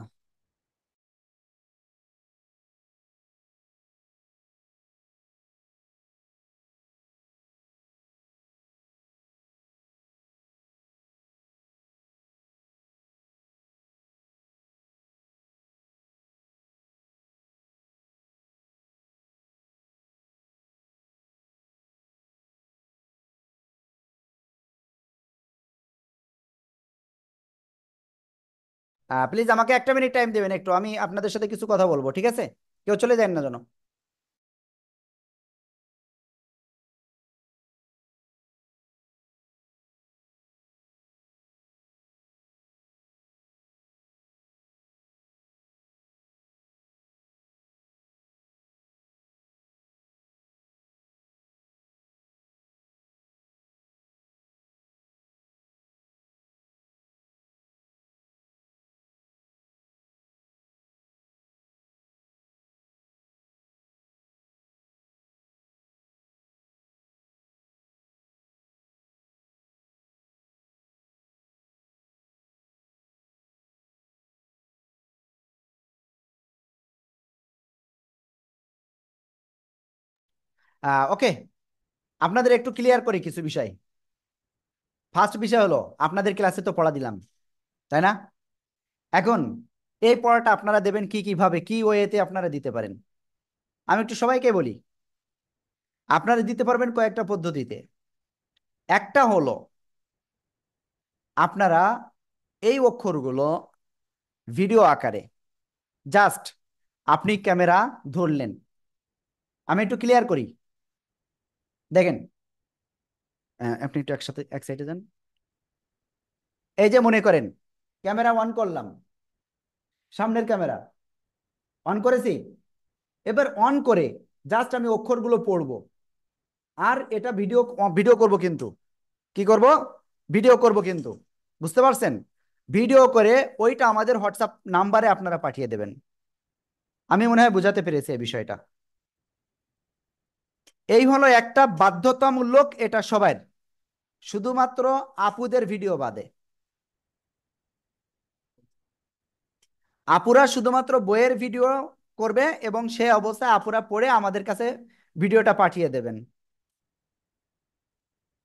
প্লিজ আমাকে একটা মিনিট টাইম দেবেন একটু আমি আপনাদের সাথে কিছু কথা বলবো ঠিক আছে কেউ চলে যান না যেন ওকে আপনাদের একটু ক্লিয়ার করি কিছু বিষয় ফার্স্ট বিষয় হলো আপনাদের ক্লাসে তো পড়া দিলাম তাই না এখন এই পড়াটা আপনারা দেবেন কি কিভাবে কি ওয়েতে আপনারা দিতে পারেন আমি একটু সবাইকে বলি আপনারা দিতে পারবেন কয়েকটা পদ্ধতিতে একটা হলো আপনারা এই অক্ষরগুলো ভিডিও আকারে জাস্ট আপনি ক্যামেরা ধরলেন আমি একটু ক্লিয়ার করি দেখেন আপনি একটু একসাথে এক সাইডে যান এই যে মনে করেন ক্যামেরা অন করলাম সামনের ক্যামেরা অন করেছি এবার অন করে জাস্ট আমি অক্ষরগুলো পড়ব আর এটা ভিডিও ভিডিও করব কিন্তু কি করব ভিডিও করব কিন্তু বুঝতে পারছেন ভিডিও করে ওইটা আমাদের হোয়াটসঅ্যাপ নাম্বারে আপনারা পাঠিয়ে দেবেন আমি মনে হয় বোঝাতে পেরেছি এই বিষয়টা এই হলো একটা বাধ্যতামূলক এটা সবার শুধুমাত্র আপুদের ভিডিও বাদে আপুরা শুধুমাত্র বইয়ের ভিডিও করবে এবং সে অবস্থায় আপুরা পড়ে আমাদের কাছে ভিডিওটা পাঠিয়ে দেবেন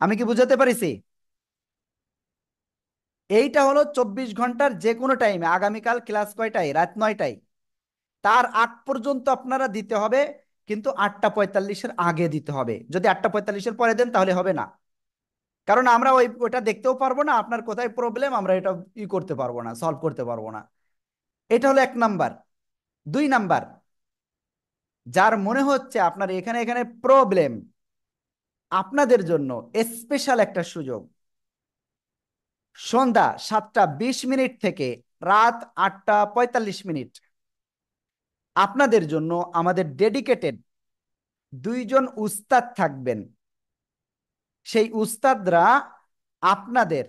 আমি কি বুঝাতে পারিছি এইটা হলো চব্বিশ ঘন্টার যে কোনো টাইমে আগামীকাল ক্লাস কয়টায় রাত নয়টায় তার আগ পর্যন্ত আপনারা দিতে হবে কিন্তু আটটা পঁয়তাল্লিশের আগে দিতে হবে যদি আটটা পঁয়তাল্লিশের পরে দেন তাহলে হবে না কারণ আমরা ওই ওটা দেখতেও পারবো না আপনার কোথায় প্রবলেম আমরা এটা ই করতে পারবো না সলভ করতে পারবো না এটা হলো এক নাম্বার দুই নাম্বার যার মনে হচ্ছে আপনার এখানে এখানে প্রবলেম আপনাদের জন্য স্পেশাল একটা সুযোগ সন্ধ্যা সাতটা বিশ মিনিট থেকে রাত আটটা পঁয়তাল্লিশ মিনিট আপনাদের জন্য আমাদের ডেডিকেটেড দুইজন উস্তাদ থাকবেন সেই উস্তাদরা আপনাদের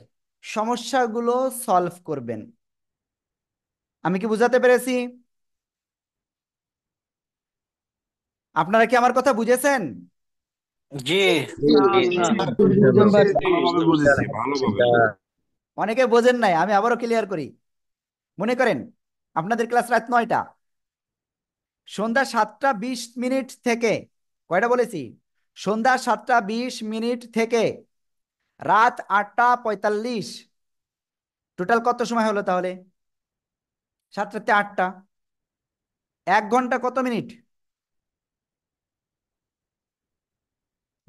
সমস্যাগুলো সলভ করবেন আমি কি বুঝাতে পেরেছি আপনারা কি আমার কথা বুঝেছেন অনেকে বোঝেন নাই আমি আবারও ক্লিয়ার করি মনে করেন আপনাদের ক্লাস রাত নয়টা সন্ধ্যা সাতটা বিশ মিনিট থেকে কয়টা বলেছি সন্ধ্যা সাতটা বিশ মিনিট থেকে রাত আটটা পঁয়তাল্লিশ টোটাল কত সময় হলো তাহলে সাতটাতে আটটা এক ঘন্টা কত মিনিট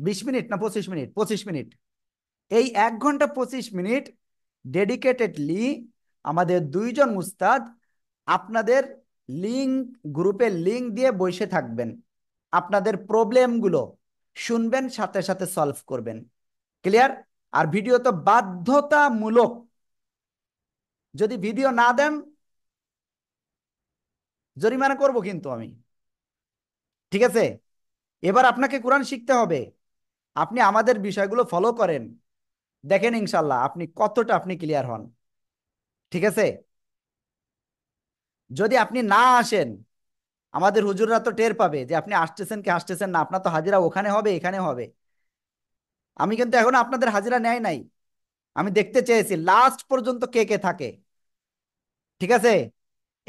বিশ মিনিট না পঁচিশ মিনিট পঁচিশ মিনিট এই এক ঘন্টা পঁচিশ মিনিট ডেডিকেটেডলি আমাদের দুইজন মুস্তাদ আপনাদের লিঙ্ক গ্রুপে লিঙ্ক দিয়ে বসে থাকবেন আপনাদের প্রবলেমগুলো শুনবেন সাথে সাথে সলভ করবেন ক্লিয়ার আর ভিডিও তো বাধ্যতামূলক যদি ভিডিও না দেন জরিমানা করব কিন্তু আমি ঠিক আছে এবার আপনাকে কোরআন শিখতে হবে আপনি আমাদের বিষয়গুলো ফলো করেন দেখেন ইনশাল্লাহ আপনি কতটা আপনি ক্লিয়ার হন ঠিক আছে যদি আপনি না আসেন আমাদের হুজুররা তো টের পাবে যে আপনি আসতেছেন কি আসতেছেন না আপনার তো হাজিরা ওখানে হবে এখানে হবে আমি কিন্তু এখন আপনাদের হাজিরা নেয় নাই আমি দেখতে চেয়েছি লাস্ট পর্যন্ত কে কে থাকে ঠিক আছে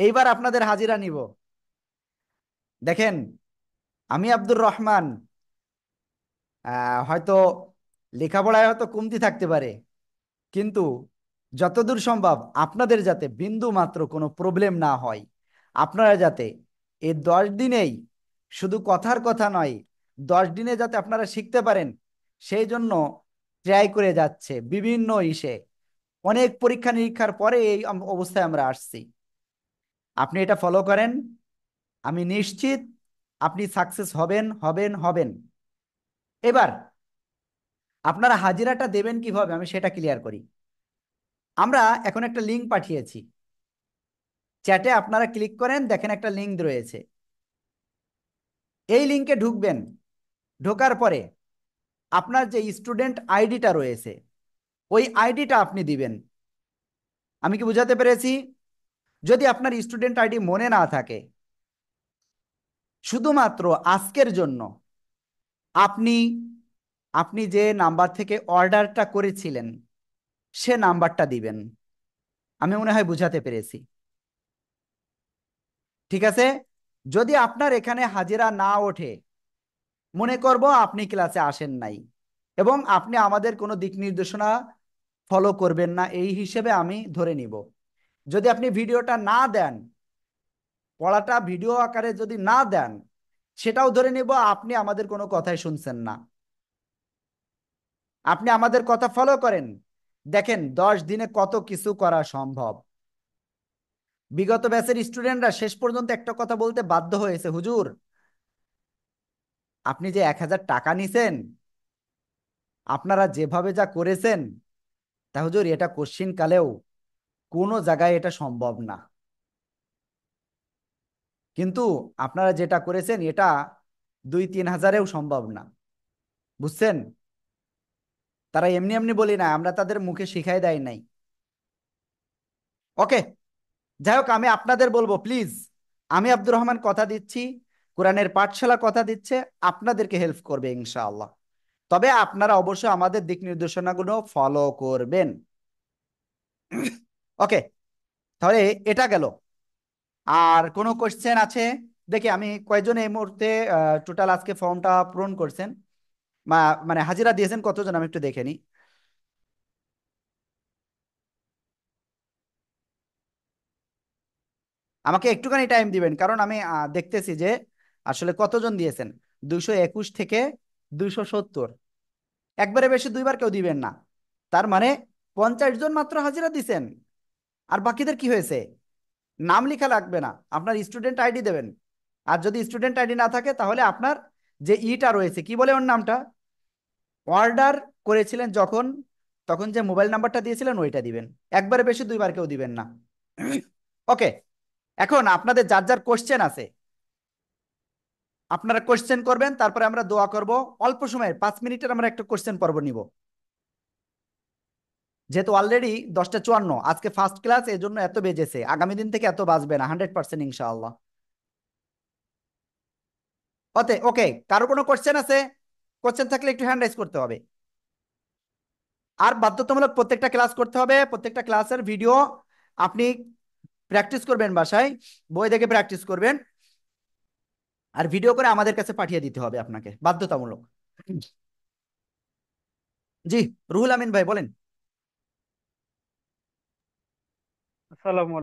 এইবার আপনাদের হাজিরা নিব দেখেন আমি আব্দুর রহমান হয়তো লেখাপড়ায় হয়তো কমতি থাকতে পারে কিন্তু যতদূর সম্ভব আপনাদের যাতে বিন্দু মাত্র কোনো প্রবলেম না হয় আপনারা যাতে এই দশ দিনেই শুধু কথার কথা নয় দশ দিনে যাতে আপনারা শিখতে পারেন সেই জন্য ট্রাই করে যাচ্ছে বিভিন্ন ইসে অনেক পরীক্ষা নিরীক্ষার পরে এই অবস্থায় আমরা আসছি আপনি এটা ফলো করেন আমি নিশ্চিত আপনি সাকসেস হবেন হবেন হবেন এবার আপনারা হাজিরাটা দেবেন কিভাবে আমি সেটা ক্লিয়ার করি আমরা এখন একটা লিঙ্ক পাঠিয়েছি চ্যাটে আপনারা ক্লিক করেন দেখেন একটা লিঙ্ক রয়েছে এই লিঙ্কে ঢুকবেন ঢোকার পরে আপনার যে স্টুডেন্ট আইডিটা রয়েছে ওই আইডিটা আপনি দিবেন আমি কি বুঝাতে পেরেছি যদি আপনার স্টুডেন্ট আইডি মনে না থাকে শুধুমাত্র আজকের জন্য আপনি আপনি যে নাম্বার থেকে অর্ডারটা করেছিলেন সে নাম্বারটা দিবেন আমি মনে হয় বুঝাতে পেরেছি ঠিক আছে যদি আপনার এখানে হাজিরা না ওঠে মনে করব আপনি ক্লাসে আসেন নাই এবং আপনি আমাদের কোনো দিক নির্দেশনা ফলো করবেন না এই হিসেবে আমি ধরে নিব যদি আপনি ভিডিওটা না দেন পড়াটা ভিডিও আকারে যদি না দেন সেটাও ধরে নিব আপনি আমাদের কোনো কথাই শুনছেন না আপনি আমাদের কথা ফলো করেন দেখেন দশ দিনে কত কিছু করা সম্ভব বিগত ব্যাচের স্টুডেন্টরা শেষ পর্যন্ত একটা কথা বলতে বাধ্য হয়েছে হুজুর আপনি যে এক হাজার টাকা নিছেন আপনারা যেভাবে যা করেছেন তা হুজুর এটা কোশ্চিন কালেও কোনো জায়গায় এটা সম্ভব না কিন্তু আপনারা যেটা করেছেন এটা দুই তিন হাজারেও সম্ভব না বুঝছেন তারা এমনি এমনি বলি না আমরা তাদের মুখে শিখাই দেয় নাই ওকে যাই হোক আমি আপনাদের বলবো প্লিজ আমি আব্দুর রহমান কথা দিচ্ছি কোরআনের পাঠশালা কথা দিচ্ছে আপনাদেরকে হেল্প করবে ইনশাআল্লাহ তবে আপনারা অবশ্যই আমাদের দিক নির্দেশনাগুলো ফলো করবেন ওকে তাহলে এটা গেল আর কোনো কোয়েশ্চেন আছে দেখি আমি কয়েকজন এই মুহূর্তে টোটাল আজকে ফর্মটা পূরণ করছেন মানে হাজিরা দিয়েছেন কতজন আমি একটু দেখে নিই আমাকে একটুখানি টাইম দিবেন কারণ আমি দেখতেছি যে আসলে কতজন দিয়েছেন দুইশো একুশ থেকে দুইশো সত্তর একবারে বেশি দুইবার কেউ দিবেন না তার মানে পঞ্চাশ জন মাত্র হাজিরা দিছেন আর বাকিদের কি হয়েছে নাম লেখা লাগবে না আপনার স্টুডেন্ট আইডি দেবেন আর যদি স্টুডেন্ট আইডি না থাকে তাহলে আপনার যে ইটা e রয়েছে কি বলে ওর নামটা অর্ডার করেছিলেন যখন তখন যে মোবাইল নাম্বারটা দিয়েছিলেন ওইটা দিবেন একবারে বেশি দুইবার কেউ দিবেন না ওকে এখন আপনাদের যার যার কোশ্চেন আছে আপনারা কোশ্চেন করবেন তারপরে আমরা দোয়া করব অল্প সময়ের পাঁচ মিনিটের আমরা একটা কোশ্চেন পর্ব নিব যেহেতু অলরেডি দশটা চুয়ান্ন আজকে ফার্স্ট ক্লাস এই জন্য এত বেজেছে আগামী দিন থেকে এত বাঁচবে না হান্ড্রেড পার্সেন্ট ইনশাআল্লাহ ওতে ওকে কারো কোনো কোশ্চেন আছে কোশ্চেন থাকলে একটু হ্যান্ড রাইজ করতে হবে আর বাধ্যতামূলক প্রত্যেকটা ক্লাস করতে হবে প্রত্যেকটা ক্লাসের ভিডিও আপনি প্র্যাকটিস করবেন বাসায় বই দেখে প্র্যাকটিস করবেন আর ভিডিও করে আমাদের কাছে পাঠিয়ে দিতে হবে আপনাকে বাধ্যতামূলক জি রুহুল আমিন ভাই বলেন